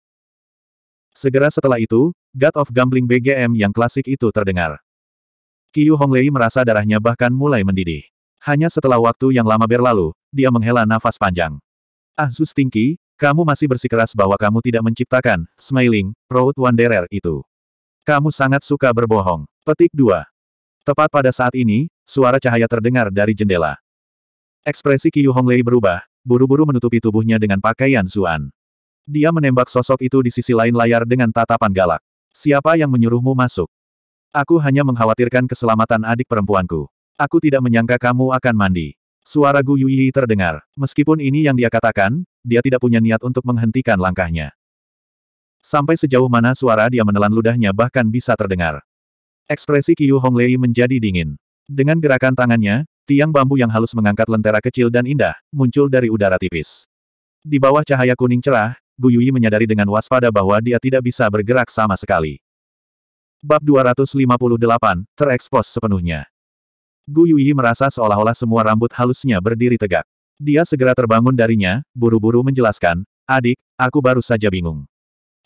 [SPEAKER 1] Segera setelah itu, God of Gambling BGM yang klasik itu terdengar. Qiu Honglei merasa darahnya bahkan mulai mendidih. Hanya setelah waktu yang lama berlalu, dia menghela nafas panjang. Ah Zu Stinky, kamu masih bersikeras bahwa kamu tidak menciptakan, smiling, proud wanderer itu. Kamu sangat suka berbohong. Petik 2. Tepat pada saat ini, suara cahaya terdengar dari jendela. Ekspresi Qiyu Honglei berubah, buru-buru menutupi tubuhnya dengan pakaian Zuan. Dia menembak sosok itu di sisi lain layar dengan tatapan galak. Siapa yang menyuruhmu masuk? Aku hanya mengkhawatirkan keselamatan adik perempuanku. Aku tidak menyangka kamu akan mandi. Suara Gu Yuyi terdengar. Meskipun ini yang dia katakan, dia tidak punya niat untuk menghentikan langkahnya. Sampai sejauh mana suara dia menelan ludahnya bahkan bisa terdengar. Ekspresi Qiu Honglei menjadi dingin. Dengan gerakan tangannya, tiang bambu yang halus mengangkat lentera kecil dan indah, muncul dari udara tipis. Di bawah cahaya kuning cerah, Gu Yuyi menyadari dengan waspada bahwa dia tidak bisa bergerak sama sekali. Bab 258, terekspos sepenuhnya. Gu Yuyi merasa seolah-olah semua rambut halusnya berdiri tegak. Dia segera terbangun darinya, buru-buru menjelaskan, Adik, aku baru saja bingung.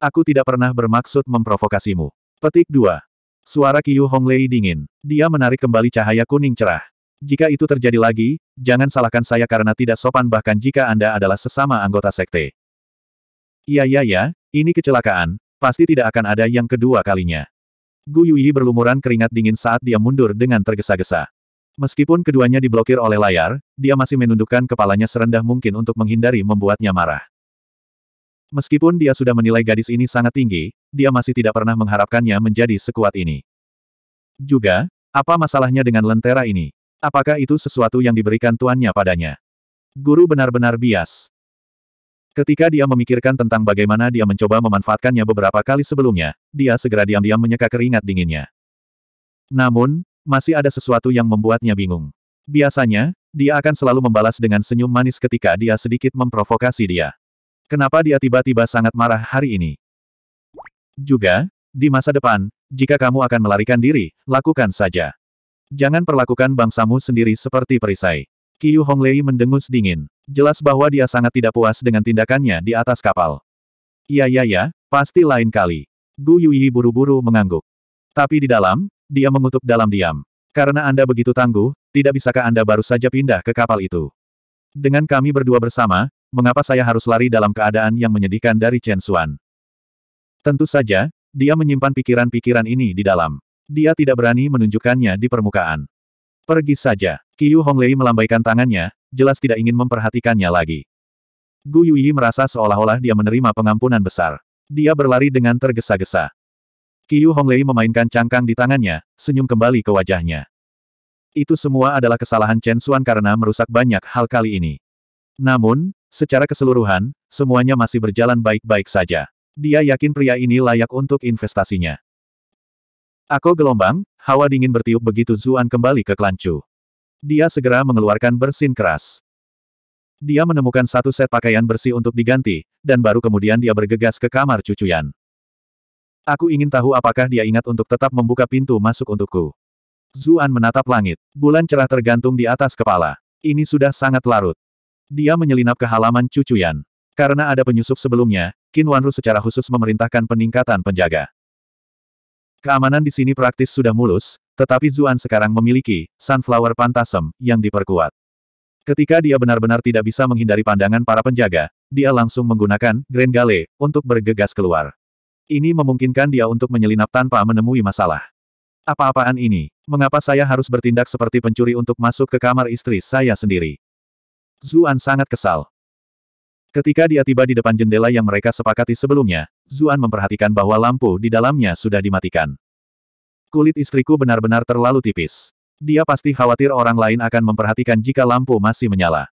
[SPEAKER 1] Aku tidak pernah bermaksud memprovokasimu. Petik 2. Suara Qiu Honglei dingin. Dia menarik kembali cahaya kuning cerah. Jika itu terjadi lagi, jangan salahkan saya karena tidak sopan bahkan jika Anda adalah sesama anggota sekte. Iya iya ya, ini kecelakaan, pasti tidak akan ada yang kedua kalinya. Gu Yui berlumuran keringat dingin saat dia mundur dengan tergesa-gesa. Meskipun keduanya diblokir oleh layar, dia masih menundukkan kepalanya serendah mungkin untuk menghindari membuatnya marah. Meskipun dia sudah menilai gadis ini sangat tinggi, dia masih tidak pernah mengharapkannya menjadi sekuat ini. Juga, apa masalahnya dengan lentera ini? Apakah itu sesuatu yang diberikan tuannya padanya? Guru benar-benar bias. Ketika dia memikirkan tentang bagaimana dia mencoba memanfaatkannya beberapa kali sebelumnya, dia segera diam-diam menyeka keringat dinginnya. Namun, masih ada sesuatu yang membuatnya bingung. Biasanya, dia akan selalu membalas dengan senyum manis ketika dia sedikit memprovokasi dia. Kenapa dia tiba-tiba sangat marah hari ini? Juga, di masa depan, jika kamu akan melarikan diri, lakukan saja. Jangan perlakukan bangsamu sendiri seperti perisai. Qiu Honglei mendengus dingin. Jelas bahwa dia sangat tidak puas dengan tindakannya di atas kapal. Iya iya ya, pasti lain kali. Gu Yuyi buru-buru mengangguk. Tapi di dalam, dia mengutuk dalam diam. Karena Anda begitu tangguh, tidak bisakah Anda baru saja pindah ke kapal itu? Dengan kami berdua bersama, mengapa saya harus lari dalam keadaan yang menyedihkan dari Chen Xuan? Tentu saja, dia menyimpan pikiran-pikiran ini di dalam. Dia tidak berani menunjukkannya di permukaan. Pergi saja. Qiu Honglei melambaikan tangannya, jelas tidak ingin memperhatikannya lagi. Gu Yuyi merasa seolah-olah dia menerima pengampunan besar. Dia berlari dengan tergesa-gesa. Qiyu Honglei memainkan cangkang di tangannya, senyum kembali ke wajahnya. Itu semua adalah kesalahan Chen Xuan karena merusak banyak hal kali ini. Namun, secara keseluruhan, semuanya masih berjalan baik-baik saja. Dia yakin pria ini layak untuk investasinya. Aku gelombang, hawa dingin bertiup begitu Zuan kembali ke Klancu. Dia segera mengeluarkan bersin keras. Dia menemukan satu set pakaian bersih untuk diganti, dan baru kemudian dia bergegas ke kamar cucuyan. Aku ingin tahu apakah dia ingat untuk tetap membuka pintu masuk untukku. Zuan menatap langit. Bulan cerah tergantung di atas kepala. Ini sudah sangat larut. Dia menyelinap ke halaman cucuyan. Karena ada penyusup sebelumnya, Qin Wanru secara khusus memerintahkan peningkatan penjaga. Keamanan di sini praktis sudah mulus, tetapi Zuan sekarang memiliki Sunflower Pantasem yang diperkuat. Ketika dia benar-benar tidak bisa menghindari pandangan para penjaga, dia langsung menggunakan Grand Gale untuk bergegas keluar. Ini memungkinkan dia untuk menyelinap tanpa menemui masalah. Apa-apaan ini? Mengapa saya harus bertindak seperti pencuri untuk masuk ke kamar istri saya sendiri? Zuan sangat kesal. Ketika dia tiba di depan jendela yang mereka sepakati sebelumnya, Zuan memperhatikan bahwa lampu di dalamnya sudah dimatikan. Kulit istriku benar-benar terlalu tipis. Dia pasti khawatir orang lain akan memperhatikan jika lampu masih menyala.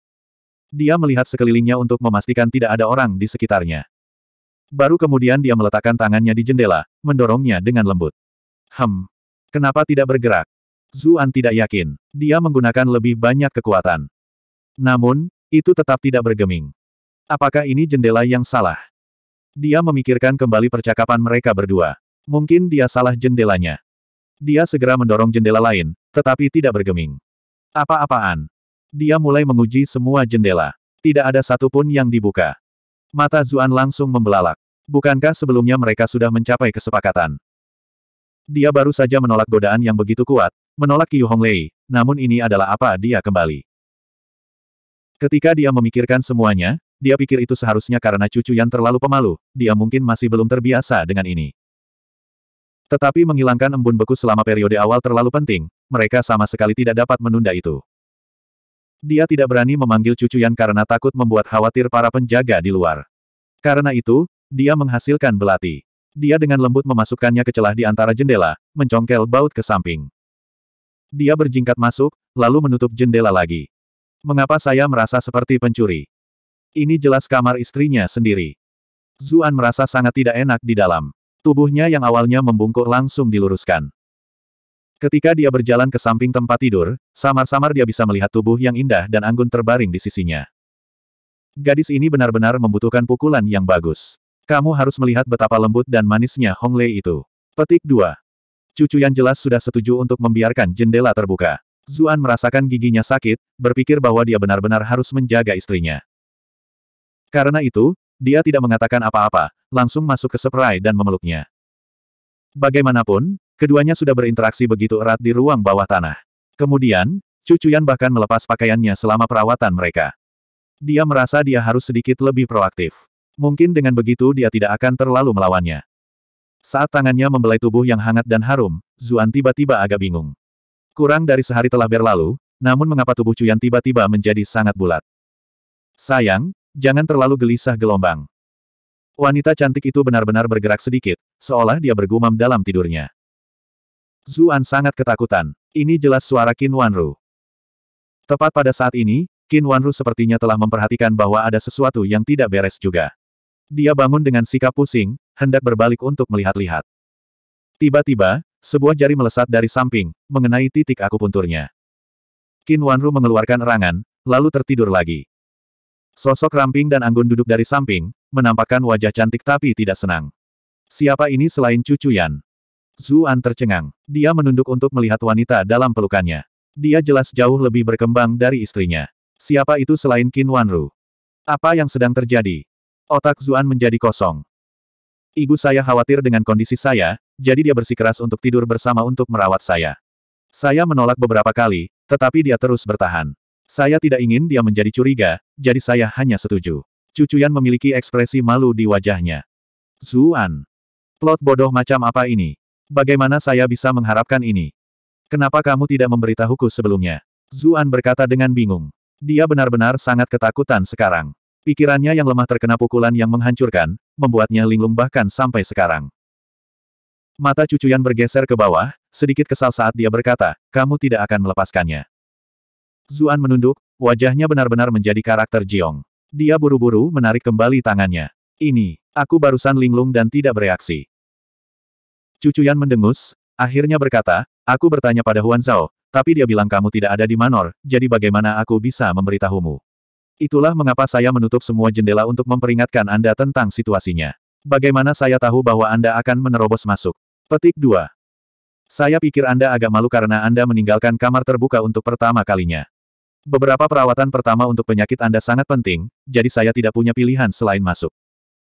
[SPEAKER 1] Dia melihat sekelilingnya untuk memastikan tidak ada orang di sekitarnya. Baru kemudian dia meletakkan tangannya di jendela, mendorongnya dengan lembut. Hem. Kenapa tidak bergerak? Zuan tidak yakin. Dia menggunakan lebih banyak kekuatan. Namun, itu tetap tidak bergeming. Apakah ini jendela yang salah? Dia memikirkan kembali percakapan mereka berdua. Mungkin dia salah jendelanya. Dia segera mendorong jendela lain, tetapi tidak bergeming. Apa-apaan? Dia mulai menguji semua jendela. Tidak ada satupun yang dibuka. Mata Zuan langsung membelalak. Bukankah sebelumnya mereka sudah mencapai kesepakatan? Dia baru saja menolak godaan yang begitu kuat, menolak Qiu Honglei, namun ini adalah apa dia kembali. Ketika dia memikirkan semuanya, dia pikir itu seharusnya karena cucu yang terlalu pemalu, dia mungkin masih belum terbiasa dengan ini. Tetapi menghilangkan embun beku selama periode awal terlalu penting, mereka sama sekali tidak dapat menunda itu. Dia tidak berani memanggil cucu Yan karena takut membuat khawatir para penjaga di luar. Karena itu, dia menghasilkan belati. Dia dengan lembut memasukkannya ke celah di antara jendela, mencongkel baut ke samping. Dia berjingkat masuk, lalu menutup jendela lagi. Mengapa saya merasa seperti pencuri? Ini jelas kamar istrinya sendiri. Zuan merasa sangat tidak enak di dalam. Tubuhnya yang awalnya membungkuk langsung diluruskan. Ketika dia berjalan ke samping tempat tidur, samar-samar dia bisa melihat tubuh yang indah dan anggun terbaring di sisinya. Gadis ini benar-benar membutuhkan pukulan yang bagus. Kamu harus melihat betapa lembut dan manisnya Hong Lei itu. Petik 2. Cucu yang jelas sudah setuju untuk membiarkan jendela terbuka. Zuan merasakan giginya sakit, berpikir bahwa dia benar-benar harus menjaga istrinya. Karena itu, dia tidak mengatakan apa-apa, langsung masuk ke Seprai dan memeluknya. Bagaimanapun, Keduanya sudah berinteraksi begitu erat di ruang bawah tanah. Kemudian, Cucuyan bahkan melepas pakaiannya selama perawatan mereka. Dia merasa dia harus sedikit lebih proaktif. Mungkin dengan begitu dia tidak akan terlalu melawannya. Saat tangannya membelai tubuh yang hangat dan harum, Zuan tiba-tiba agak bingung. Kurang dari sehari telah berlalu, namun mengapa tubuh Cuyan tiba-tiba menjadi sangat bulat? Sayang, jangan terlalu gelisah gelombang. Wanita cantik itu benar-benar bergerak sedikit, seolah dia bergumam dalam tidurnya. Zuan sangat ketakutan. Ini jelas suara Qin Wanru. Tepat pada saat ini, Qin Wanru sepertinya telah memperhatikan bahwa ada sesuatu yang tidak beres juga. Dia bangun dengan sikap pusing, hendak berbalik untuk melihat-lihat. Tiba-tiba, sebuah jari melesat dari samping, mengenai titik akupunturnya. Qin Wanru mengeluarkan erangan, lalu tertidur lagi. Sosok ramping dan anggun duduk dari samping, menampakkan wajah cantik tapi tidak senang. Siapa ini selain Cucu Yan? Zuan tercengang. Dia menunduk untuk melihat wanita dalam pelukannya. Dia jelas jauh lebih berkembang dari istrinya. Siapa itu selain Qin Wanru? Apa yang sedang terjadi? Otak Zuan menjadi kosong. Ibu saya khawatir dengan kondisi saya, jadi dia bersikeras untuk tidur bersama untuk merawat saya. Saya menolak beberapa kali, tetapi dia terus bertahan. Saya tidak ingin dia menjadi curiga, jadi saya hanya setuju. Cucuyan memiliki ekspresi malu di wajahnya. Zuan. Plot bodoh macam apa ini? Bagaimana saya bisa mengharapkan ini? Kenapa kamu tidak memberitahuku sebelumnya? Zuan berkata dengan bingung. Dia benar-benar sangat ketakutan sekarang. Pikirannya yang lemah terkena pukulan yang menghancurkan, membuatnya linglung bahkan sampai sekarang. Mata cucuyan bergeser ke bawah, sedikit kesal saat dia berkata, kamu tidak akan melepaskannya. Zuan menunduk, wajahnya benar-benar menjadi karakter Jiong. Dia buru-buru menarik kembali tangannya. Ini, aku barusan linglung dan tidak bereaksi. Cucu Yan mendengus, akhirnya berkata, aku bertanya pada Huan Zhao, tapi dia bilang kamu tidak ada di Manor, jadi bagaimana aku bisa memberitahumu? Itulah mengapa saya menutup semua jendela untuk memperingatkan Anda tentang situasinya. Bagaimana saya tahu bahwa Anda akan menerobos masuk? Petik 2. Saya pikir Anda agak malu karena Anda meninggalkan kamar terbuka untuk pertama kalinya. Beberapa perawatan pertama untuk penyakit Anda sangat penting, jadi saya tidak punya pilihan selain masuk.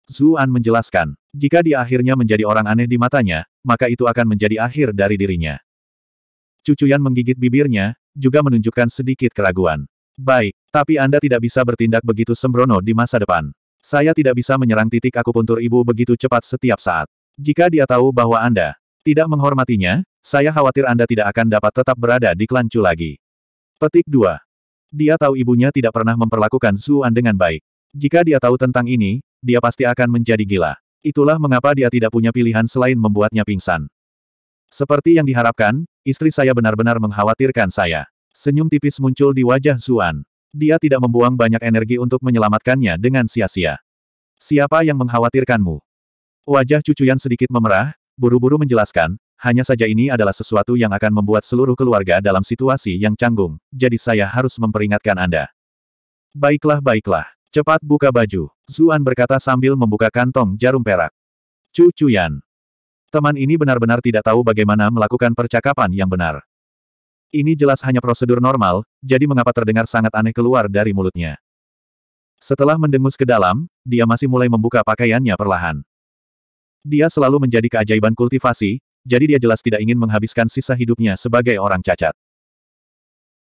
[SPEAKER 1] Zuan menjelaskan. Jika dia akhirnya menjadi orang aneh di matanya, maka itu akan menjadi akhir dari dirinya. Cucu Yan menggigit bibirnya, juga menunjukkan sedikit keraguan. Baik, tapi Anda tidak bisa bertindak begitu sembrono di masa depan. Saya tidak bisa menyerang titik akupuntur ibu begitu cepat setiap saat. Jika dia tahu bahwa Anda tidak menghormatinya, saya khawatir Anda tidak akan dapat tetap berada di Klancu lagi. Petik 2. Dia tahu ibunya tidak pernah memperlakukan Zuan dengan baik. Jika dia tahu tentang ini, dia pasti akan menjadi gila. Itulah mengapa dia tidak punya pilihan selain membuatnya pingsan. Seperti yang diharapkan, istri saya benar-benar mengkhawatirkan saya. Senyum tipis muncul di wajah Zuan. Dia tidak membuang banyak energi untuk menyelamatkannya dengan sia-sia. Siapa yang mengkhawatirkanmu? Wajah cucuyan sedikit memerah, buru-buru menjelaskan, hanya saja ini adalah sesuatu yang akan membuat seluruh keluarga dalam situasi yang canggung, jadi saya harus memperingatkan Anda. Baiklah baiklah. Cepat buka baju. Zuan berkata sambil membuka kantong jarum perak. Cu Cuyan. Teman ini benar-benar tidak tahu bagaimana melakukan percakapan yang benar. Ini jelas hanya prosedur normal, jadi mengapa terdengar sangat aneh keluar dari mulutnya. Setelah mendengus ke dalam, dia masih mulai membuka pakaiannya perlahan. Dia selalu menjadi keajaiban kultivasi, jadi dia jelas tidak ingin menghabiskan sisa hidupnya sebagai orang cacat.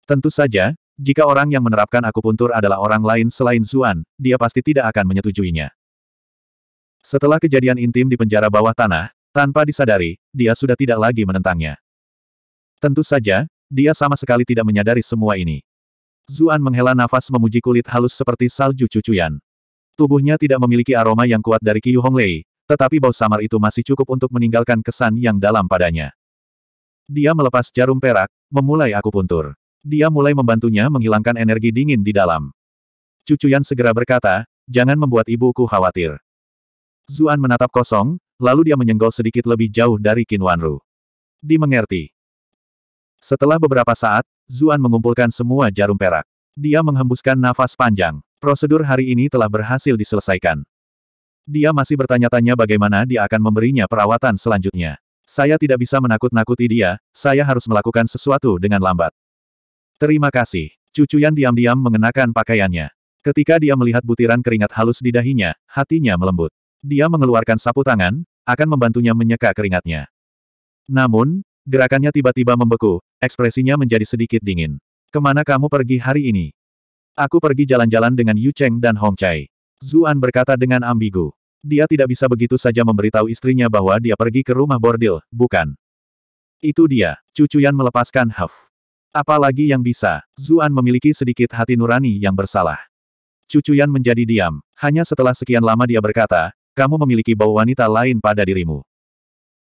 [SPEAKER 1] Tentu saja, jika orang yang menerapkan akupuntur adalah orang lain selain Zuan, dia pasti tidak akan menyetujuinya. Setelah kejadian intim di penjara bawah tanah, tanpa disadari, dia sudah tidak lagi menentangnya. Tentu saja, dia sama sekali tidak menyadari semua ini. Zuan menghela nafas memuji kulit halus seperti salju cucuyan. Tubuhnya tidak memiliki aroma yang kuat dari Qiu Honglei, tetapi bau samar itu masih cukup untuk meninggalkan kesan yang dalam padanya. Dia melepas jarum perak, memulai akupuntur. Dia mulai membantunya menghilangkan energi dingin di dalam. Cucu Cucuyan segera berkata, jangan membuat ibuku khawatir. Zuan menatap kosong, lalu dia menyenggol sedikit lebih jauh dari Qin Wanru. Dimengerti. Setelah beberapa saat, Zuan mengumpulkan semua jarum perak. Dia menghembuskan nafas panjang. Prosedur hari ini telah berhasil diselesaikan. Dia masih bertanya-tanya bagaimana dia akan memberinya perawatan selanjutnya. Saya tidak bisa menakut-nakuti dia, saya harus melakukan sesuatu dengan lambat. Terima kasih. Cucu Yan diam-diam mengenakan pakaiannya. Ketika dia melihat butiran keringat halus di dahinya, hatinya melembut. Dia mengeluarkan sapu tangan, akan membantunya menyeka keringatnya. Namun, gerakannya tiba-tiba membeku, ekspresinya menjadi sedikit dingin. Kemana kamu pergi hari ini? Aku pergi jalan-jalan dengan Yu Cheng dan Hong Chai. Zuan berkata dengan ambigu. Dia tidak bisa begitu saja memberitahu istrinya bahwa dia pergi ke rumah bordil, bukan? Itu dia, Cucu Yan melepaskan Huff. Apalagi yang bisa, Zuan memiliki sedikit hati nurani yang bersalah. Cucuyan menjadi diam, hanya setelah sekian lama dia berkata, kamu memiliki bau wanita lain pada dirimu.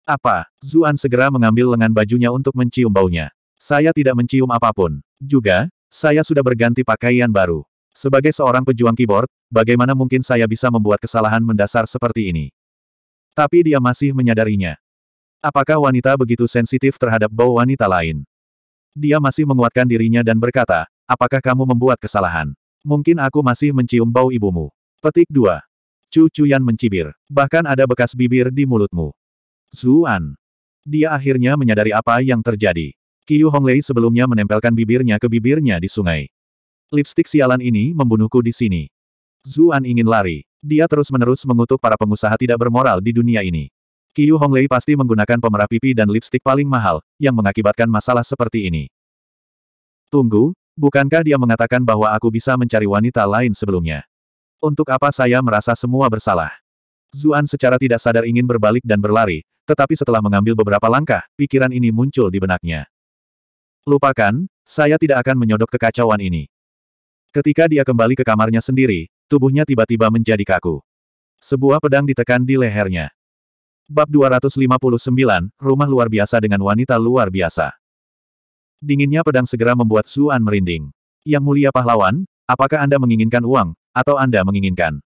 [SPEAKER 1] Apa? Zuan segera mengambil lengan bajunya untuk mencium baunya. Saya tidak mencium apapun. Juga, saya sudah berganti pakaian baru. Sebagai seorang pejuang keyboard, bagaimana mungkin saya bisa membuat kesalahan mendasar seperti ini? Tapi dia masih menyadarinya. Apakah wanita begitu sensitif terhadap bau wanita lain? Dia masih menguatkan dirinya dan berkata, apakah kamu membuat kesalahan? Mungkin aku masih mencium bau ibumu. Petik 2. Cu Chuyan mencibir. Bahkan ada bekas bibir di mulutmu. Zuan. Dia akhirnya menyadari apa yang terjadi. Qiu Honglei sebelumnya menempelkan bibirnya ke bibirnya di sungai. Lipstik sialan ini membunuhku di sini. Zuan ingin lari. Dia terus-menerus mengutuk para pengusaha tidak bermoral di dunia ini. Qiu Honglei pasti menggunakan pemerah pipi dan lipstik paling mahal, yang mengakibatkan masalah seperti ini. Tunggu, bukankah dia mengatakan bahwa aku bisa mencari wanita lain sebelumnya? Untuk apa saya merasa semua bersalah? Zuan secara tidak sadar ingin berbalik dan berlari, tetapi setelah mengambil beberapa langkah, pikiran ini muncul di benaknya. Lupakan, saya tidak akan menyodok kekacauan ini. Ketika dia kembali ke kamarnya sendiri, tubuhnya tiba-tiba menjadi kaku. Sebuah pedang ditekan di lehernya. Bab 259, Rumah Luar Biasa dengan Wanita Luar Biasa. Dinginnya pedang segera membuat Suan merinding. Yang mulia pahlawan, apakah Anda menginginkan uang, atau Anda menginginkan?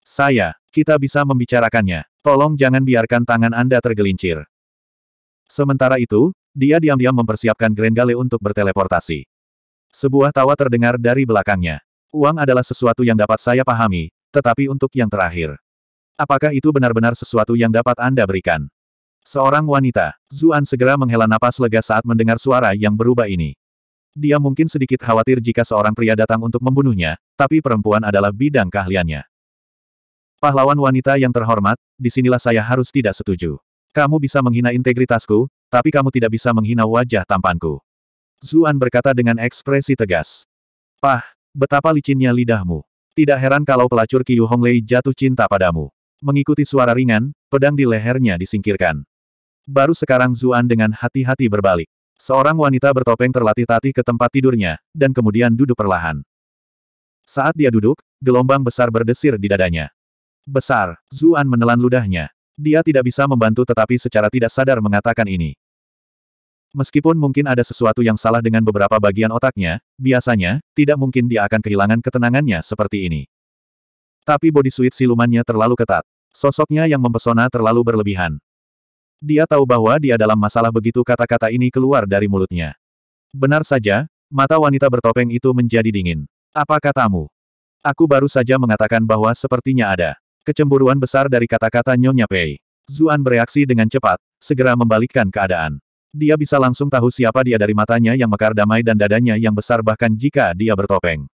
[SPEAKER 1] Saya, kita bisa membicarakannya. Tolong jangan biarkan tangan Anda tergelincir. Sementara itu, dia diam-diam mempersiapkan Grand Gale untuk berteleportasi. Sebuah tawa terdengar dari belakangnya. Uang adalah sesuatu yang dapat saya pahami, tetapi untuk yang terakhir. Apakah itu benar-benar sesuatu yang dapat Anda berikan? Seorang wanita, Zuan segera menghela napas lega saat mendengar suara yang berubah ini. Dia mungkin sedikit khawatir jika seorang pria datang untuk membunuhnya, tapi perempuan adalah bidang keahliannya. Pahlawan wanita yang terhormat, disinilah saya harus tidak setuju. Kamu bisa menghina integritasku, tapi kamu tidak bisa menghina wajah tampanku. Zuan berkata dengan ekspresi tegas. Pah, betapa licinnya lidahmu. Tidak heran kalau pelacur Qiyu Honglei jatuh cinta padamu. Mengikuti suara ringan, pedang di lehernya disingkirkan. Baru sekarang Zuan dengan hati-hati berbalik. Seorang wanita bertopeng terlatih tati ke tempat tidurnya, dan kemudian duduk perlahan. Saat dia duduk, gelombang besar berdesir di dadanya. Besar, Zuan menelan ludahnya. Dia tidak bisa membantu tetapi secara tidak sadar mengatakan ini. Meskipun mungkin ada sesuatu yang salah dengan beberapa bagian otaknya, biasanya, tidak mungkin dia akan kehilangan ketenangannya seperti ini. Tapi bodi suit silumannya terlalu ketat. Sosoknya yang mempesona terlalu berlebihan. Dia tahu bahwa dia dalam masalah begitu kata-kata ini keluar dari mulutnya. Benar saja, mata wanita bertopeng itu menjadi dingin. Apa katamu? Aku baru saja mengatakan bahwa sepertinya ada kecemburuan besar dari kata-kata Nyonya Pei. Zuan bereaksi dengan cepat, segera membalikkan keadaan. Dia bisa langsung tahu siapa dia dari matanya yang mekar damai dan dadanya yang besar bahkan jika dia bertopeng.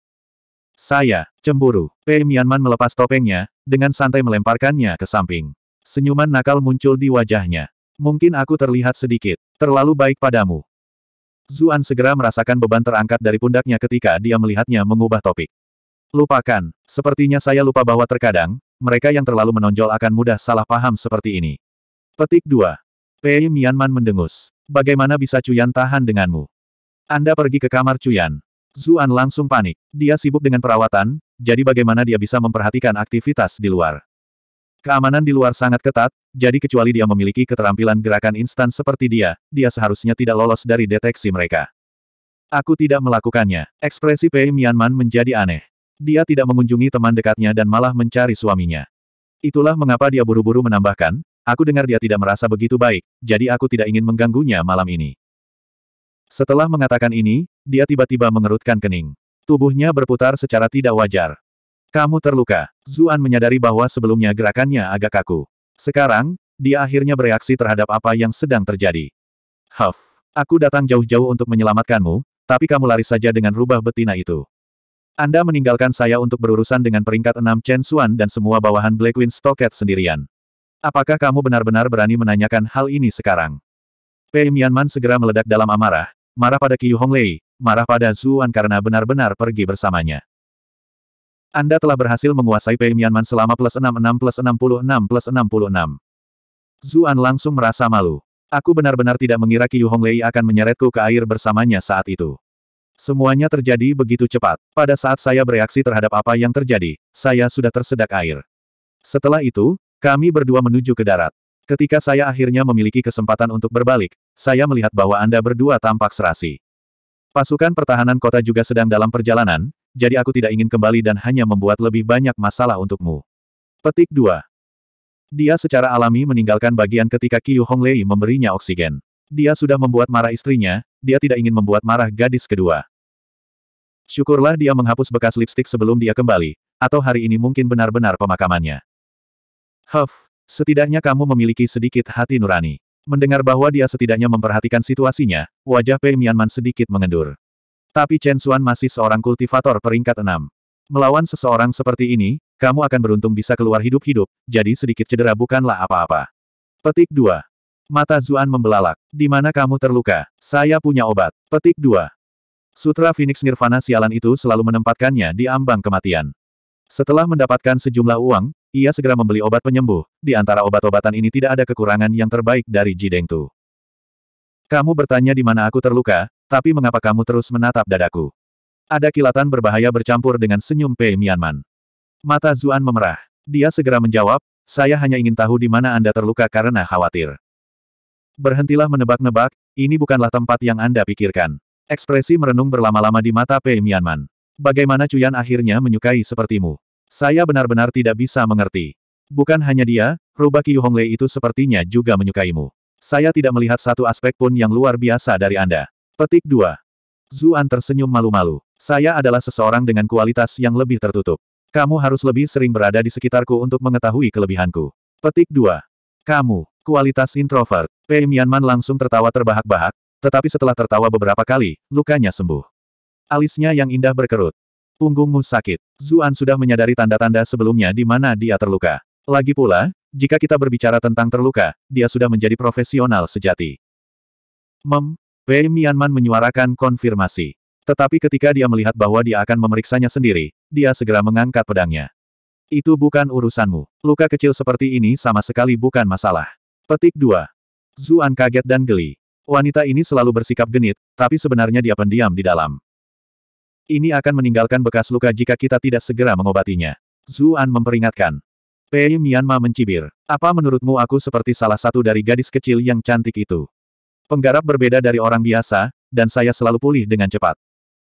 [SPEAKER 1] Saya, cemburu. Pei eh, Mianman melepas topengnya, dengan santai melemparkannya ke samping. Senyuman nakal muncul di wajahnya. Mungkin aku terlihat sedikit. Terlalu baik padamu. Zuan segera merasakan beban terangkat dari pundaknya ketika dia melihatnya mengubah topik. Lupakan, sepertinya saya lupa bahwa terkadang, mereka yang terlalu menonjol akan mudah salah paham seperti ini. Petik 2. Pei eh, Mianman mendengus. Bagaimana bisa Cuyan tahan denganmu? Anda pergi ke kamar Cuyan. Zuan langsung panik. Dia sibuk dengan perawatan, jadi bagaimana dia bisa memperhatikan aktivitas di luar. Keamanan di luar sangat ketat, jadi kecuali dia memiliki keterampilan gerakan instan seperti dia, dia seharusnya tidak lolos dari deteksi mereka. Aku tidak melakukannya. Ekspresi Pei Mianman menjadi aneh. Dia tidak mengunjungi teman dekatnya dan malah mencari suaminya. Itulah mengapa dia buru-buru menambahkan, aku dengar dia tidak merasa begitu baik, jadi aku tidak ingin mengganggunya malam ini. Setelah mengatakan ini, dia tiba-tiba mengerutkan kening. Tubuhnya berputar secara tidak wajar. Kamu terluka. Zuan menyadari bahwa sebelumnya gerakannya agak kaku. Sekarang, dia akhirnya bereaksi terhadap apa yang sedang terjadi. Huff, aku datang jauh-jauh untuk menyelamatkanmu, tapi kamu lari saja dengan rubah betina itu. Anda meninggalkan saya untuk berurusan dengan peringkat 6 Chen Xuan dan semua bawahan Black Wind Stocket sendirian. Apakah kamu benar-benar berani menanyakan hal ini sekarang? Pei Mianman segera meledak dalam amarah, Marah pada Qiu Honglei, marah pada Zuan karena benar-benar pergi bersamanya. Anda telah berhasil menguasai Pei Mianman selama plus 66 plus 66 plus 66. Zuan langsung merasa malu. Aku benar-benar tidak mengira Qiu Honglei akan menyeretku ke air bersamanya saat itu. Semuanya terjadi begitu cepat. Pada saat saya bereaksi terhadap apa yang terjadi, saya sudah tersedak air. Setelah itu, kami berdua menuju ke darat. Ketika saya akhirnya memiliki kesempatan untuk berbalik, saya melihat bahwa Anda berdua tampak serasi. Pasukan pertahanan kota juga sedang dalam perjalanan, jadi aku tidak ingin kembali dan hanya membuat lebih banyak masalah untukmu. Petik 2. Dia secara alami meninggalkan bagian ketika Qiu Honglei memberinya oksigen. Dia sudah membuat marah istrinya, dia tidak ingin membuat marah gadis kedua. Syukurlah dia menghapus bekas lipstik sebelum dia kembali, atau hari ini mungkin benar-benar pemakamannya. Huff, setidaknya kamu memiliki sedikit hati nurani. Mendengar bahwa dia setidaknya memperhatikan situasinya, wajah Pei Mianman sedikit mengendur. Tapi Chen Xuan masih seorang kultivator peringkat enam. Melawan seseorang seperti ini, kamu akan beruntung bisa keluar hidup-hidup, jadi sedikit cedera bukanlah apa-apa. Petik 2. Mata Zuan membelalak. Di mana kamu terluka? Saya punya obat. Petik 2. Sutra Phoenix Nirvana sialan itu selalu menempatkannya di ambang kematian. Setelah mendapatkan sejumlah uang, ia segera membeli obat penyembuh. Di antara obat-obatan ini tidak ada kekurangan yang terbaik dari Jideng Tu. Kamu bertanya di mana aku terluka, tapi mengapa kamu terus menatap dadaku? Ada kilatan berbahaya bercampur dengan senyum Pei Mianman. Mata Zuan memerah. Dia segera menjawab, saya hanya ingin tahu di mana Anda terluka karena khawatir. Berhentilah menebak-nebak, ini bukanlah tempat yang Anda pikirkan. Ekspresi merenung berlama-lama di mata Pei Mianman. Bagaimana Cuyan akhirnya menyukai sepertimu? Saya benar-benar tidak bisa mengerti. Bukan hanya dia, Rubaki Honglei itu sepertinya juga menyukaimu. Saya tidak melihat satu aspek pun yang luar biasa dari Anda. Petik 2. Zuan tersenyum malu-malu. Saya adalah seseorang dengan kualitas yang lebih tertutup. Kamu harus lebih sering berada di sekitarku untuk mengetahui kelebihanku. Petik 2. Kamu, kualitas introvert. Pei Mianman langsung tertawa terbahak-bahak, tetapi setelah tertawa beberapa kali, lukanya sembuh. Alisnya yang indah berkerut. Punggungmu sakit. Zuan sudah menyadari tanda-tanda sebelumnya di mana dia terluka. Lagi pula, jika kita berbicara tentang terluka, dia sudah menjadi profesional sejati. Mem, Wei Mianman menyuarakan konfirmasi. Tetapi ketika dia melihat bahwa dia akan memeriksanya sendiri, dia segera mengangkat pedangnya. Itu bukan urusanmu. Luka kecil seperti ini sama sekali bukan masalah. Petik 2. Zuan kaget dan geli. Wanita ini selalu bersikap genit, tapi sebenarnya dia pendiam di dalam. Ini akan meninggalkan bekas luka jika kita tidak segera mengobatinya. Zuan memperingatkan. Pei Mianma mencibir. Apa menurutmu aku seperti salah satu dari gadis kecil yang cantik itu? Penggarap berbeda dari orang biasa, dan saya selalu pulih dengan cepat.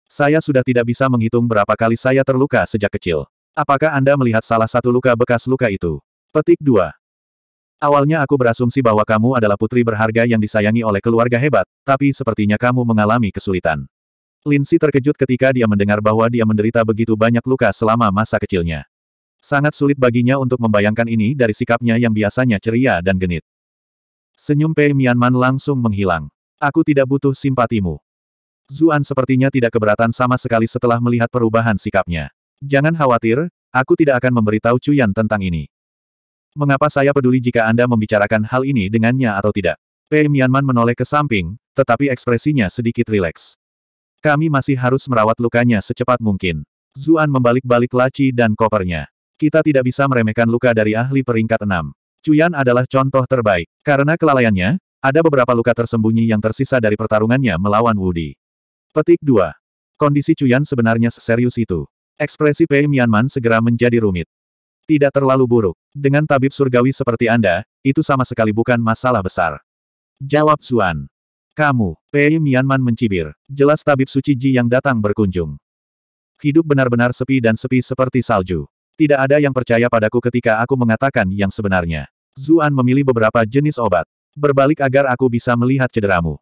[SPEAKER 1] Saya sudah tidak bisa menghitung berapa kali saya terluka sejak kecil. Apakah Anda melihat salah satu luka bekas luka itu? Petik 2. Awalnya aku berasumsi bahwa kamu adalah putri berharga yang disayangi oleh keluarga hebat, tapi sepertinya kamu mengalami kesulitan. Lindsay terkejut ketika dia mendengar bahwa dia menderita begitu banyak luka selama masa kecilnya. Sangat sulit baginya untuk membayangkan ini dari sikapnya yang biasanya ceria dan genit. Senyum Pei Mianman langsung menghilang. Aku tidak butuh simpatimu. Zuan sepertinya tidak keberatan sama sekali setelah melihat perubahan sikapnya. Jangan khawatir, aku tidak akan memberitahu Cuyan tentang ini. Mengapa saya peduli jika Anda membicarakan hal ini dengannya atau tidak? Pei Mianman menoleh ke samping, tetapi ekspresinya sedikit rileks. Kami masih harus merawat lukanya secepat mungkin. Zuan membalik-balik laci dan kopernya. Kita tidak bisa meremehkan luka dari ahli peringkat enam. Cuyan adalah contoh terbaik. Karena kelalaiannya, ada beberapa luka tersembunyi yang tersisa dari pertarungannya melawan Wudi. Petik 2. Kondisi Cuyan sebenarnya serius itu. Ekspresi Pei Mianman segera menjadi rumit. Tidak terlalu buruk. Dengan tabib surgawi seperti Anda, itu sama sekali bukan masalah besar. Jawab Zuan. Kamu, Pei Mianman mencibir. Jelas tabib suci Ji yang datang berkunjung. Hidup benar-benar sepi dan sepi seperti salju. Tidak ada yang percaya padaku ketika aku mengatakan yang sebenarnya. Zuan memilih beberapa jenis obat. Berbalik agar aku bisa melihat cederamu.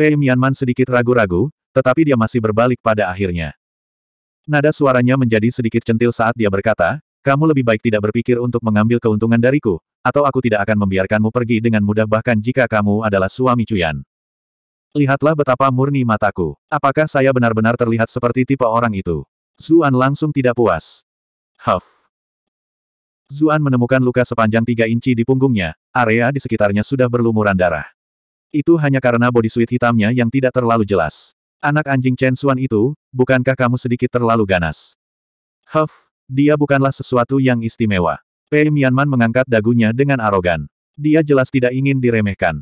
[SPEAKER 1] Pei Mianman sedikit ragu-ragu, tetapi dia masih berbalik pada akhirnya. Nada suaranya menjadi sedikit centil saat dia berkata, kamu lebih baik tidak berpikir untuk mengambil keuntungan dariku, atau aku tidak akan membiarkanmu pergi dengan mudah bahkan jika kamu adalah suami Cuyan. Lihatlah betapa murni mataku. Apakah saya benar-benar terlihat seperti tipe orang itu? Zuan langsung tidak puas. Huff. Zuan menemukan luka sepanjang tiga inci di punggungnya, area di sekitarnya sudah berlumuran darah. Itu hanya karena suit hitamnya yang tidak terlalu jelas. Anak anjing Chen Xuan itu, bukankah kamu sedikit terlalu ganas? Huff, dia bukanlah sesuatu yang istimewa. Pei Mianman mengangkat dagunya dengan arogan. Dia jelas tidak ingin diremehkan.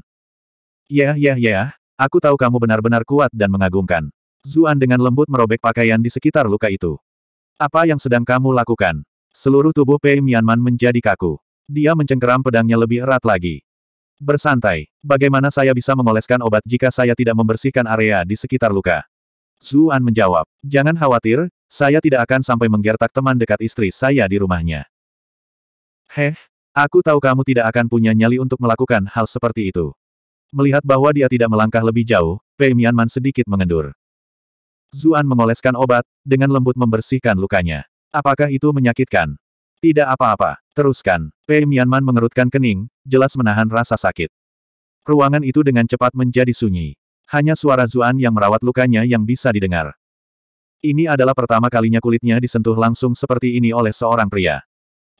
[SPEAKER 1] Yah yah yah, Aku tahu kamu benar-benar kuat dan mengagumkan. Zuan dengan lembut merobek pakaian di sekitar luka itu. Apa yang sedang kamu lakukan? Seluruh tubuh Pei Mianman menjadi kaku. Dia mencengkeram pedangnya lebih erat lagi. Bersantai, bagaimana saya bisa mengoleskan obat jika saya tidak membersihkan area di sekitar luka? Zuan menjawab, jangan khawatir, saya tidak akan sampai menggertak teman dekat istri saya di rumahnya. Heh, aku tahu kamu tidak akan punya nyali untuk melakukan hal seperti itu. Melihat bahwa dia tidak melangkah lebih jauh, Pei Mianman sedikit mengendur. Zuan mengoleskan obat, dengan lembut membersihkan lukanya. Apakah itu menyakitkan? Tidak apa-apa. Teruskan. Pei Mianman mengerutkan kening, jelas menahan rasa sakit. Ruangan itu dengan cepat menjadi sunyi. Hanya suara Zuan yang merawat lukanya yang bisa didengar. Ini adalah pertama kalinya kulitnya disentuh langsung seperti ini oleh seorang pria.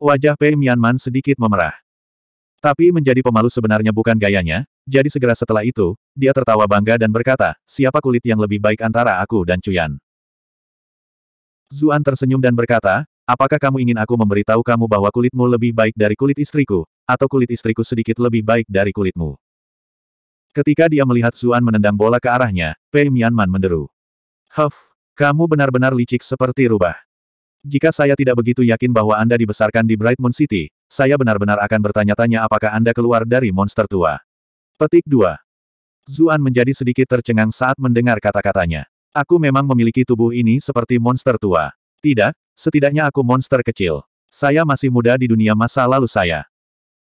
[SPEAKER 1] Wajah Pei Mianman sedikit memerah. Tapi menjadi pemalu sebenarnya bukan gayanya, jadi segera setelah itu, dia tertawa bangga dan berkata, siapa kulit yang lebih baik antara aku dan Cuyan? Zuan tersenyum dan berkata, apakah kamu ingin aku memberitahu kamu bahwa kulitmu lebih baik dari kulit istriku, atau kulit istriku sedikit lebih baik dari kulitmu? Ketika dia melihat Zuan menendang bola ke arahnya, Pei Mianman menderu. Huff, kamu benar-benar licik seperti rubah. Jika saya tidak begitu yakin bahwa Anda dibesarkan di Bright Moon City, saya benar-benar akan bertanya-tanya apakah Anda keluar dari monster tua. Petik 2. Zuan menjadi sedikit tercengang saat mendengar kata-katanya. Aku memang memiliki tubuh ini seperti monster tua. Tidak, setidaknya aku monster kecil. Saya masih muda di dunia masa lalu saya.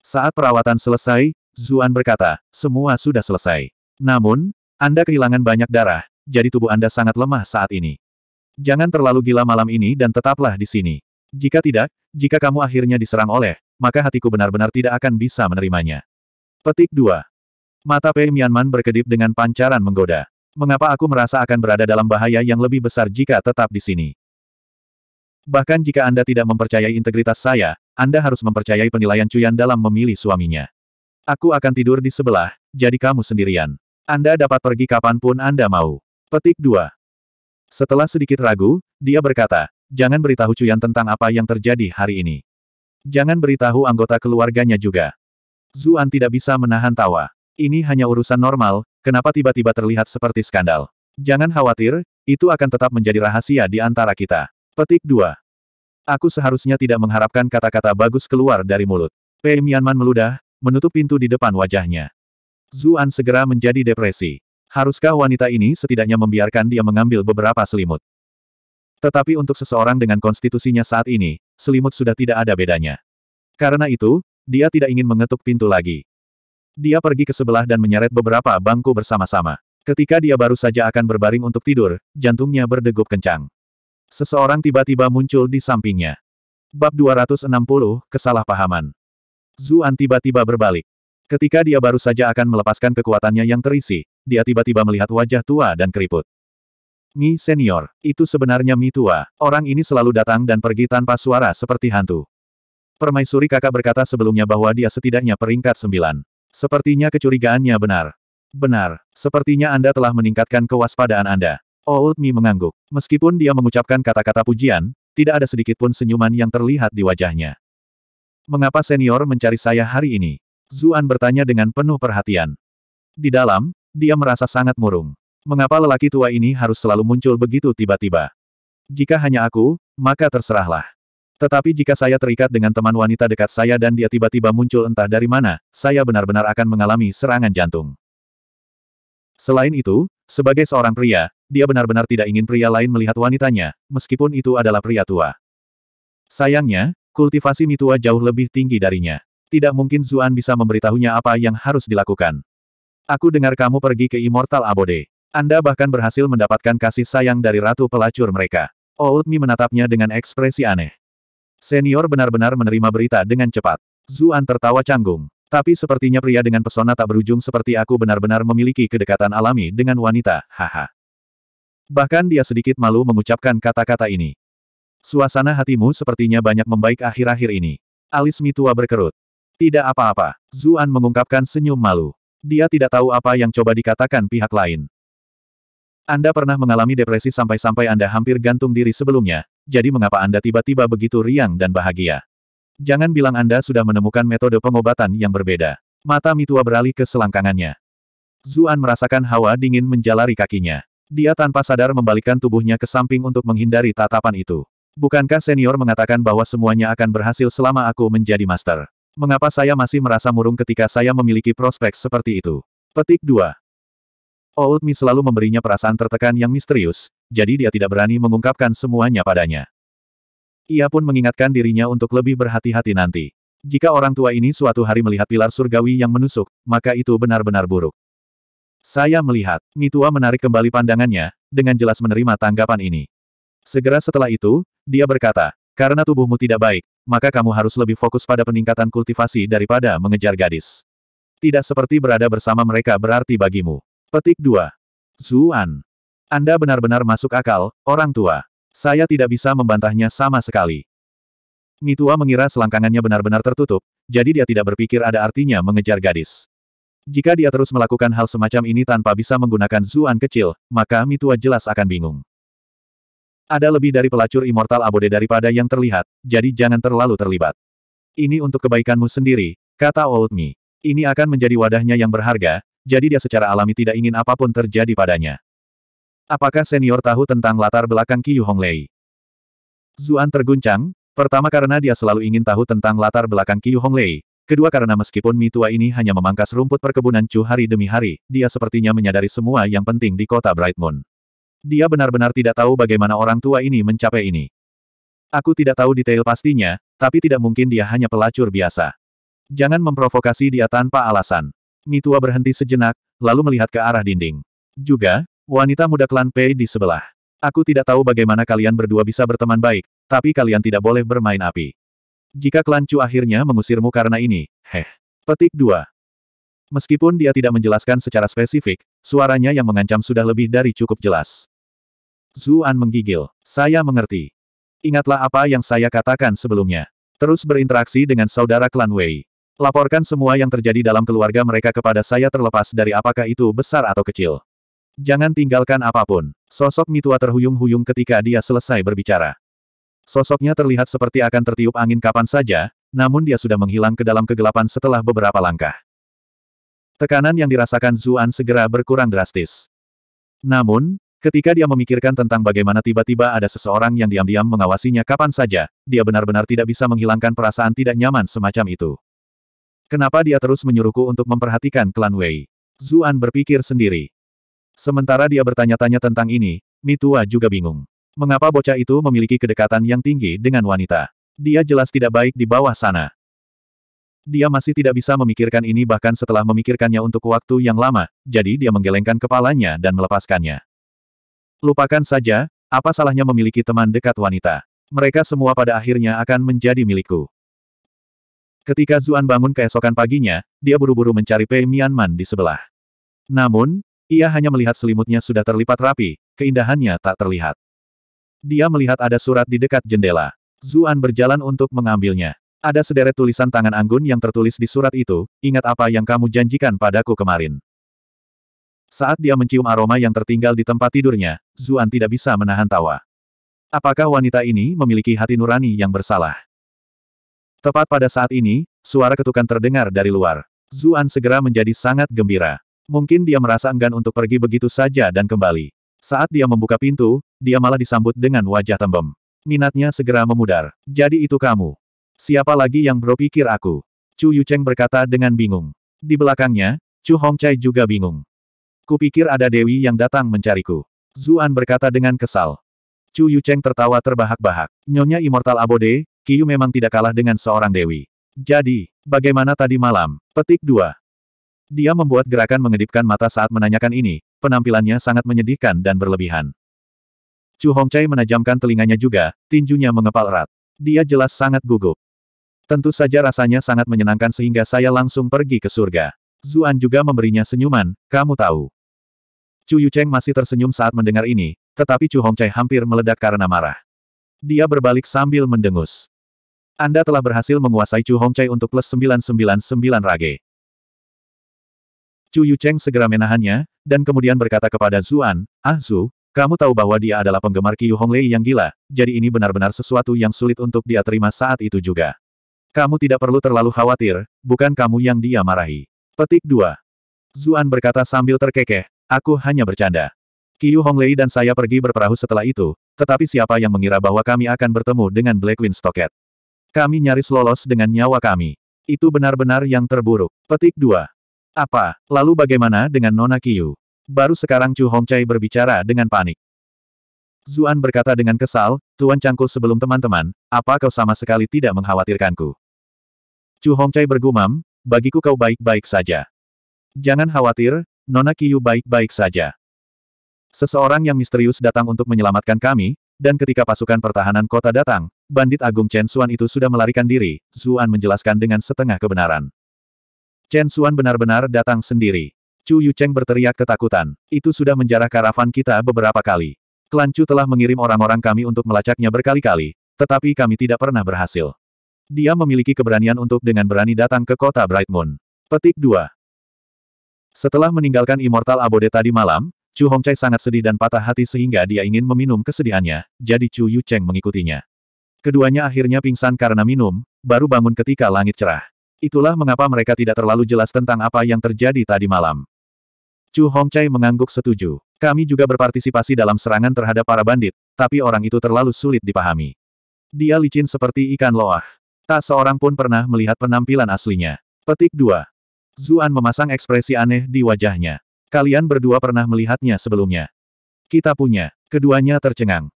[SPEAKER 1] Saat perawatan selesai, Zuan berkata, semua sudah selesai. Namun, Anda kehilangan banyak darah, jadi tubuh Anda sangat lemah saat ini. Jangan terlalu gila malam ini dan tetaplah di sini. Jika tidak, jika kamu akhirnya diserang oleh maka hatiku benar-benar tidak akan bisa menerimanya. Petik 2. Mata Pei Mianman berkedip dengan pancaran menggoda. Mengapa aku merasa akan berada dalam bahaya yang lebih besar jika tetap di sini? Bahkan jika Anda tidak mempercayai integritas saya, Anda harus mempercayai penilaian Cuyan dalam memilih suaminya. Aku akan tidur di sebelah, jadi kamu sendirian. Anda dapat pergi kapanpun Anda mau. Petik 2. Setelah sedikit ragu, dia berkata, jangan beritahu Cuyan tentang apa yang terjadi hari ini. Jangan beritahu anggota keluarganya juga. Zuan tidak bisa menahan tawa. Ini hanya urusan normal, kenapa tiba-tiba terlihat seperti skandal. Jangan khawatir, itu akan tetap menjadi rahasia di antara kita. Petik 2. Aku seharusnya tidak mengharapkan kata-kata bagus keluar dari mulut. Pei Mianman meludah, menutup pintu di depan wajahnya. Zuan segera menjadi depresi. Haruskah wanita ini setidaknya membiarkan dia mengambil beberapa selimut? Tetapi untuk seseorang dengan konstitusinya saat ini, selimut sudah tidak ada bedanya. Karena itu, dia tidak ingin mengetuk pintu lagi. Dia pergi ke sebelah dan menyeret beberapa bangku bersama-sama. Ketika dia baru saja akan berbaring untuk tidur, jantungnya berdegup kencang. Seseorang tiba-tiba muncul di sampingnya. Bab 260, Kesalahpahaman. Zuan tiba-tiba berbalik. Ketika dia baru saja akan melepaskan kekuatannya yang terisi, dia tiba-tiba melihat wajah tua dan keriput. Mi senior, itu sebenarnya Mi tua, orang ini selalu datang dan pergi tanpa suara seperti hantu. Permaisuri kakak berkata sebelumnya bahwa dia setidaknya peringkat sembilan. Sepertinya kecurigaannya benar. Benar, sepertinya Anda telah meningkatkan kewaspadaan Anda. Old Mi mengangguk. Meskipun dia mengucapkan kata-kata pujian, tidak ada sedikitpun senyuman yang terlihat di wajahnya. Mengapa senior mencari saya hari ini? Zuan bertanya dengan penuh perhatian. Di dalam, dia merasa sangat murung. Mengapa lelaki tua ini harus selalu muncul begitu tiba-tiba? Jika hanya aku, maka terserahlah. Tetapi jika saya terikat dengan teman wanita dekat saya dan dia tiba-tiba muncul entah dari mana, saya benar-benar akan mengalami serangan jantung. Selain itu, sebagai seorang pria, dia benar-benar tidak ingin pria lain melihat wanitanya, meskipun itu adalah pria tua. Sayangnya, kultivasi mitua jauh lebih tinggi darinya. Tidak mungkin Zuan bisa memberitahunya apa yang harus dilakukan. Aku dengar kamu pergi ke Immortal Abode. Anda bahkan berhasil mendapatkan kasih sayang dari ratu pelacur mereka. Oudmi menatapnya dengan ekspresi aneh. Senior benar-benar menerima berita dengan cepat. Zuan tertawa canggung. Tapi sepertinya pria dengan pesona tak berujung seperti aku benar-benar memiliki kedekatan alami dengan wanita, haha. Bahkan dia sedikit malu mengucapkan kata-kata ini. Suasana hatimu sepertinya banyak membaik akhir-akhir ini. Alis tua berkerut. Tidak apa-apa, Zuan mengungkapkan senyum malu. Dia tidak tahu apa yang coba dikatakan pihak lain. Anda pernah mengalami depresi sampai-sampai Anda hampir gantung diri sebelumnya, jadi mengapa Anda tiba-tiba begitu riang dan bahagia? Jangan bilang Anda sudah menemukan metode pengobatan yang berbeda. Mata Mitua beralih ke selangkangannya. Zuan merasakan hawa dingin menjalari kakinya. Dia tanpa sadar membalikkan tubuhnya ke samping untuk menghindari tatapan itu. Bukankah senior mengatakan bahwa semuanya akan berhasil selama aku menjadi master? Mengapa saya masih merasa murung ketika saya memiliki prospek seperti itu? Petik 2. Old Mi selalu memberinya perasaan tertekan yang misterius, jadi dia tidak berani mengungkapkan semuanya padanya. Ia pun mengingatkan dirinya untuk lebih berhati-hati nanti. Jika orang tua ini suatu hari melihat pilar surgawi yang menusuk, maka itu benar-benar buruk. Saya melihat, Mi tua menarik kembali pandangannya, dengan jelas menerima tanggapan ini. Segera setelah itu, dia berkata, karena tubuhmu tidak baik, maka kamu harus lebih fokus pada peningkatan kultivasi daripada mengejar gadis. Tidak seperti berada bersama mereka berarti bagimu. Petik 2. Zuan. Anda benar-benar masuk akal, orang tua. Saya tidak bisa membantahnya sama sekali. Mitua mengira selangkangannya benar-benar tertutup, jadi dia tidak berpikir ada artinya mengejar gadis. Jika dia terus melakukan hal semacam ini tanpa bisa menggunakan Zuan kecil, maka Mitua jelas akan bingung. Ada lebih dari pelacur immortal abode daripada yang terlihat, jadi jangan terlalu terlibat. Ini untuk kebaikanmu sendiri, kata Old Mi. Ini akan menjadi wadahnya yang berharga, jadi dia secara alami tidak ingin apapun terjadi padanya. Apakah senior tahu tentang latar belakang Qiyu Honglei? Zuan terguncang, pertama karena dia selalu ingin tahu tentang latar belakang Qiyu Honglei, kedua karena meskipun mitua ini hanya memangkas rumput perkebunan Chu hari demi hari, dia sepertinya menyadari semua yang penting di kota Bright Moon. Dia benar-benar tidak tahu bagaimana orang tua ini mencapai ini. Aku tidak tahu detail pastinya, tapi tidak mungkin dia hanya pelacur biasa. Jangan memprovokasi dia tanpa alasan. Mitua berhenti sejenak, lalu melihat ke arah dinding. Juga, wanita muda klan Pei di sebelah. Aku tidak tahu bagaimana kalian berdua bisa berteman baik, tapi kalian tidak boleh bermain api. Jika klan Chu akhirnya mengusirmu karena ini, heh. Petik 2. Meskipun dia tidak menjelaskan secara spesifik, suaranya yang mengancam sudah lebih dari cukup jelas. Zuan menggigil. Saya mengerti. Ingatlah apa yang saya katakan sebelumnya. Terus berinteraksi dengan saudara klan Wei. Laporkan semua yang terjadi dalam keluarga mereka kepada saya terlepas dari apakah itu besar atau kecil. Jangan tinggalkan apapun. Sosok Mitua terhuyung-huyung ketika dia selesai berbicara. Sosoknya terlihat seperti akan tertiup angin kapan saja, namun dia sudah menghilang ke dalam kegelapan setelah beberapa langkah. Tekanan yang dirasakan Zuan segera berkurang drastis. Namun, ketika dia memikirkan tentang bagaimana tiba-tiba ada seseorang yang diam-diam mengawasinya kapan saja, dia benar-benar tidak bisa menghilangkan perasaan tidak nyaman semacam itu. Kenapa dia terus menyuruhku untuk memperhatikan klan Wei? Zuan berpikir sendiri. Sementara dia bertanya-tanya tentang ini, Mitua juga bingung. Mengapa bocah itu memiliki kedekatan yang tinggi dengan wanita? Dia jelas tidak baik di bawah sana. Dia masih tidak bisa memikirkan ini bahkan setelah memikirkannya untuk waktu yang lama, jadi dia menggelengkan kepalanya dan melepaskannya. Lupakan saja, apa salahnya memiliki teman dekat wanita? Mereka semua pada akhirnya akan menjadi milikku. Ketika Zuan bangun keesokan paginya, dia buru-buru mencari Pei Mianman di sebelah. Namun, ia hanya melihat selimutnya sudah terlipat rapi, keindahannya tak terlihat. Dia melihat ada surat di dekat jendela. Zuan berjalan untuk mengambilnya. Ada sederet tulisan tangan Anggun yang tertulis di surat itu, ingat apa yang kamu janjikan padaku kemarin. Saat dia mencium aroma yang tertinggal di tempat tidurnya, Zuan tidak bisa menahan tawa. Apakah wanita ini memiliki hati nurani yang bersalah? Tepat pada saat ini, suara ketukan terdengar dari luar. Zuan segera menjadi sangat gembira. Mungkin dia merasa enggan untuk pergi begitu saja dan kembali. Saat dia membuka pintu, dia malah disambut dengan wajah tembem. Minatnya segera memudar. Jadi itu kamu. Siapa lagi yang bro pikir aku? Chu Yucheng berkata dengan bingung. Di belakangnya, Chu Hongcai juga bingung. Kupikir ada Dewi yang datang mencariku. Zuan berkata dengan kesal. Chu Yucheng tertawa terbahak-bahak. Nyonya Immortal Abode, Kiyu memang tidak kalah dengan seorang dewi. Jadi, bagaimana tadi malam? Petik 2. Dia membuat gerakan mengedipkan mata saat menanyakan ini, penampilannya sangat menyedihkan dan berlebihan. Chu Hongcai menajamkan telinganya juga, tinjunya mengepal erat. Dia jelas sangat gugup. Tentu saja rasanya sangat menyenangkan sehingga saya langsung pergi ke surga. Zuan juga memberinya senyuman, kamu tahu. Chu Yucheng masih tersenyum saat mendengar ini, tetapi Chu Hongcai hampir meledak karena marah. Dia berbalik sambil mendengus. Anda telah berhasil menguasai Chu Hongcai untuk plus 999 rage. Chu Yucheng segera menahannya, dan kemudian berkata kepada Zuan, Ah Zu, kamu tahu bahwa dia adalah penggemar Qiu Honglei yang gila, jadi ini benar-benar sesuatu yang sulit untuk dia terima saat itu juga. Kamu tidak perlu terlalu khawatir, bukan kamu yang dia marahi. Petik 2. Zuan berkata sambil terkekeh, aku hanya bercanda. Qiu Honglei dan saya pergi berperahu setelah itu, tetapi siapa yang mengira bahwa kami akan bertemu dengan Black Wing Stocket? Kami nyaris lolos dengan nyawa kami. Itu benar-benar yang terburuk. Petik 2. Apa? Lalu bagaimana dengan Nona Kiyu? Baru sekarang Chu Hongcai berbicara dengan panik. Zuan berkata dengan kesal, Tuan Cangkul sebelum teman-teman, apa kau sama sekali tidak mengkhawatirkanku? Chu Hongcai bergumam, bagiku kau baik-baik saja. Jangan khawatir, Nona Kiyu baik-baik saja. Seseorang yang misterius datang untuk menyelamatkan kami, dan ketika pasukan pertahanan kota datang, bandit agung Chen Xuan itu sudah melarikan diri, Zuan menjelaskan dengan setengah kebenaran. Chen Xuan benar-benar datang sendiri. Chu Yucheng berteriak ketakutan. Itu sudah menjarah karavan kita beberapa kali. Klan Chu telah mengirim orang-orang kami untuk melacaknya berkali-kali, tetapi kami tidak pernah berhasil. Dia memiliki keberanian untuk dengan berani datang ke kota Bright Moon. Petik 2. Setelah meninggalkan Immortal Abode tadi malam, Chu Hongcai sangat sedih dan patah hati sehingga dia ingin meminum kesedihannya, jadi Chu Yucheng mengikutinya. Keduanya akhirnya pingsan karena minum, baru bangun ketika langit cerah. Itulah mengapa mereka tidak terlalu jelas tentang apa yang terjadi tadi malam. Chu Hongcai mengangguk setuju. Kami juga berpartisipasi dalam serangan terhadap para bandit, tapi orang itu terlalu sulit dipahami. Dia licin seperti ikan loah. Tak seorang pun pernah melihat penampilan aslinya. Petik 2. Zuan memasang ekspresi aneh di wajahnya. Kalian berdua pernah melihatnya sebelumnya. Kita punya. Keduanya tercengang.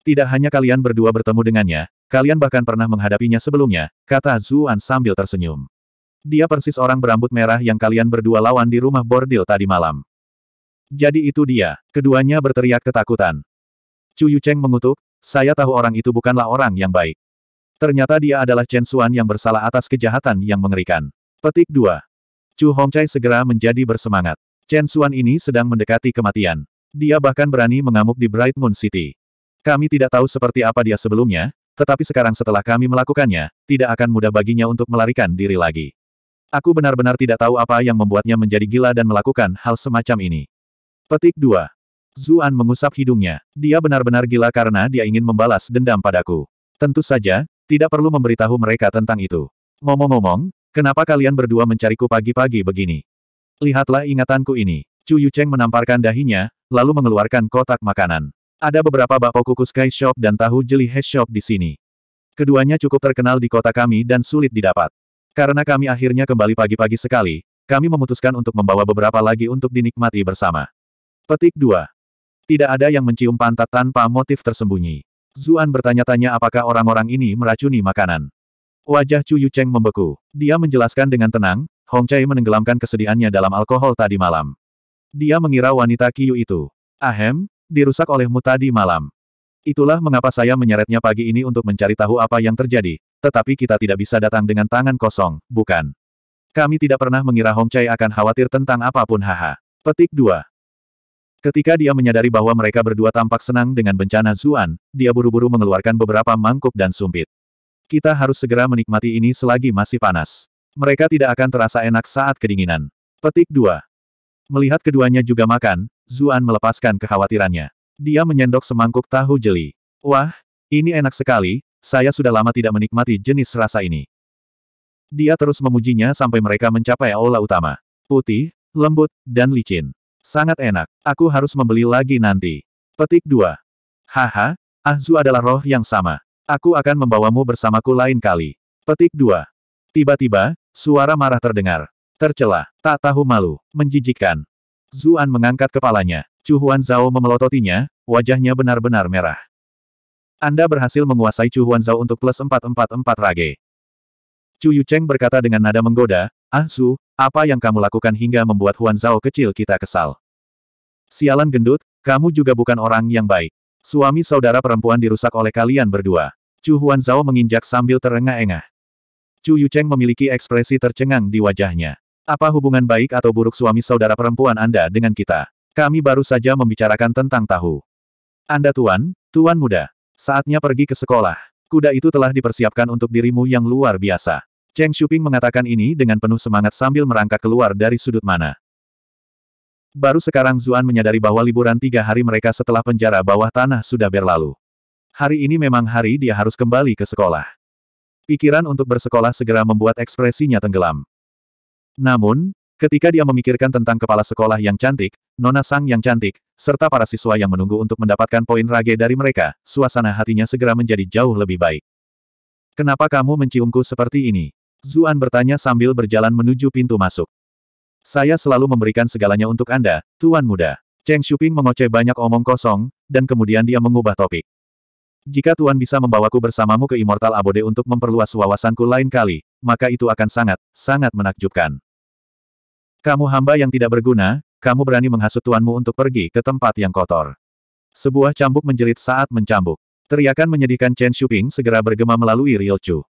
[SPEAKER 1] Tidak hanya kalian berdua bertemu dengannya, kalian bahkan pernah menghadapinya sebelumnya, kata Zuan sambil tersenyum. Dia persis orang berambut merah yang kalian berdua lawan di rumah bordil tadi malam. Jadi itu dia, keduanya berteriak ketakutan. Yu Cheng mengutuk, saya tahu orang itu bukanlah orang yang baik. Ternyata dia adalah Chen Xuan yang bersalah atas kejahatan yang mengerikan. Petik 2. Chu Hongcai segera menjadi bersemangat. Chen Xuan ini sedang mendekati kematian. Dia bahkan berani mengamuk di Bright Moon City. Kami tidak tahu seperti apa dia sebelumnya, tetapi sekarang setelah kami melakukannya, tidak akan mudah baginya untuk melarikan diri lagi. Aku benar-benar tidak tahu apa yang membuatnya menjadi gila dan melakukan hal semacam ini. Petik 2. Zuan mengusap hidungnya. Dia benar-benar gila karena dia ingin membalas dendam padaku. Tentu saja, tidak perlu memberitahu mereka tentang itu. Ngomong-ngomong, kenapa kalian berdua mencariku pagi-pagi begini? Lihatlah ingatanku ini. Chu Yucheng menamparkan dahinya, lalu mengeluarkan kotak makanan. Ada beberapa kukus Sky Shop dan Tahu Jeli head Shop di sini. Keduanya cukup terkenal di kota kami dan sulit didapat. Karena kami akhirnya kembali pagi-pagi sekali, kami memutuskan untuk membawa beberapa lagi untuk dinikmati bersama. Petik 2. Tidak ada yang mencium pantat tanpa motif tersembunyi. Zuan bertanya-tanya apakah orang-orang ini meracuni makanan. Wajah Chu Yucheng membeku. Dia menjelaskan dengan tenang, Hong Chai menenggelamkan kesedihannya dalam alkohol tadi malam. Dia mengira wanita Qiu itu. Ahem, dirusak olehmu tadi malam. Itulah mengapa saya menyeretnya pagi ini untuk mencari tahu apa yang terjadi, tetapi kita tidak bisa datang dengan tangan kosong, bukan? Kami tidak pernah mengira Hong Chai akan khawatir tentang apapun haha. Petik 2. Ketika dia menyadari bahwa mereka berdua tampak senang dengan bencana Zuan, dia buru-buru mengeluarkan beberapa mangkuk dan sumpit. Kita harus segera menikmati ini selagi masih panas. Mereka tidak akan terasa enak saat kedinginan. Petik 2. Melihat keduanya juga makan, Zuan melepaskan kekhawatirannya. Dia menyendok semangkuk tahu jeli. Wah, ini enak sekali, saya sudah lama tidak menikmati jenis rasa ini. Dia terus memujinya sampai mereka mencapai aula utama. Putih, lembut, dan licin. Sangat enak. Aku harus membeli lagi nanti. Petik 2. Haha, Ahzu adalah roh yang sama. Aku akan membawamu bersamaku lain kali. Petik 2. Tiba-tiba, suara marah terdengar. Tercelah, tak tahu malu, menjijikkan. Zuan mengangkat kepalanya. Chu Huan Zhao memelototinya, wajahnya benar-benar merah. Anda berhasil menguasai Chu Huan Zhao untuk plus 444 rage. Chu Yu Cheng berkata dengan nada menggoda, Ah Su, apa yang kamu lakukan hingga membuat Huan Zhao kecil kita kesal? Sialan gendut, kamu juga bukan orang yang baik. Suami saudara perempuan dirusak oleh kalian berdua. Chu Huan Zhao menginjak sambil terengah-engah. Chu Yu Cheng memiliki ekspresi tercengang di wajahnya. Apa hubungan baik atau buruk suami saudara perempuan Anda dengan kita? Kami baru saja membicarakan tentang tahu. Anda tuan, tuan muda. Saatnya pergi ke sekolah. Kuda itu telah dipersiapkan untuk dirimu yang luar biasa. Cheng Shuping mengatakan ini dengan penuh semangat sambil merangkak keluar dari sudut mana. Baru sekarang Zuan menyadari bahwa liburan tiga hari mereka setelah penjara bawah tanah sudah berlalu. Hari ini memang hari dia harus kembali ke sekolah. Pikiran untuk bersekolah segera membuat ekspresinya tenggelam. Namun, ketika dia memikirkan tentang kepala sekolah yang cantik, Nona Sang yang cantik, serta para siswa yang menunggu untuk mendapatkan poin rage dari mereka, suasana hatinya segera menjadi jauh lebih baik. Kenapa kamu menciumku seperti ini? Zuan bertanya sambil berjalan menuju pintu masuk. Saya selalu memberikan segalanya untuk Anda, Tuan Muda. Cheng Shuping mengoceh banyak omong kosong, dan kemudian dia mengubah topik. Jika Tuan bisa membawaku bersamamu ke Immortal Abode untuk memperluas wawasanku lain kali, maka itu akan sangat, sangat menakjubkan. Kamu hamba yang tidak berguna, kamu berani menghasut tuanmu untuk pergi ke tempat yang kotor. Sebuah cambuk menjerit saat mencambuk. Teriakan menyedihkan Chen Shuping segera bergema melalui Ryo Chu.